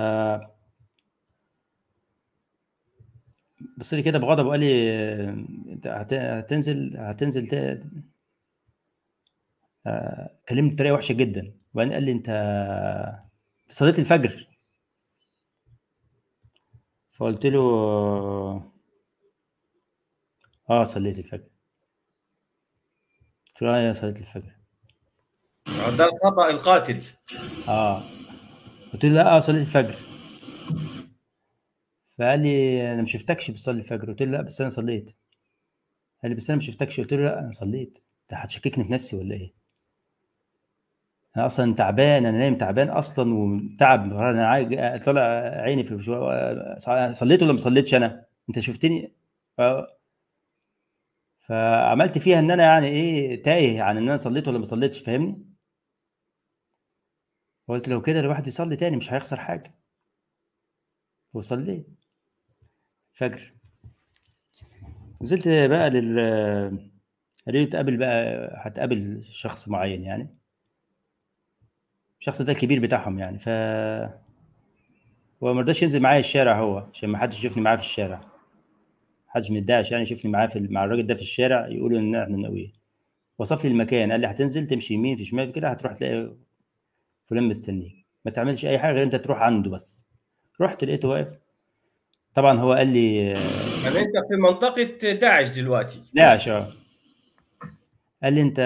بص لي كده بغضب وقال لي انت هتنزل هتنزل ت... آه، كلمني بطريقه وحشه جدا وبعدين قال لي انت صليت الفجر فقلت له اه صليت الفجر قلت له انا آه، صليت الفجر ده الخطا القاتل اه قلت له لا اه صليت الفجر فقال لي انا ما شفتكش بتصلي الفجر قلت له لا بس انا صليت قال لي بس انا ما شفتكش قلت له لا انا صليت انت هتشككني في نفسي ولا ايه انا اصلا تعبان انا نايم تعبان اصلا وتعب انا طلع طالع عيني في صليت ولا ما صليتش انا انت شفتني ف... فعملت فيها ان انا يعني ايه تايه عن يعني ان انا صليت ولا ما صليتش فاهمني قلت لو كده الواحد يصلي تاني مش هيخسر حاجه وصليت فجر نزلت بقى لل قالوا لي بقى هتقابل شخص معين يعني الشخص ده الكبير بتاعهم يعني ف هو ما رضاش ينزل معايا الشارع هو عشان ما حدش يشوفني معاه في الشارع حدش من الداعش يعني يشوفني معاه في مع الراجل ده في الشارع يقولوا ان احنا نقويه وصف لي المكان قال لي هتنزل تمشي يمين في شمال كده هتروح تلاقي فلان مستنيك ما تعملش اي حاجه غير انت تروح عنده بس رحت لقيته واقف طبعا هو قال لي يعني انت في منطقه داعش دلوقتي داعش اه قال لي انت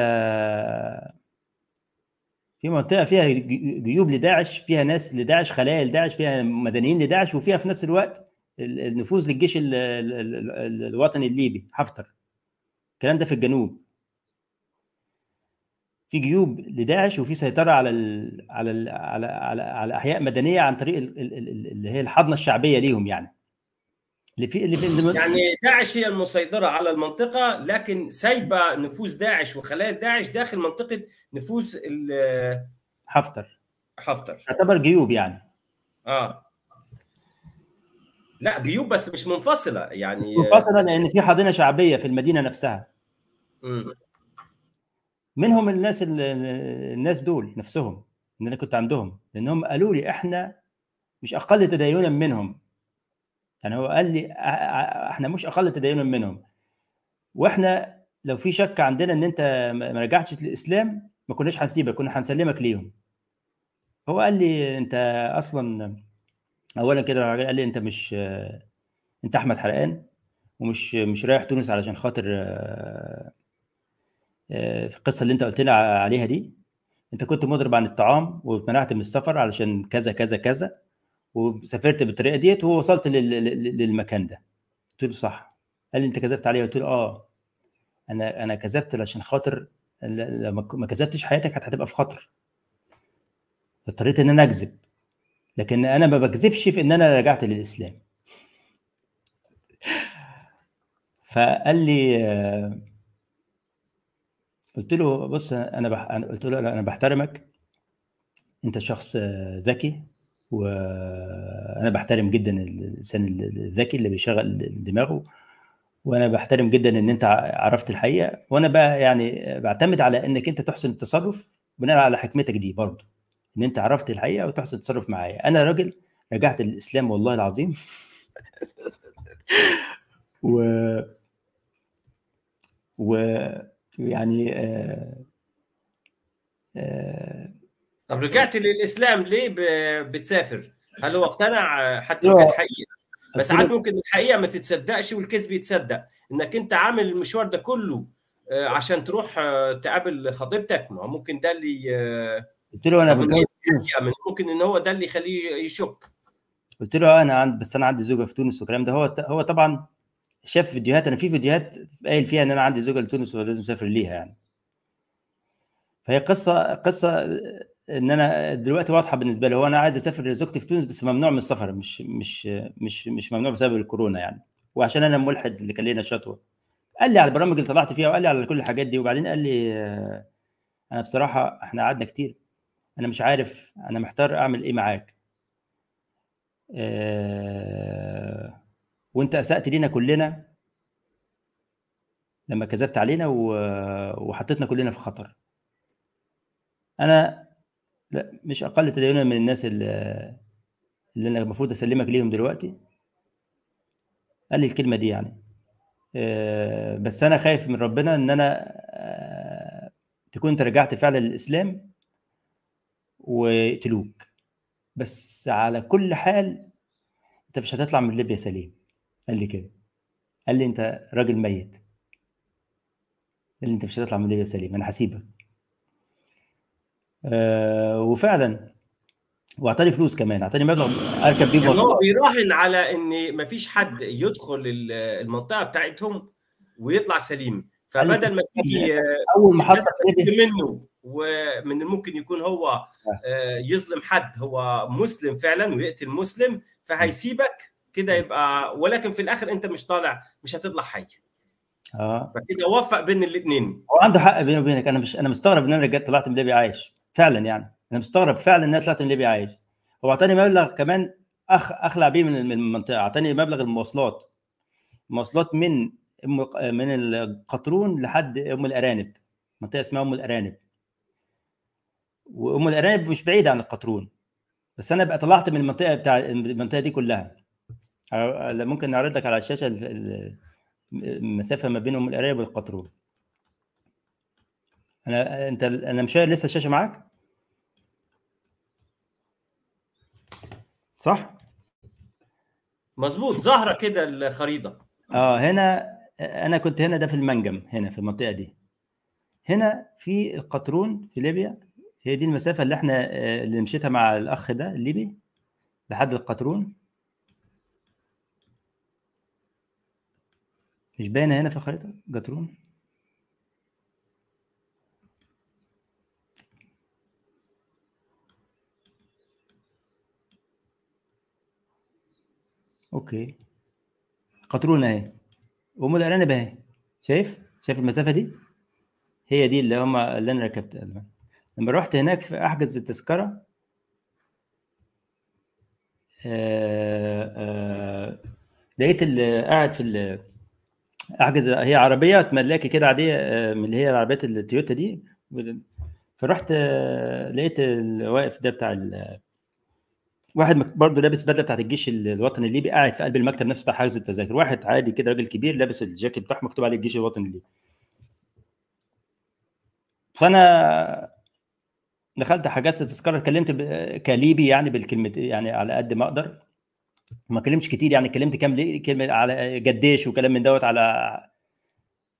في منطقه فيها جيوب لداعش فيها ناس لداعش خلايا لداعش فيها مدنيين لداعش وفيها في نفس الوقت النفوذ للجيش الوطني الليبي حفتر الكلام ده في الجنوب في جيوب لداعش وفي سيطره على الـ على الـ على, على على احياء مدنيه عن طريق اللي هي الحضنه الشعبيه ليهم يعني اللي في اللي, في اللي يعني داعش هي المسيطره على المنطقه لكن سايبه نفوذ داعش وخلايا داعش داخل منطقه نفوذ حفتر حفتر تعتبر جيوب يعني اه لا جيوب بس مش منفصله يعني منفصله لان في حاضنه شعبيه في المدينه نفسها امم منهم الناس الناس دول نفسهم اللي انا كنت عندهم لانهم قالوا لي احنا مش اقل تدينا منهم يعني هو قال لي احنا مش اقل تدينا منهم واحنا لو في شك عندنا ان انت ما رجعتش للاسلام ما كناش هنسيبك كنا هنسلمك ليهم هو قال لي انت اصلا اولا كده قال لي انت مش انت احمد حرقان ومش مش رايح تونس علشان خاطر آه، آه، في القصه اللي انت قلت لي عليها دي انت كنت مضرب عن الطعام واتمنعت من السفر علشان كذا كذا كذا وسافرت بالطريقه ديت ووصلت للمكان ده قلت له صح قال لي انت كذبت عليا قلت له اه انا انا كذبت عشان خاطر لو ما كذبتش حياتك هتبقى في خطر اضطريت ان انا اكذب لكن انا ما بكذبش في ان انا رجعت للاسلام فقال لي قلت له بص انا بح... قلت له انا بحترمك انت شخص ذكي وانا بحترم جدا الانسان الذكي اللي بيشغل دماغه وانا بحترم جدا ان انت عرفت الحقيقه وانا بقى يعني بعتمد على انك انت تحسن التصرف بناء على حكمتك دي برضه ان انت عرفت الحقيقه وتحسن التصرف معايا انا راجل رجعت للاسلام والله العظيم و ويعني يعني آه... آه... طب رجعت للاسلام ليه بتسافر؟ هل هو اقتنع حتى لو كان حقيقه؟ بس عاد ممكن الحقيقه ما تتصدقش والكذب يتصدق انك انت عامل المشوار ده كله آه، عشان تروح آه، تقابل خطيبتك ما ممكن ده اللي آه، قلت له انا من ممكن ان هو ده اللي يخليه يشك قلت له انا عند بس انا عندي زوجه في تونس والكلام ده هو هو طبعا شاف فيديوهات انا في فيديوهات قايل فيها ان انا عندي زوجه لتونس ولازم اسافر ليها يعني فهي قصه قصه ان انا دلوقتي واضحه بالنسبه لي هو انا عايز اسافر لزوجتي في تونس بس ممنوع من السفر مش مش مش مش ممنوع بسبب الكورونا يعني وعشان انا الملحد اللي كان لنا شطوه قال لي على البرامج اللي طلعت فيها وقال لي على كل الحاجات دي وبعدين قال لي آه، انا بصراحه احنا قعدنا كتير انا مش عارف انا محتار اعمل ايه معاك آه، وانت اسات لينا كلنا لما كذبت علينا وحطيتنا كلنا في خطر انا لا مش اقل تدينا من الناس اللي, اللي انا المفروض اسلمك ليهم دلوقتي قال لي الكلمه دي يعني آه، بس انا خايف من ربنا ان انا آه، تكون انت رجعت فعلا للاسلام وتلوك بس على كل حال انت مش هتطلع من ليبيا سليم قال لي كده قال لي انت راجل ميت قال لي انت مش هتطلع من ليبيا سليم انا هسيبك آه، وفعلا واعطاني فلوس كمان اعطاني مبلغ اركب بيه يعني هو بيراهن على ان مفيش حد يدخل المنطقه بتاعتهم ويطلع سليم فبدل ما تيجي اول محطه منه ومن ممكن يكون هو آه، يظلم حد هو مسلم فعلا ويقتل مسلم فهيسيبك كده يبقى ولكن في الاخر انت مش طالع مش هتطلع حي اه فكده وفق بين الاثنين هو عنده حق بيني وبينك انا مش انا مستغرب ان انا رجعت طلعت من ليبيا عايش فعلا يعني انا مستغرب فعلا ان انا طلعت من ليبيا عايش هو اعطاني مبلغ كمان أخ اخلع بيه من المنطقه اعطاني مبلغ المواصلات مواصلات من من القطرون لحد ام الارانب منطقه اسمها ام الارانب وام الارانب مش بعيده عن القطرون بس انا بقى طلعت من المنطقه بتاع المنطقه دي كلها ممكن نعرض لك على الشاشه المسافه ما بين ام الارانب والقطرون انا انت انا مش لسه الشاشه معاك صح؟ مظبوط ظاهره كده الخريطه اه هنا انا كنت هنا ده في المنجم هنا في المنطقه دي هنا في القطرون في ليبيا هي دي المسافه اللي احنا آه، اللي مشيتها مع الاخ ده الليبي لحد القطرون مش باينه هنا في الخريطه قطرون اوكي قطرونه اهي وام الارانب اهي شايف شايف المسافه دي هي دي اللي هم اللي انا ركبتها لما رحت هناك في احجز التذكره آه، آه، لقيت اللي قاعد في احجز هي عربيه ملاكي كده عاديه آه، من اللي هي العربيات التويوتا دي فرحت لقيت الواقف ده بتاع واحد برضه لابس بدله بتاعت الجيش الوطني الليبي قاعد في قلب المكتب نفسه بتاع حجز التذاكر واحد عادي كده راجل كبير لابس الجاكيت بتاعه مكتوب عليه الجيش الوطني الليبي فانا دخلت حجزت تذكره اتكلمت كليبي يعني بالكلمه يعني على قد ما اقدر ما كلمتش كتير يعني اتكلمت كام كلمه على جديش وكلام من دوت على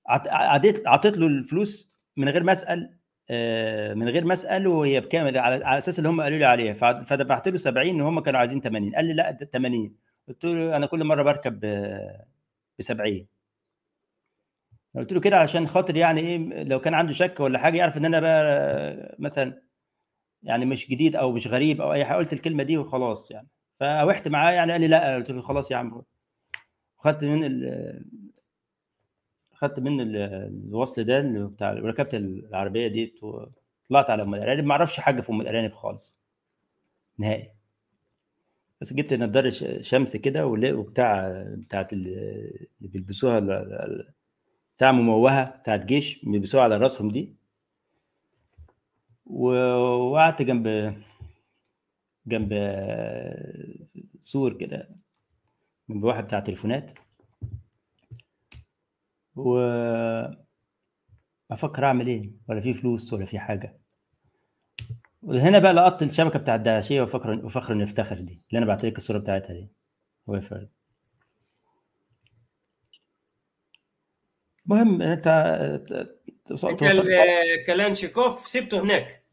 عديت عطيت له الفلوس من غير ما اسال آه، من غير ما اساله هي بكام على, اساس اللي هم قالوا لي عليه فدفعت له 70 وهم كانوا عايزين 80 قال لي لا 80 قلت له انا كل مره بركب ب 70 قلت له كده علشان خاطر يعني ايه لو كان عنده شك ولا حاجه يعرف ان انا بقى مثلا يعني مش جديد او مش غريب او اي حاجه قلت الكلمه دي وخلاص يعني فاوحت معاه يعني قال لي لا قلت له خلاص يا عم خدت من خدت منه الوصل ده بتاع وركبت العربيه دي طلعت على ام الارانب ما اعرفش حاجه في ام الارانب خالص نهائي بس جبت نظاره شمس كده وبتاع بتاعت اللي بيلبسوها بتاع مموهه بتاعت جيش بيلبسوها على راسهم دي وقعدت جنب جنب سور كده جنب واحد بتاع تليفونات وافكر اعمل ايه ولا في فلوس ولا في حاجه وهنا بقى لقطت الشبكه بتاعت الدعاشيه وفخر وفخر نفتخر دي اللي انا بعت لك الصوره بتاعتها دي هو المهم انت انت كلام شيكوف سبته هناك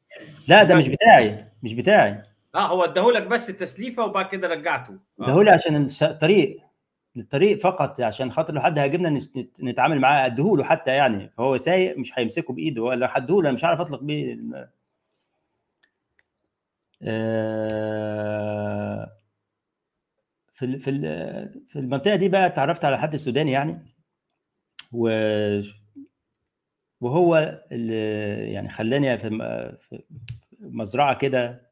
لا ده مش بتاعي مش بتاعي اه هو اداهولك بس التسليفه وبعد كده رجعته آه. اداهولي عشان الطريق للطريق فقط عشان خاطر لو حد هاجمنا نتعامل معاه اديهوله حتى يعني فهو سايق مش هيمسكه بايده ولا انا مش عارف اطلق بيه آه، في في في المنطقه دي بقى اتعرفت على حد سوداني يعني و وهو اللي يعني خلاني في مزرعه كده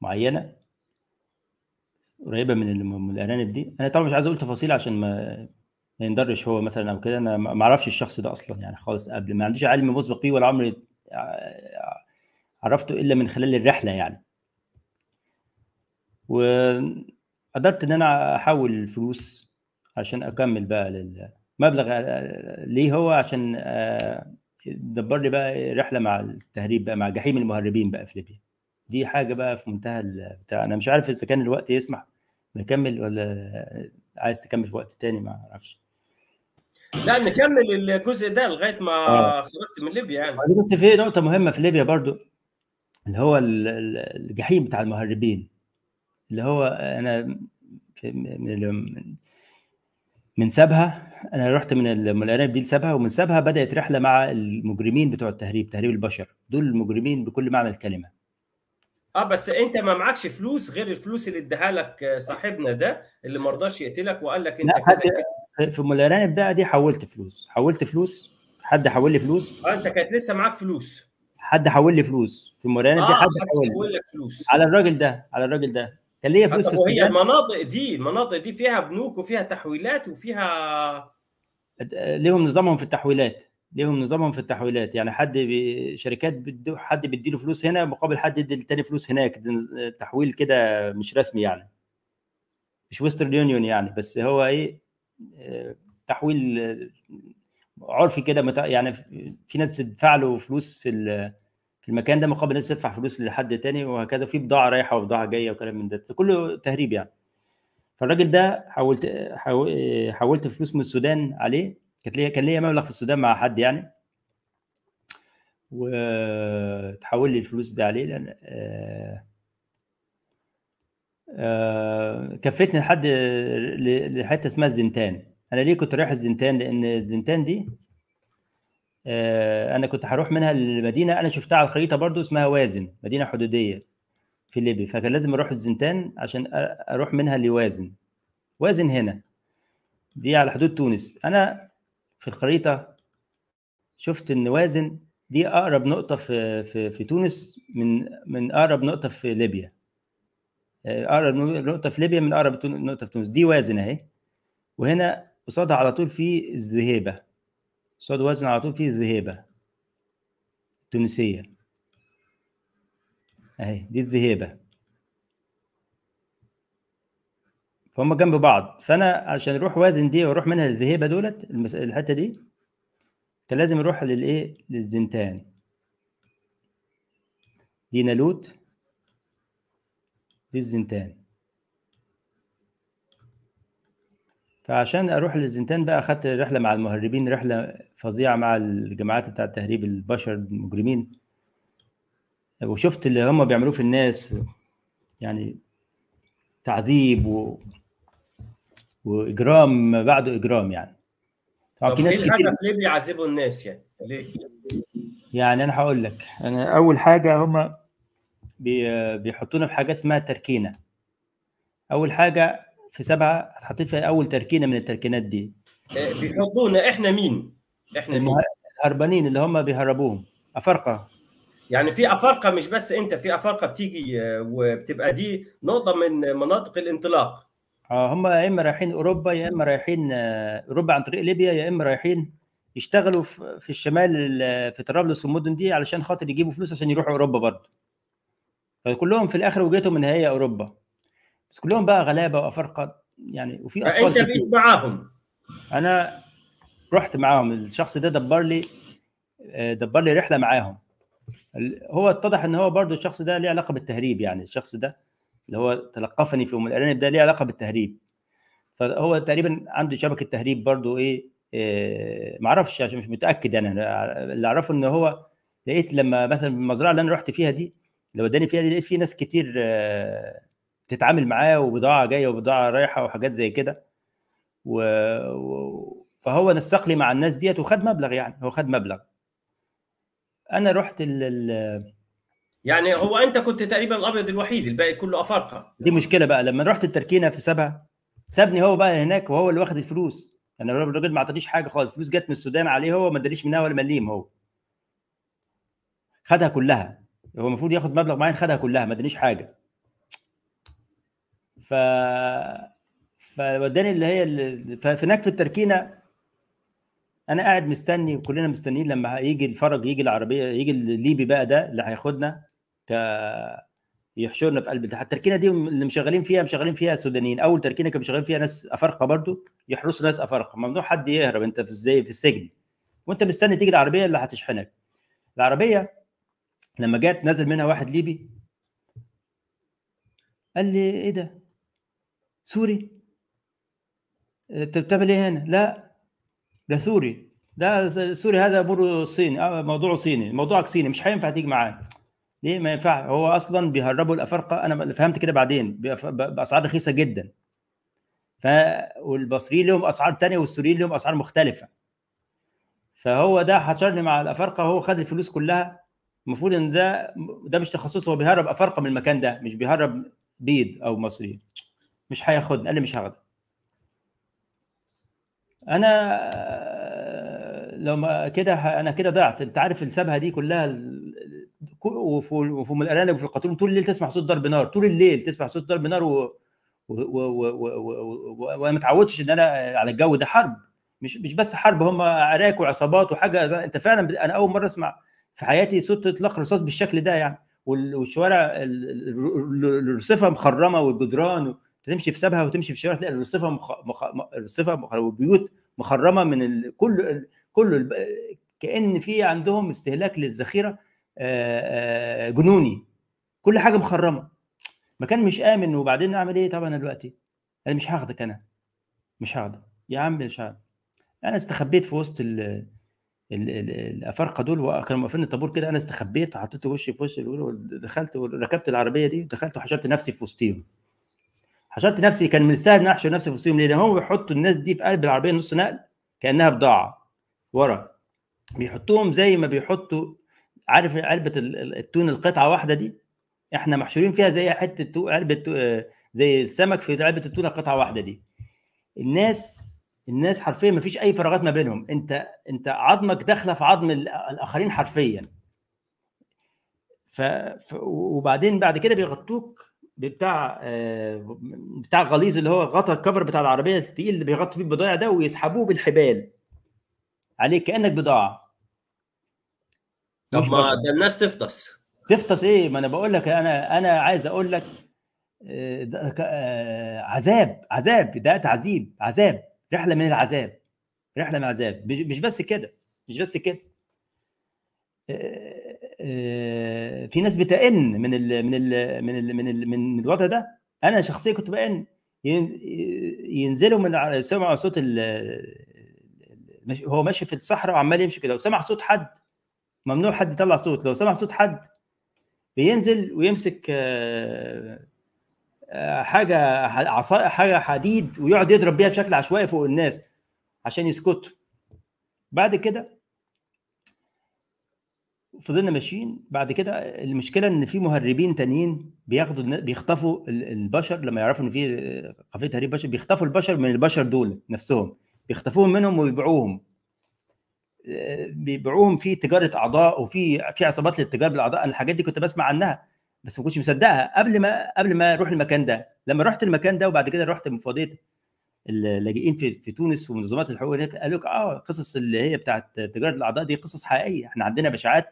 معينه قريبه من الارانب دي انا طبعا مش عايز اقول تفاصيل عشان ما ما يندرش هو مثلا او كده انا ما اعرفش الشخص ده اصلا يعني خالص قبل ما عنديش علم مسبق بيه ولا عمري عرفته الا من خلال الرحله يعني وقدرت ان انا احول الفلوس عشان اكمل بقى للمبلغ ليه هو عشان آه، دبر لي بقى رحله مع التهريب بقى مع جحيم المهربين بقى في ليبيا دي حاجه بقى في منتهى بتاع انا مش عارف اذا كان الوقت يسمح نكمل ولا عايز تكمل في وقت تاني ما اعرفش لا نكمل الجزء ده لغايه ما آه. خرجت من ليبيا يعني آه، بس في نقطه مهمه في ليبيا برضو اللي هو الجحيم بتاع المهربين اللي هو انا من من سابها انا رحت من الارانب دي لسابها ومن سابها بدات رحله مع المجرمين بتوع التهريب تهريب البشر دول المجرمين بكل معنى الكلمه اه بس انت ما معكش فلوس غير الفلوس اللي اداها لك آه، صاحبنا ده اللي ما رضاش يقتلك وقال لك انت كده في الارانب بقى دي حولت فلوس حولت فلوس حد حول لي فلوس اه انت كانت لسه معاك فلوس حد حول لي فلوس في دي آه دي حد حول لك فلوس على الراجل ده على الراجل ده كان ليا اه فلوس في وهي المناطق دي المناطق دي فيها بنوك وفيها تحويلات وفيها ليهم نظامهم في التحويلات ليهم نظامهم في التحويلات يعني حد بي شركات بدو حد بيدي له فلوس هنا مقابل حد يدي للتاني فلوس هناك تحويل كده مش رسمي يعني مش ويسترن يونيون يعني بس هو ايه آه، تحويل آه، عرفي كده يعني في ناس بتدفع له فلوس في في المكان ده مقابل ناس بتدفع فلوس لحد تاني وهكذا في بضاعه رايحه وبضاعه جايه وكلام من ده كله تهريب يعني فالراجل ده حولت آه، حولت فلوس من السودان عليه كانت ليا كان ليا مبلغ في السودان مع حد يعني وتحول لي الفلوس دي عليه لان آه، آه، كفتني لحد لحته اسمها الزنتان انا ليه كنت رايح الزنتان لان الزنتان دي آه، انا كنت هروح منها لمدينه انا شفتها على الخريطه برضو اسمها وازن مدينه حدوديه في ليبيا فكان لازم اروح الزنتان عشان اروح منها لوازن وازن هنا دي على حدود تونس انا في الخريطه شفت ان وازن دي اقرب نقطه في في, في تونس من من اقرب نقطه في ليبيا آه، اقرب نقطه في ليبيا من اقرب نقطه في تونس دي وازن اهي وهنا قصادها على طول في الذهيبه قصاد وازن على طول في الذهيبه التونسيه اهي دي الذهيبه فهم جنب بعض فانا عشان اروح وادن دي واروح منها للذهيبه دولت المس... الحته دي كان لازم اروح للايه للزنتان دي نالوت دي الزنتان فعشان اروح للزنتان بقى اخدت رحله مع المهربين رحله فظيعه مع الجماعات بتاع تهريب البشر المجرمين وشفت اللي هم بيعملوه في الناس يعني تعذيب و... واجرام ما بعده اجرام يعني طب في ناس كتير الهدف ليه بيعذبوا الناس يعني ليه؟ يعني انا هقول لك انا اول حاجه هم بي... بيحطونا في حاجه اسمها تركينه اول حاجه في سبعه هتحط في اول تركينه من التركينات دي آه، بيحطونا احنا مين؟ احنا مين؟ الهربانين اللي هم بيهربوهم افارقه يعني في افارقه مش بس انت في افارقه بتيجي آه، وبتبقى دي نقطه من مناطق الانطلاق اه هم يا اما رايحين اوروبا يا اما رايحين آه، اوروبا عن طريق ليبيا يا اما رايحين يشتغلوا في الشمال في طرابلس والمدن دي علشان خاطر يجيبوا فلوس عشان يروحوا اوروبا برضه فكلهم في الاخر وجهتهم هي اوروبا بس كلهم بقى غلابه وافارقه يعني وفي اطفال انت بقيت معاهم انا رحت معاهم الشخص ده دبر لي آه، دبر لي رحله معاهم هو اتضح ان هو برضه الشخص ده ليه علاقه بالتهريب يعني الشخص ده اللي هو تلقفني في يوم الارانب ده ليه علاقه بالتهريب فهو تقريبا عنده شبكه تهريب برضو ايه, إيه معرفش عشان مش متاكد يعني اللي اعرفه ان هو لقيت لما مثلا المزرعه اللي انا رحت فيها دي اللي اداني فيها دي لقيت في ناس كتير آه، تتعامل معاه وبضاعه جايه وبضاعه رايحه وحاجات زي كده و... و... فهو نسق لي مع الناس ديت وخد مبلغ يعني هو خد مبلغ انا رحت ال... يعني هو انت كنت تقريبا الابيض الوحيد الباقي كله افارقه دي مشكله بقى لما رحت التركينه في سبعه سابني هو بقى هناك وهو اللي واخد الفلوس انا يعني الراجل ما اعطانيش حاجه خالص فلوس جت من السودان عليه هو ما ادانيش منها ولا مليم هو خدها كلها هو المفروض ياخد مبلغ معين خدها كلها ما ادانيش حاجه ف فوداني اللي هي اللي... فهناك في التركينه انا قاعد مستني وكلنا مستنيين لما يجي الفرج يجي العربيه يجي الليبي بقى ده اللي هياخدنا يحشرنا في قلب الاتحاد التركينه دي اللي مشغلين فيها مشغلين فيها سودانيين اول تركينه كانوا مشغلين فيها ناس افارقه برضو يحرسوا ناس افارقه ممنوع حد يهرب انت في ازاي في السجن وانت مستني تيجي العربيه اللي هتشحنك العربيه لما جت نزل منها واحد ليبي قال لي ايه ده سوري انت بتعمل ايه هنا لا ده سوري ده سوري هذا امره صيني آه، موضوعه صيني موضوعك صيني مش هينفع تيجي معانا ليه ما ينفع هو اصلا بيهربوا الافارقه انا فهمت كده بعدين باسعار رخيصه جدا ف والمصريين لهم اسعار تانية والسوريين لهم اسعار مختلفه فهو ده حشرني مع الافارقه هو خد الفلوس كلها المفروض ان ده ده مش تخصصه هو بيهرب افارقه من المكان ده مش بيهرب بيض او مصريين مش هياخدني قال لي مش هاخده انا لو ما كده انا كده ضعت انت عارف السبهه دي كلها وفي ام الارانب وفي القاتلون طول الليل تسمع صوت ضرب نار طول الليل تسمع صوت ضرب نار و و... ما اتعودتش ان انا على الجو ده حرب مش مش بس حرب هم عراك وعصابات وحاجه زي... انت فعلا انا اول مره اسمع في حياتي صوت اطلاق رصاص بالشكل ده يعني والشوارع الرصفه مخرمه والجدران تمشي في سبها وتمشي في الشوارع تلاقي الرصفه مخ... مخ... الرصفه مخ... والبيوت مخرمه من ال... كل ال... كل ال... كان في عندهم استهلاك للذخيره آه، آه، جنوني كل حاجه مخرمه مكان مش امن وبعدين اعمل ايه طبعا دلوقتي انا مش هاخدك انا مش هاخدك يا عم مش هاخدك انا استخبيت في وسط ال الافارقه دول وكانوا واقفين الطابور كده انا استخبيت حطيت وشي في وش ودخلت وركبت العربيه دي دخلت وحشرت نفسي في وسطهم حشرت نفسي كان من السهل احشر نفسي في وسطهم ليه؟ لان هم بيحطوا الناس دي في قلب العربيه نص نقل كانها بضاعه ورا بيحطوهم زي ما بيحطوا عارف علبه التون القطعه واحده دي احنا محشورين فيها زي حته علبه آه، زي السمك في علبه التونه قطعه واحده دي الناس الناس حرفيا ما فيش اي فراغات ما بينهم انت انت عظمك داخله في عظم الاخرين حرفيا ف... ف... وبعدين بعد كده بيغطوك بتاع آه، بتاع غليظ اللي هو غطا الكفر بتاع العربيه الثقيل اللي بيغطي فيه البضائع ده ويسحبوه بالحبال عليك كانك بضاعه طب ما ده الناس تفطس تفطس ايه ما انا بقول لك انا انا عايز اقول لك آه، آه، عذاب عذاب ده تعذيب عذاب رحله من العذاب رحله من العذاب مش بس كده مش بس كده آه، في ناس بتئن من الـ من الـ من الـ من الـ من الوضع ده انا شخصيا كنت بئن ينزلوا من سمعوا صوت هو ماشي في الصحراء وعمال يمشي كده وسمع صوت حد ممنوع حد يطلع صوت لو سمع صوت حد بينزل ويمسك آه، آه، حاجه عصا حاجه حديد ويقعد يضرب بيها بشكل عشوائي فوق الناس عشان يسكتوا بعد كده فضلنا ماشيين بعد كده المشكله ان في مهربين تانيين بياخدوا بيخطفوا البشر لما يعرفوا ان في قافله تهريب بشر بيخطفوا البشر من البشر دول نفسهم بيخطفوهم منهم ويبيعوهم بيبيعوهم في تجاره اعضاء وفي في عصابات للتجاره بالاعضاء انا الحاجات دي كنت بسمع عنها بس ما كنتش مصدقها قبل ما قبل ما اروح المكان ده لما رحت المكان ده وبعد كده رحت مفاضيه اللاجئين في في تونس ومنظمات الحقوق هناك قالوا لك اه القصص اللي هي بتاعت تجاره الاعضاء دي قصص حقيقيه احنا عندنا بشاعات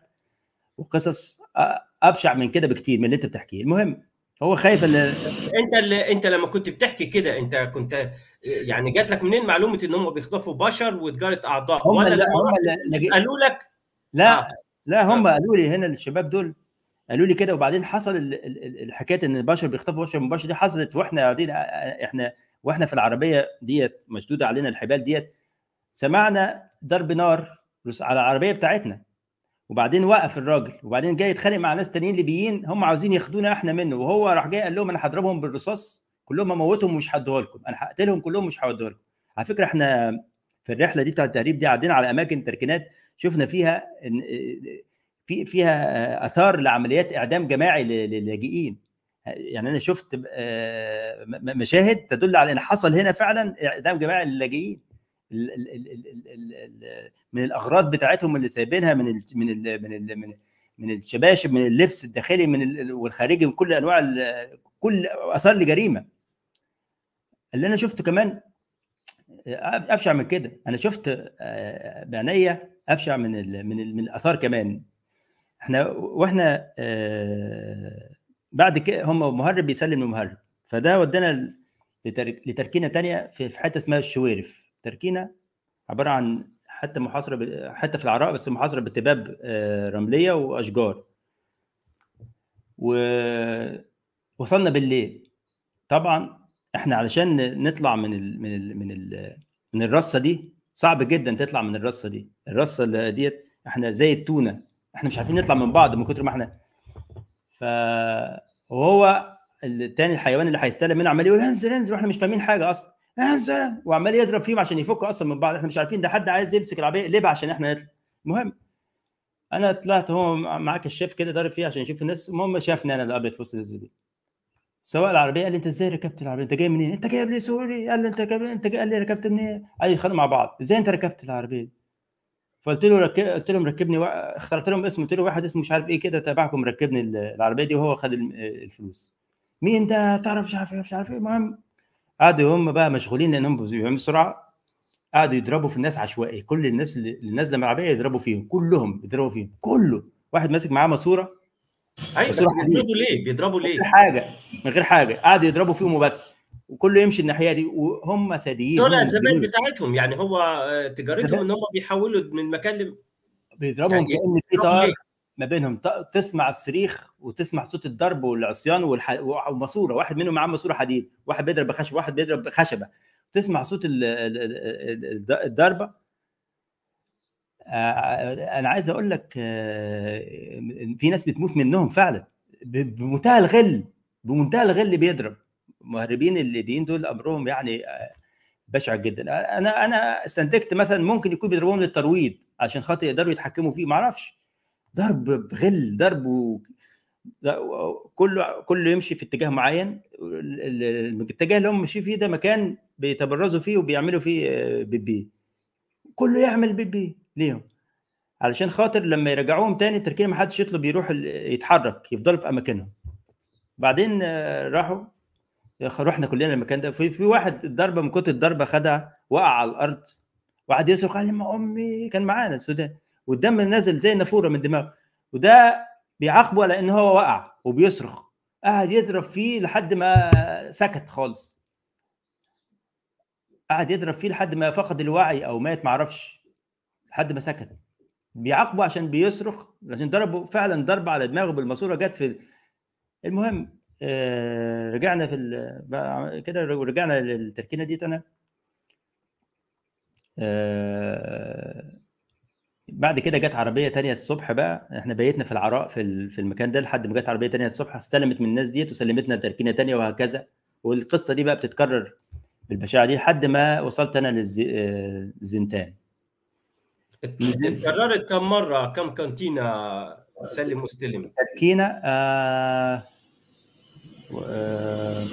وقصص ابشع من كده بكتير من اللي انت بتحكيه المهم هو خايف اللي... انت اللي انت لما كنت بتحكي كده انت كنت يعني جات لك منين معلومه ان هم بيخطفوا بشر وتجاره اعضاء وانا لما اللي... قالوا لك لا آه. لا هم آه. قالوا لي هنا الشباب دول قالوا لي كده وبعدين حصل الحكايه ان البشر بيخطفوا بشر من بشر دي حصلت واحنا قاعدين آه، آه، احنا واحنا في العربيه ديت مشدوده علينا الحبال ديت سمعنا ضرب نار على العربيه بتاعتنا وبعدين وقف الراجل وبعدين جاي يتخانق مع ناس تانيين ليبيين هم عاوزين ياخدونا احنا منه وهو راح جاي قال لهم انا هضربهم بالرصاص كلهم هموتهم ومش هديها لكم انا هقتلهم كلهم مش هوديها لكم على فكره احنا في الرحله دي بتاع التهريب دي قاعدين على اماكن تركينات شفنا فيها ان في فيها اثار لعمليات اعدام جماعي للاجئين يعني انا شفت آه، مشاهد تدل على ان حصل هنا فعلا اعدام جماعي للاجئين من الاغراض بتاعتهم اللي سايبينها من الـ من الـ من الـ من, من الشباشب من اللبس الداخلي من والخارجي من كل انواع كل اثار لجريمه اللي انا شفته كمان ابشع من كده انا شفت بعينيا ابشع من الـ من الـ من الاثار كمان احنا واحنا بعد كده هم مهرب بيسلم المهرب فده ودانا لتركينه تانية في حته اسمها الشويرف تركينه عباره عن حته محاصره ب... حته في العراء بس محاصره بتباب آه، رمليه واشجار ووصلنا بالليل طبعا احنا علشان نطلع من ال... من ال... من ال... من الرصه دي صعب جدا تطلع من الرصه دي الرصه ديت احنا زي التونه احنا مش عارفين نطلع من بعض من كتر ما احنا ف وهو التاني الحيوان اللي هيستلم منه عمال يقول انزل انزل واحنا مش فاهمين حاجه اصلا هذا وعمال يضرب فيهم عشان يفكوا اصلا من بعض احنا مش عارفين ده حد عايز يمسك العربيه ليه عشان احنا نطلع المهم انا طلعت هو معاك الشيف كده ضارب فيه عشان يشوف الناس المهم شافني انا الابيض في وسط الزبيب سواق العربيه قال لي انت ازاي ركبت العربيه انت جاي منين انت جاي لي سوري قال لي انت جاي انت جاي... قال لي ركبت منين قال لي مع بعض ازاي انت ركبت العربيه دي فقلت له رك... قلت لهم ركبني و... اخترت لهم اسم قلت له واحد اسمه مش عارف ايه كده تبعكم ركبني العربيه دي وهو خد الفلوس مين ده تعرف مش عارف ايه مش عارف ايه المهم قعدوا هم بقى مشغولين لانهم بيبيعوا بسرعه قعدوا يضربوا في الناس عشوائي كل الناس اللي نازله من العربيه يضربوا فيهم كلهم يضربوا فيهم كله واحد ماسك معاه ماسوره ايوه بس بيضربوا ليه بيضربوا ليه حاجه من غير حاجه قعدوا يضربوا فيهم وبس وكله يمشي الناحيه دي وهم ساديين دول الزبائن بتاعتهم يعني هو آه، تجارتهم ان هم بيحولوا من مكان ل... بيضربهم يعني كان في طار ما بينهم تسمع الصريخ وتسمع صوت الضرب والعصيان وماسوره واحد منهم معاه ماسوره حديد واحد بيضرب بخشبه واحد بيضرب بخشبه تسمع صوت الضربه آه، انا عايز اقول لك آه، في ناس بتموت منهم فعلا بمنتهى الغل بمنتهى الغل بيضرب المهربين الليبيين دول امرهم يعني آه، بشع جدا انا انا استنتجت مثلا ممكن يكون بيضربوهم للترويض عشان خاطر يقدروا يتحكموا فيه ما اعرفش ضرب بغل ضرب و... كله كله يمشي في اتجاه معين الاتجاه اللي هم ماشيين فيه ده مكان بيتبرزوا فيه وبيعملوا فيه آه، بيبي كله يعمل بيبي ليهم علشان خاطر لما يرجعوهم تاني التركيبه ما حدش يطلب يروح يتحرك يفضلوا في اماكنهم بعدين آه، راحوا رحنا كلنا المكان ده في, واحد الضربه من كتر الضربه خدها وقع على الارض وقعد يصرخ قال لي امي كان معانا السودان والدم نازل زي النافوره من دماغه وده بيعاقبه على ان هو وقع وبيصرخ قعد يضرب فيه لحد ما سكت خالص قعد يضرب فيه لحد ما فقد الوعي او مات معرفش لحد ما سكت بيعاقبه عشان بيصرخ عشان ضربه فعلا ضربه على دماغه بالماسوره جت في المهم آه، رجعنا في كده رجعنا للتركينه دي انا بعد كده جت عربيه تانية الصبح بقى احنا بيتنا في العراء في في المكان ده لحد ما جت عربيه تانية الصبح استلمت من الناس ديت وسلمتنا تركينه تانية وهكذا والقصه دي بقى بتتكرر بالبشاعه دي لحد ما وصلت انا للزنتان اتكررت كم مره كم كانتينا سلم واستلم تركينه آه و... آه...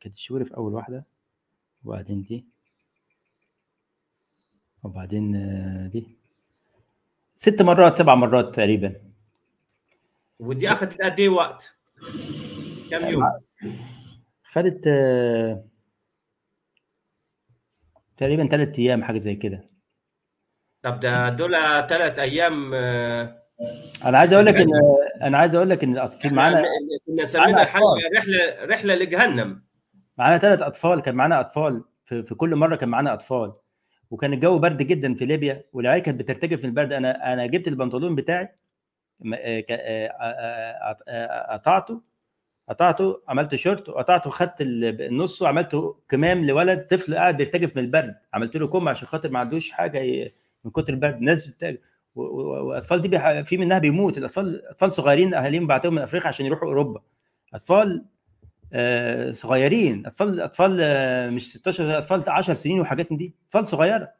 كانت الشوري في اول واحده وبعدين دي وبعدين آه، دي ست مرات سبع مرات تقريبا ودي اخذت قد ايه وقت؟ كم يوم؟ خدت آه، تقريبا ثلاث ايام حاجه زي كده طب ده دول ثلاث ايام آه، انا عايز اقول لك ان يعني انا عايز اقول لك ان في معانا كنا سمينا الحلقه رحله رحله لجهنم معانا ثلاث اطفال كان معانا اطفال في, في كل مره كان معانا اطفال وكان الجو برد جدا في ليبيا والعيال كانت بترتجف من البرد انا انا جبت البنطلون بتاعي آه، آه، آه، قطعته قطعته عملت شورت وقطعته خدت النص وعملته كمام لولد طفل قاعد بيرتجف من البرد عملت له كم عشان خاطر ما عندوش حاجه من كتر البرد ناس بتتجف والاطفال دي في منها بيموت الاطفال اطفال صغيرين اهاليهم بعتهم من افريقيا عشان يروحوا اوروبا اطفال آه، صغيرين اطفال اطفال آه، مش 16 اطفال 10 سنين وحاجات من دي اطفال صغيره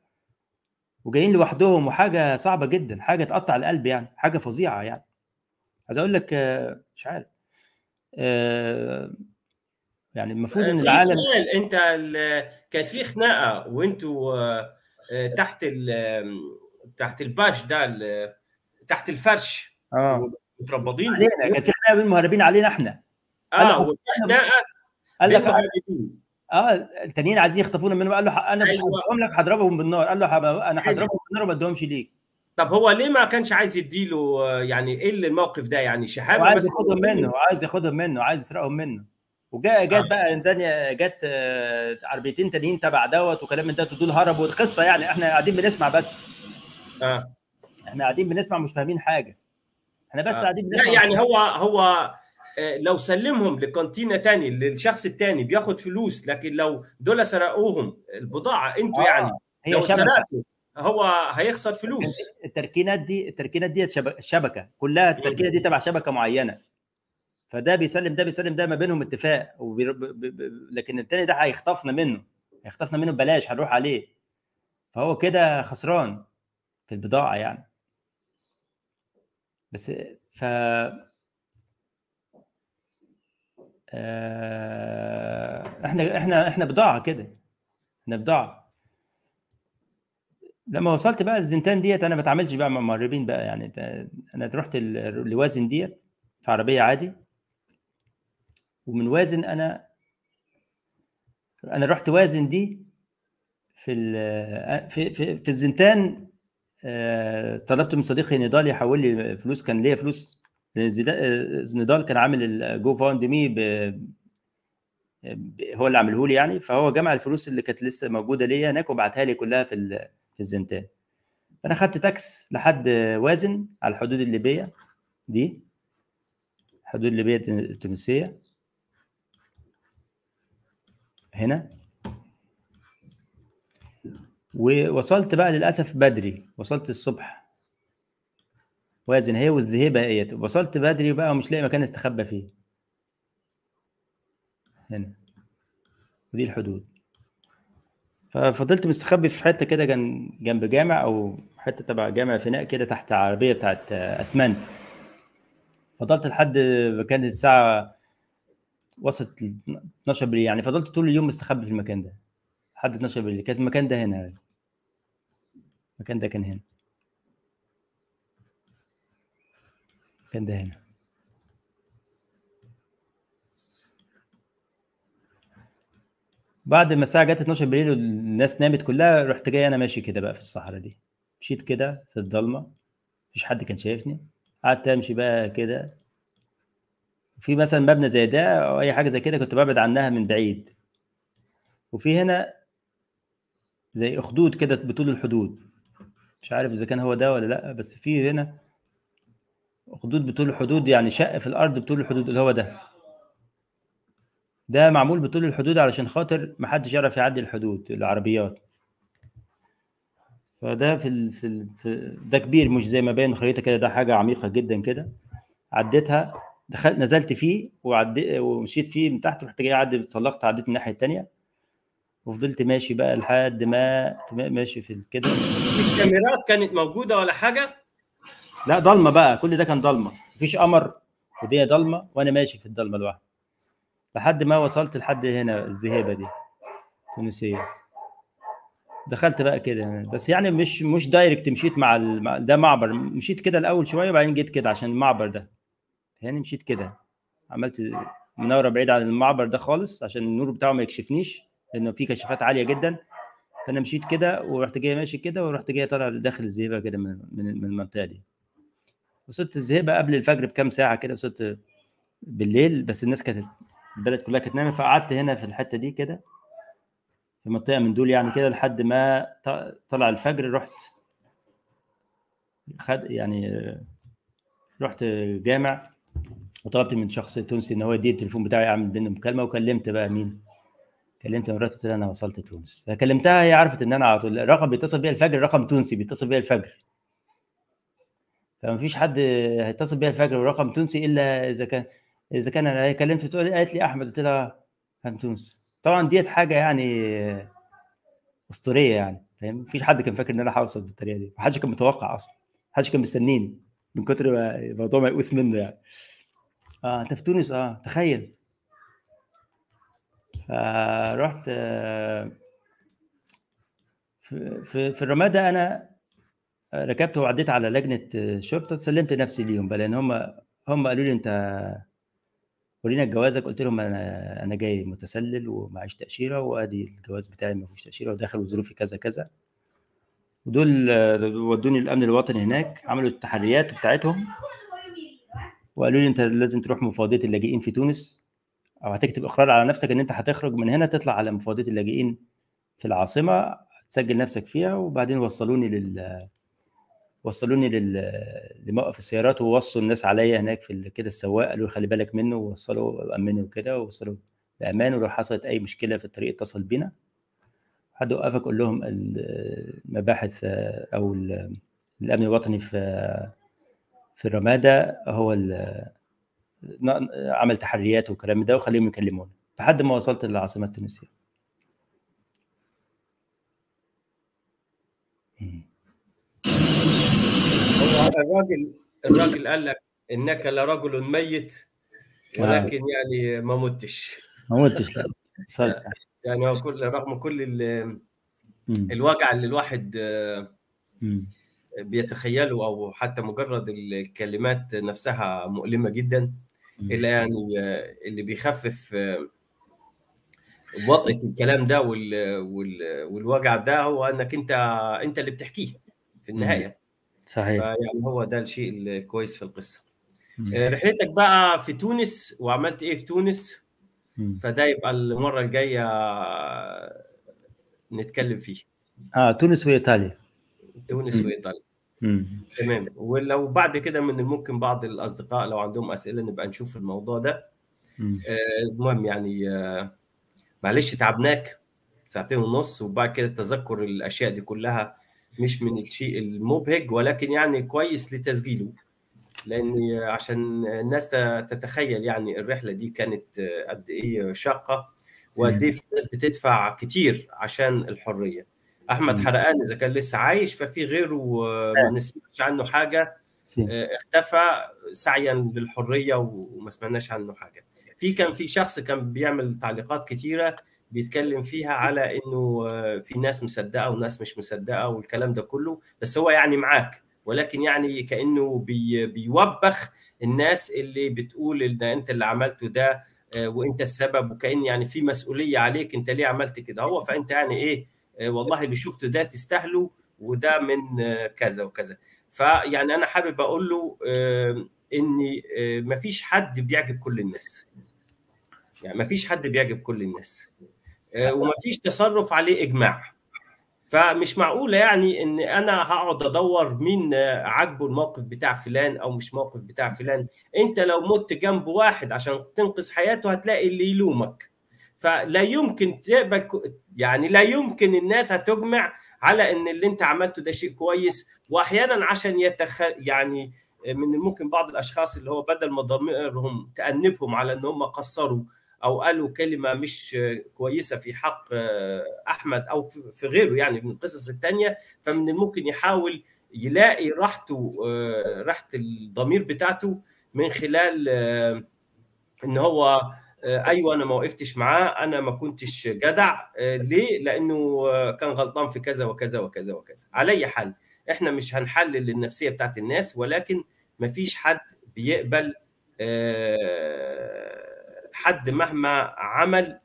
وجايين لوحدهم وحاجه صعبه جدا حاجه تقطع القلب يعني حاجه فظيعه يعني عايز اقول لك آه، مش عارف يعني المفروض ان العالم سؤال انت كانت في خناقه وانتوا تحت ال... تحت الباش ده تحت الفرش اه متربضين كانت في خناقه بين المهربين علينا احنا قال لك آه. اه التانيين عايزين يخطفونا منه قال له انا مش هضربهم أيوة. لك هضربهم بالنار قال له انا هضربهم بالنار وما ادهمش ليك طب هو ليه ما كانش عايز يديله يعني ايه اللي الموقف ده يعني شهاب عايز ياخدهم منه عايز ياخدهم منه عايز يسرقهم منه وجاء جت آه. بقى دنيا جت آه، عربيتين تانيين تبع دوت وكلام من ده دول هربوا القصه يعني احنا قاعدين بنسمع بس اه احنا قاعدين بنسمع مش فاهمين حاجه احنا بس آه. قاعدين بنسمع لا يعني هو هو آه، لو سلمهم لكونتينا تاني للشخص التاني بياخد فلوس لكن لو دول سرقوهم البضاعه انتوا آه يعني هي لو سرقتوا هو هيخسر فلوس التركينات دي التركينات دي شبكه كلها التركينه دي تبع شبكه معينه فده بيسلم ده بيسلم ده ما بينهم اتفاق لكن التاني ده هيخطفنا منه هيخطفنا منه ببلاش هنروح عليه فهو كده خسران في البضاعه يعني بس ف آه، احنا احنا احنا بضاعه كده احنا بضاعه لما وصلت بقى الزنتان ديت انا ما بتعاملش بقى مع مهربين بقى يعني انا رحت لوازن ديت في عربيه عادي ومن وازن انا انا رحت وازن دي في في في, في الزنتان آه، طلبت من صديقي نضال يحول لي فلوس كان ليا فلوس نضال كان عامل الجو فاوند مي ب... ب... هو اللي عمله لي يعني فهو جمع الفلوس اللي كانت لسه موجوده ليا هناك وبعتها لي كلها في ال... في الزنتان فانا خدت تاكس لحد وازن على الحدود الليبيه دي الحدود الليبيه التونسيه هنا ووصلت بقى للاسف بدري وصلت الصبح وازن هي والذهبة هي وصلت بدري بقى ومش لاقي مكان استخبى فيه هنا ودي الحدود ففضلت مستخبي في حته كده جنب جامع او حته تبع جامع فناء كده تحت عربيه بتاعت اسمنت فضلت لحد ما كانت الساعه وصلت 12 بالليل يعني فضلت طول اليوم مستخبي في المكان ده لحد 12 بالليل كان المكان ده هنا المكان ده كان هنا كان ده هنا بعد ما الساعه جت 12 بالليل والناس نامت كلها رحت جاي انا ماشي كده بقى في الصحراء دي مشيت كده في الضلمه مفيش حد كان شايفني قعدت امشي بقى كده في مثلا مبنى زي ده او اي حاجه زي كده كنت ببعد عنها من بعيد وفي هنا زي اخدود كده بطول الحدود مش عارف اذا كان هو ده ولا لا بس في هنا خدود بطول الحدود يعني شق في الارض بطول الحدود اللي هو ده ده معمول بطول الحدود علشان خاطر محدش يعرف يعدي الحدود العربيات فده في ال... في, ال... في ده كبير مش زي ما باين خريطه كده ده حاجه عميقه جدا كده عديتها دخلت نزلت فيه وعدي ومشيت فيه من تحت رحت جاي عدي اتسلقت عديت الناحيه الثانيه وفضلت ماشي بقى لحد ما ماشي في كده مش كاميرات كانت موجوده ولا حاجه لا ضلمه بقى كل ده كان ضلمه مفيش قمر ودي ضلمه وانا ماشي في الضلمه لوحدي لحد ما وصلت لحد هنا الذهابه دي تونسيه دخلت بقى كده بس يعني مش مش دايركت مشيت مع ده معبر مشيت كده الاول شويه وبعدين جيت كده عشان المعبر ده يعني مشيت كده عملت مناوره بعيد عن المعبر ده خالص عشان النور بتاعه ما يكشفنيش لانه في كشافات عاليه جدا فانا مشيت كده ورحت جاي ماشي كده ورحت جاي طالع داخل الزيبه كده من من المنطقه دي وصرت الذهبه قبل الفجر بكام ساعه كده وصرت بالليل بس الناس كانت البلد كلها كانت نايمه فقعدت هنا في الحته دي كده في منطقه من دول يعني كده لحد ما طلع الفجر رحت خد يعني رحت جامع وطلبت من شخص تونسي ان هو يديني التليفون بتاعي اعمل بينه مكالمه وكلمت بقى مين؟ كلمت مراتي قلت لها انا وصلت تونس فكلمتها هي عرفت ان انا على طول الرقم بيتصل بيا الفجر رقم تونسي بيتصل بيا الفجر فمفيش حد هيتصل بيها الفجر ورقم تونسي الا اذا كان اذا كان انا كلمت بتقول إيه؟ قالت لي احمد قلت لها كان تونسي طبعا ديت حاجه يعني اسطوريه يعني فاهم مفيش حد كان فاكر ان انا هوصل بالطريقه دي محدش كان متوقع اصلا محدش كان مستنيني من كتر ما الموضوع ما يقوس منه يعني اه انت في تونس اه تخيل فرحت آه في, في الرمادة انا ركبت وعديت على لجنه آه، شرطه سلمت نفسي ليهم بقى لان هم هم قالوا لي انت ورينا جوازك قلت لهم انا انا جاي متسلل ومعيش تاشيره وادي الجواز بتاعي ما فيهوش تاشيره وداخل وظروفي كذا كذا ودول ودوني الامن الوطني هناك عملوا التحريات بتاعتهم وقالوا لي انت لازم تروح مفاوضيه اللاجئين في تونس او هتكتب اقرار على نفسك ان انت هتخرج من هنا تطلع على مفاوضيه اللاجئين في العاصمه تسجل نفسك فيها وبعدين وصلوني لل وصلوني لل... لموقف السيارات ووصوا الناس عليا هناك في كده السواق قالوا خلي بالك منه ووصلوا امنه وكده ووصلوا بامان ولو حصلت اي مشكله في الطريق اتصل بينا حد وقفك قول لهم المباحث او الامن الوطني في في الرماده هو عمل تحريات والكلام ده وخليهم يكلمونا لحد ما وصلت للعاصمه التونسيه. يعني. الراجل الراجل قال لك انك لرجل ميت ولكن يعني ما متش ما متش لا صحيح. يعني هو كل رغم كل الوجع اللي الواحد آه، بيتخيله او حتى مجرد الكلمات نفسها مؤلمه جدا الا يعني آه، اللي بيخفف وطئه آه، الكلام ده والوجع ده هو انك انت انت اللي بتحكيه في النهايه صحيح فيعني هو ده الشيء الكويس في القصه آه، رحلتك بقى في تونس وعملت ايه في تونس فده يبقى المره الجايه نتكلم فيه اه تونس وايطاليا تونس وايطاليا تمام ولو بعد كده من الممكن بعض الاصدقاء لو عندهم اسئله نبقى نشوف الموضوع ده آه، المهم يعني آه، معلش تعبناك ساعتين ونص وبعد كده تذكر الاشياء دي كلها مش من الشيء المبهج ولكن يعني كويس لتسجيله لان عشان الناس تتخيل يعني الرحله دي كانت قد ايه شاقه وقد ايه الناس بتدفع كتير عشان الحريه احمد حرقان اذا كان لسه عايش ففي غيره ما نسمعش عنه حاجه آه، اختفى سعيا للحريه وما سمعناش عنه حاجه في كان في شخص كان بيعمل تعليقات كتيره بيتكلم فيها على انه آه، في ناس مصدقه وناس مش مصدقه والكلام ده كله بس هو يعني معاك ولكن يعني كانه بي بيوبخ الناس اللي بتقول ان انت اللي عملته ده آه، وانت السبب وكان يعني في مسؤوليه عليك انت ليه عملت كده هو فانت يعني ايه آه، والله اللي شفته ده تستاهله وده من كذا وكذا فيعني انا حابب اقول له ان مفيش حد بيعجب كل الناس يعني مفيش حد بيعجب كل الناس آه، ومفيش تصرف عليه اجماع فمش معقوله يعني ان انا هقعد ادور مين عاجبه الموقف بتاع فلان او مش موقف بتاع فلان انت لو مت جنب واحد عشان تنقذ حياته هتلاقي اللي يلومك فلا يمكن تقبل يعني لا يمكن الناس هتجمع على ان اللي انت عملته ده شيء كويس واحيانا عشان يتخ يعني من ممكن بعض الاشخاص اللي هو بدل ما ضميرهم تانبهم على ان هم قصروا او قالوا كلمه مش كويسه في حق احمد او في غيره يعني من القصص الثانيه فمن الممكن يحاول يلاقي راحته آه، راحه الضمير بتاعته من خلال آه، ان هو آه، ايوه انا ما وقفتش معاه انا ما كنتش جدع ليه لانه كان غلطان في كذا وكذا وكذا وكذا على اي حال احنا مش هنحلل النفسيه بتاعت الناس ولكن ما فيش حد بيقبل حد مهما عمل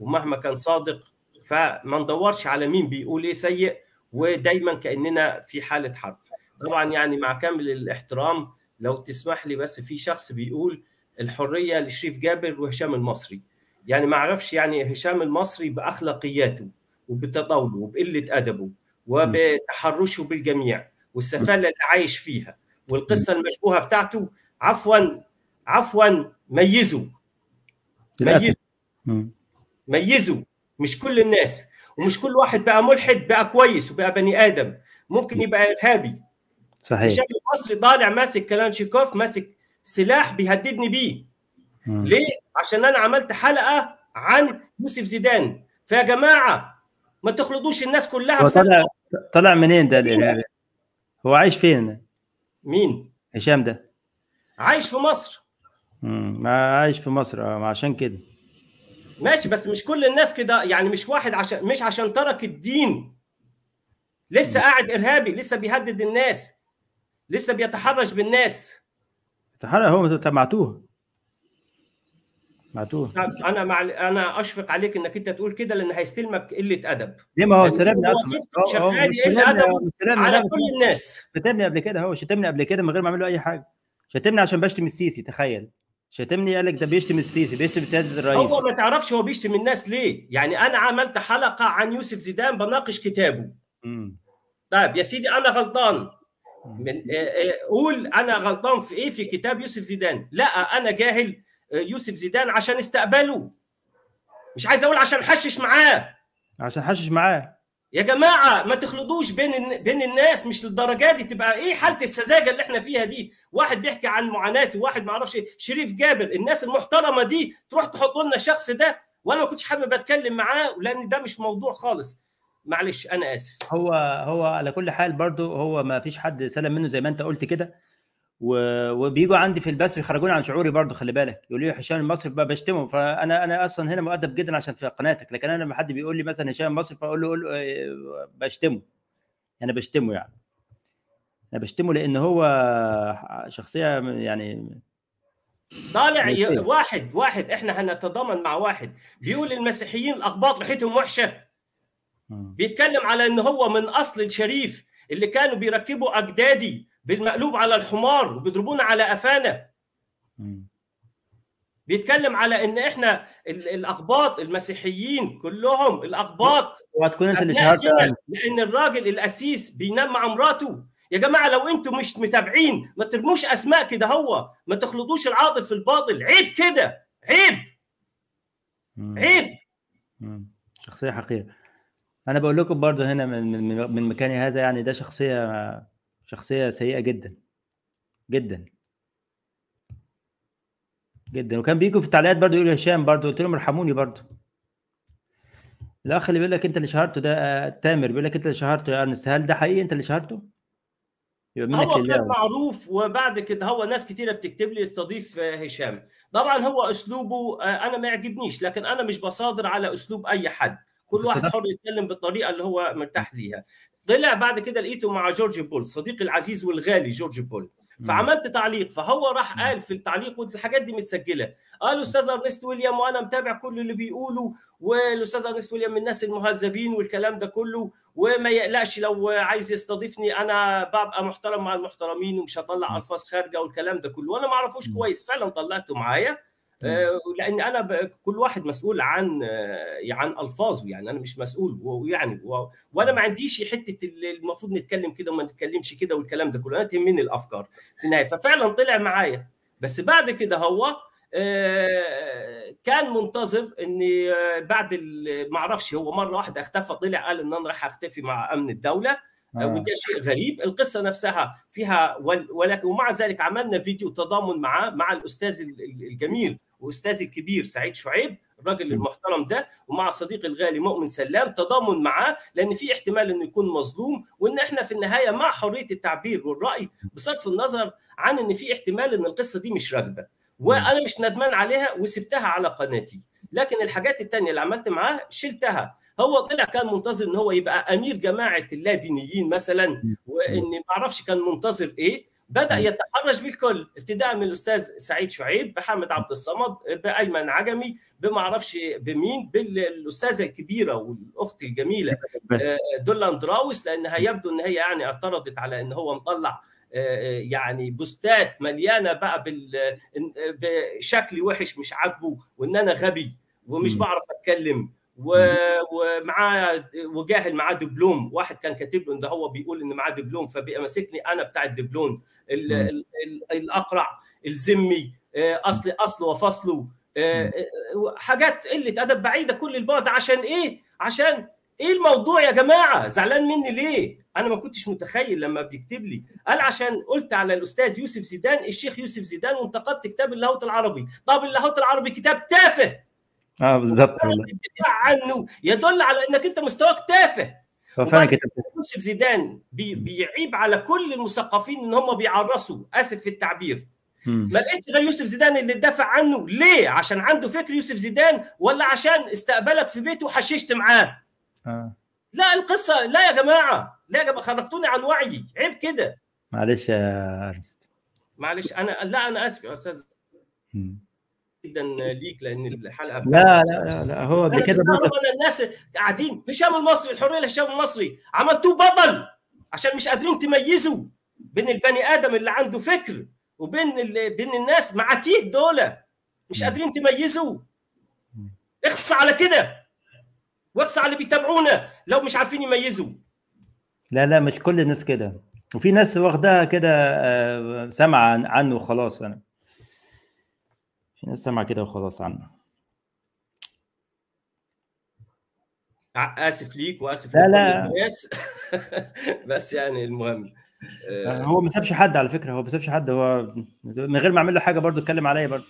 ومهما كان صادق فما ندورش على مين بيقول ايه سيء ودايما كاننا في حاله حرب طبعا يعني مع كامل الاحترام لو تسمح لي بس في شخص بيقول الحريه لشريف جابر وهشام المصري يعني ما اعرفش يعني هشام المصري باخلاقياته وبتطاوله وبقله ادبه وبتحرشه بالجميع والسفاله اللي عايش فيها والقصه المشبوهه بتاعته عفوا عفوا ميزه ميزوا ميزوا مش كل الناس ومش كل واحد بقى ملحد بقى كويس وبقى بني ادم ممكن يبقى ارهابي صحيح الشعب المصري طالع ماسك كلانشيكوف ماسك سلاح بيهددني بيه مم. ليه؟ عشان انا عملت حلقه عن يوسف زيدان فيا جماعه ما تخلطوش الناس كلها طلع طلع منين ده هو عايش فين؟ مين؟ هشام ده عايش في مصر ما عايش في مصر آه، عشان كده ماشي بس مش كل الناس كده يعني مش واحد عشان مش عشان ترك الدين لسه قاعد ارهابي لسه بيهدد الناس لسه بيتحرش بالناس تحرش هو طب معتوه معتوه طب انا مع انا اشفق عليك انك انت تقول كده لان هيستلمك قله ادب ليه ما هو سلامني اصلا شغال قله ادب على كل الناس شتمني قبل كده هو شتمني قبل كده من غير ما اعمل له اي حاجه شتمني عشان بشتم السيسي تخيل شتمني قال لك ده بيشتم السيسي بيشتم سياده الرئيس هو ما تعرفش هو بيشتم الناس ليه يعني انا عملت حلقه عن يوسف زيدان بناقش كتابه امم طيب يا سيدي انا غلطان من آه، آه، قول انا غلطان في ايه في كتاب يوسف زيدان لا انا جاهل آه، يوسف زيدان عشان استقبله مش عايز اقول عشان حشش معاه عشان حشش معاه يا جماعه ما تخلطوش بين بين الناس مش للدرجه دي تبقى ايه حاله السذاجه اللي احنا فيها دي واحد بيحكي عن معاناته واحد ما اعرفش شريف جابر الناس المحترمه دي تروح تحط لنا الشخص ده وانا ما كنتش حابب اتكلم معاه لان ده مش موضوع خالص معلش انا اسف هو هو على كل حال برضه هو ما فيش حد سلم منه زي ما انت قلت كده وبيجوا عندي في البث ويخرجوني عن شعوري برضه خلي بالك يقول لي هشام المصري بقى بشتمه فانا انا اصلا هنا مؤدب جدا عشان في قناتك لكن انا لما حد بيقول لي مثلا هشام المصري فاقول له, له آه، بشتمه انا يعني بشتمه يعني انا بشتمه لان هو شخصيه يعني طالع يعني ي... واحد واحد احنا هنتضامن مع واحد بيقول المسيحيين الاقباط ريحتهم وحشه بيتكلم على ان هو من اصل الشريف اللي كانوا بيركبوا اجدادي بالمقلوب على الحمار وبيضربونا على قفانا بيتكلم على ان احنا الاقباط المسيحيين كلهم الاقباط وهتكون انت اللي لان الراجل الاسيس بينام مع مراته يا جماعه لو انتم مش متابعين ما ترموش اسماء كده هو ما تخلطوش العاطل في الباطل عيب كده عيب عيب شخصيه حقيقيه انا بقول لكم برضه هنا من, من مكاني هذا يعني ده شخصيه شخصيه سيئه جدا جدا جدا وكان بيجوا في التعليقات برضو يقولوا هشام برضو قلت لهم ارحموني برضو الاخ اللي بيقول لك انت اللي شهرته ده آه، تامر بيقول لك انت اللي شهرته يا ارنست هل ده حقيقي انت اللي شهرته؟ يبقى منك هو كان معروف وبعد كده هو ناس كتيره بتكتب لي استضيف آه، هشام طبعا هو اسلوبه آه، انا ما يعجبنيش لكن انا مش بصادر على اسلوب اي حد كل واحد حر يتكلم بالطريقه اللي هو مرتاح ليها طلع بعد كده لقيته مع جورج بول صديقي العزيز والغالي جورج بول فعملت تعليق فهو راح قال في التعليق والحاجات دي متسجله قال استاذ ارنست ويليام وانا متابع كل اللي بيقوله والاستاذ ارنست ويليام من الناس المهذبين والكلام ده كله وما يقلقش لو عايز يستضيفني انا ببقى محترم مع المحترمين ومش هطلع الفاظ خارجه والكلام ده كله وانا ما اعرفوش كويس فعلا طلعته معايا آه، لان انا كل واحد مسؤول عن آه، عن يعني الفاظه يعني انا مش مسؤول ويعني وانا ما عنديش حته المفروض نتكلم كده وما نتكلمش كده والكلام ده كله انا تهمني الافكار في النهايه ففعلا طلع معايا بس بعد كده هو آه، كان منتظر ان بعد ما اعرفش هو مره واحده اختفى طلع قال ان انا راح اختفي مع امن الدوله آه. وده شيء غريب القصه نفسها فيها ولكن ومع ذلك عملنا فيديو تضامن معاه مع الاستاذ الجميل واستاذي الكبير سعيد شعيب الراجل المحترم ده ومع صديقي الغالي مؤمن سلام تضامن معاه لان في احتمال انه يكون مظلوم وان احنا في النهايه مع حريه التعبير والراي بصرف النظر عن ان في احتمال ان القصه دي مش راكبه وانا مش ندمان عليها وسبتها على قناتي لكن الحاجات الثانيه اللي عملت معاه شلتها هو طلع كان منتظر ان هو يبقى امير جماعه اللادينيين مثلا وان ما اعرفش كان منتظر ايه بدا يتحرج بالكل ابتداء من الاستاذ سعيد شعيب بحامد عبد الصمد بايمن عجمي بما اعرفش بمين بالاستاذه الكبيره والاخت الجميله آه، دولان دراوس لانها يبدو ان هي يعني اعترضت على ان هو مطلع آه، آه، يعني بوستات مليانه بقى بشكل وحش مش عاجبه وان انا غبي ومش بعرف اتكلم ومعاه وجاهل معاه دبلوم واحد كان كاتب له ان ده هو بيقول ان معاه دبلوم فبيمسكني انا بتاع الدبلوم ال ال ال الاقرع الذمي اصلي آه، اصله وفصله آه، آه، حاجات قله ادب بعيده كل البعد عشان ايه؟ عشان ايه الموضوع يا جماعه؟ زعلان مني ليه؟ انا ما كنتش متخيل لما بيكتب لي قال عشان قلت على الاستاذ يوسف زيدان الشيخ يوسف زيدان وانتقدت كتاب اللاهوت العربي، طب اللاهوت العربي كتاب تافه اه بالظبط عنه يدل على انك انت مستواك تافه كده يوسف زيدان بي بيعيب على كل المثقفين ان هم بيعرسوا اسف في التعبير ما لقيتش غير يوسف زيدان اللي دافع عنه ليه عشان عنده فكر يوسف زيدان ولا عشان استقبلك في بيته وحششت معاه آه. لا القصه لا يا جماعه لا يا جماعه خرجتوني عن وعيي عيب كده معلش يا ارنست معلش انا لا انا اسف يا استاذ جدا ليك لان الحلقه لا لا لا, لا هو بكده انا الناس قاعدين هشام المصري الحريه لهشام المصري عملتوه بطل عشان مش قادرين تميزوا بين البني ادم اللي عنده فكر وبين ال... بين الناس معاتيه دول مش قادرين تميزوا اخص على كده واخص على اللي بيتابعونا لو مش عارفين يميزوا لا لا مش كل الناس كده وفي ناس واخداها كده آه، سامعه عنه وخلاص انا الناس سامعه كده وخلاص عنا آه، اسف ليك واسف لا لا الناس بس يعني المهم آه. هو ما سابش حد على فكره هو ما سابش حد هو من غير ما اعمل له حاجه برضه اتكلم عليا برضه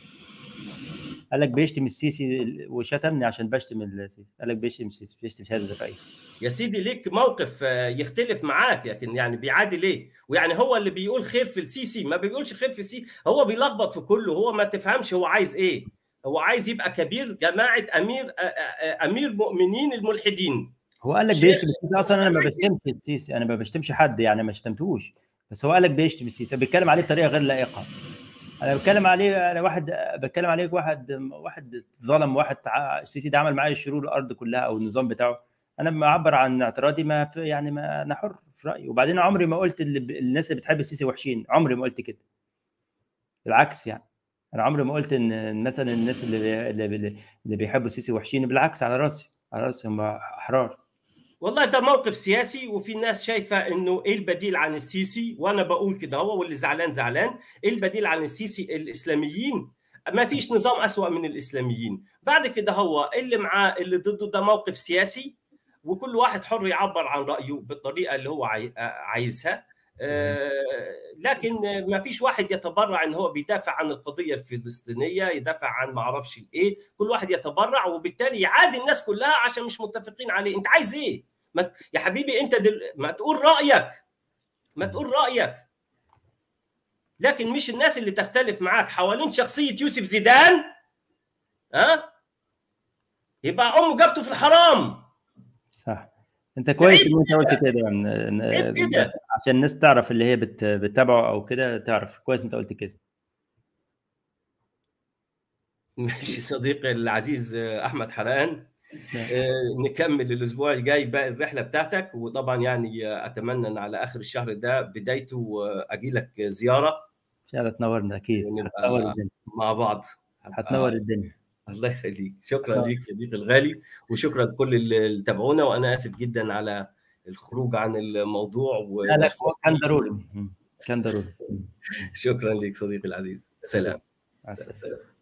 قال لك بيشتم السيسي وشتمني عشان بشتم السيسي قال لك بيشتم السيسي بيشتم سياده الرئيس يا سيدي ليك موقف آه، يختلف معاك لكن يعني بيعادي ليه ويعني هو اللي بيقول خير في السيسي ما بيقولش خير في السيسي هو بيلخبط في كله هو ما تفهمش هو عايز ايه هو عايز يبقى كبير جماعه امير آه، آه، امير مؤمنين الملحدين هو قال لك بيشتم السيسي اصلا انا ما بشتمش السيسي انا ما بشتمش حد يعني ما شتمتهوش بس هو قال لك بيشتم السيسي بيتكلم عليه بطريقه غير لائقه انا بتكلم عليه انا واحد بتكلم عليك واحد واحد ظلم واحد السيسي ده عمل معايا شرور الارض كلها او النظام بتاعه انا بعبر عن اعتراضي ما في يعني ما انا حر في رايي وبعدين عمري ما قلت اللي الناس اللي بتحب السيسي وحشين عمري ما قلت كده بالعكس يعني انا عمري ما قلت ان مثلا الناس اللي اللي, اللي بيحبوا السيسي وحشين بالعكس على راسي على راسي هم احرار والله ده موقف سياسي وفي ناس شايفه انه ايه البديل عن السيسي وانا بقول كده هو واللي زعلان زعلان ايه البديل عن السيسي الاسلاميين ما فيش نظام اسوا من الاسلاميين بعد كده هو إيه اللي معاه اللي ضده ده موقف سياسي وكل واحد حر يعبر عن رايه بالطريقه اللي هو آه، عايزها آه، لكن ما فيش واحد يتبرع ان هو بيدافع عن القضيه الفلسطينيه يدافع عن ما اعرفش ايه كل واحد يتبرع وبالتالي يعادي الناس كلها عشان مش متفقين عليه انت عايز ايه ما يا حبيبي انت دل... ما تقول رايك ما تقول رايك لكن مش الناس اللي تختلف معاك حوالين شخصيه يوسف زيدان ها يبقى امه جابته في الحرام صح انت كويس ان انت قلت كده يعني عشان الناس تعرف اللي هي بتتابعه او كده تعرف كويس انت قلت كده ماشي صديقي العزيز احمد حرقان نعم. آه، نكمل الاسبوع الجاي باقي الرحله بتاعتك وطبعا يعني اتمنى ان على اخر الشهر ده بدايته اجي لك زياره ان شاء الله تنورنا اكيد مع بعض هتنور آه. الدنيا الله يخليك شكرا ليك صديقي الغالي وشكرا لكل اللي تابعونا وانا اسف جدا على الخروج عن الموضوع و... لا لا كان ضروري كان ضروري شكرا ليك صديقي العزيز سلام سلام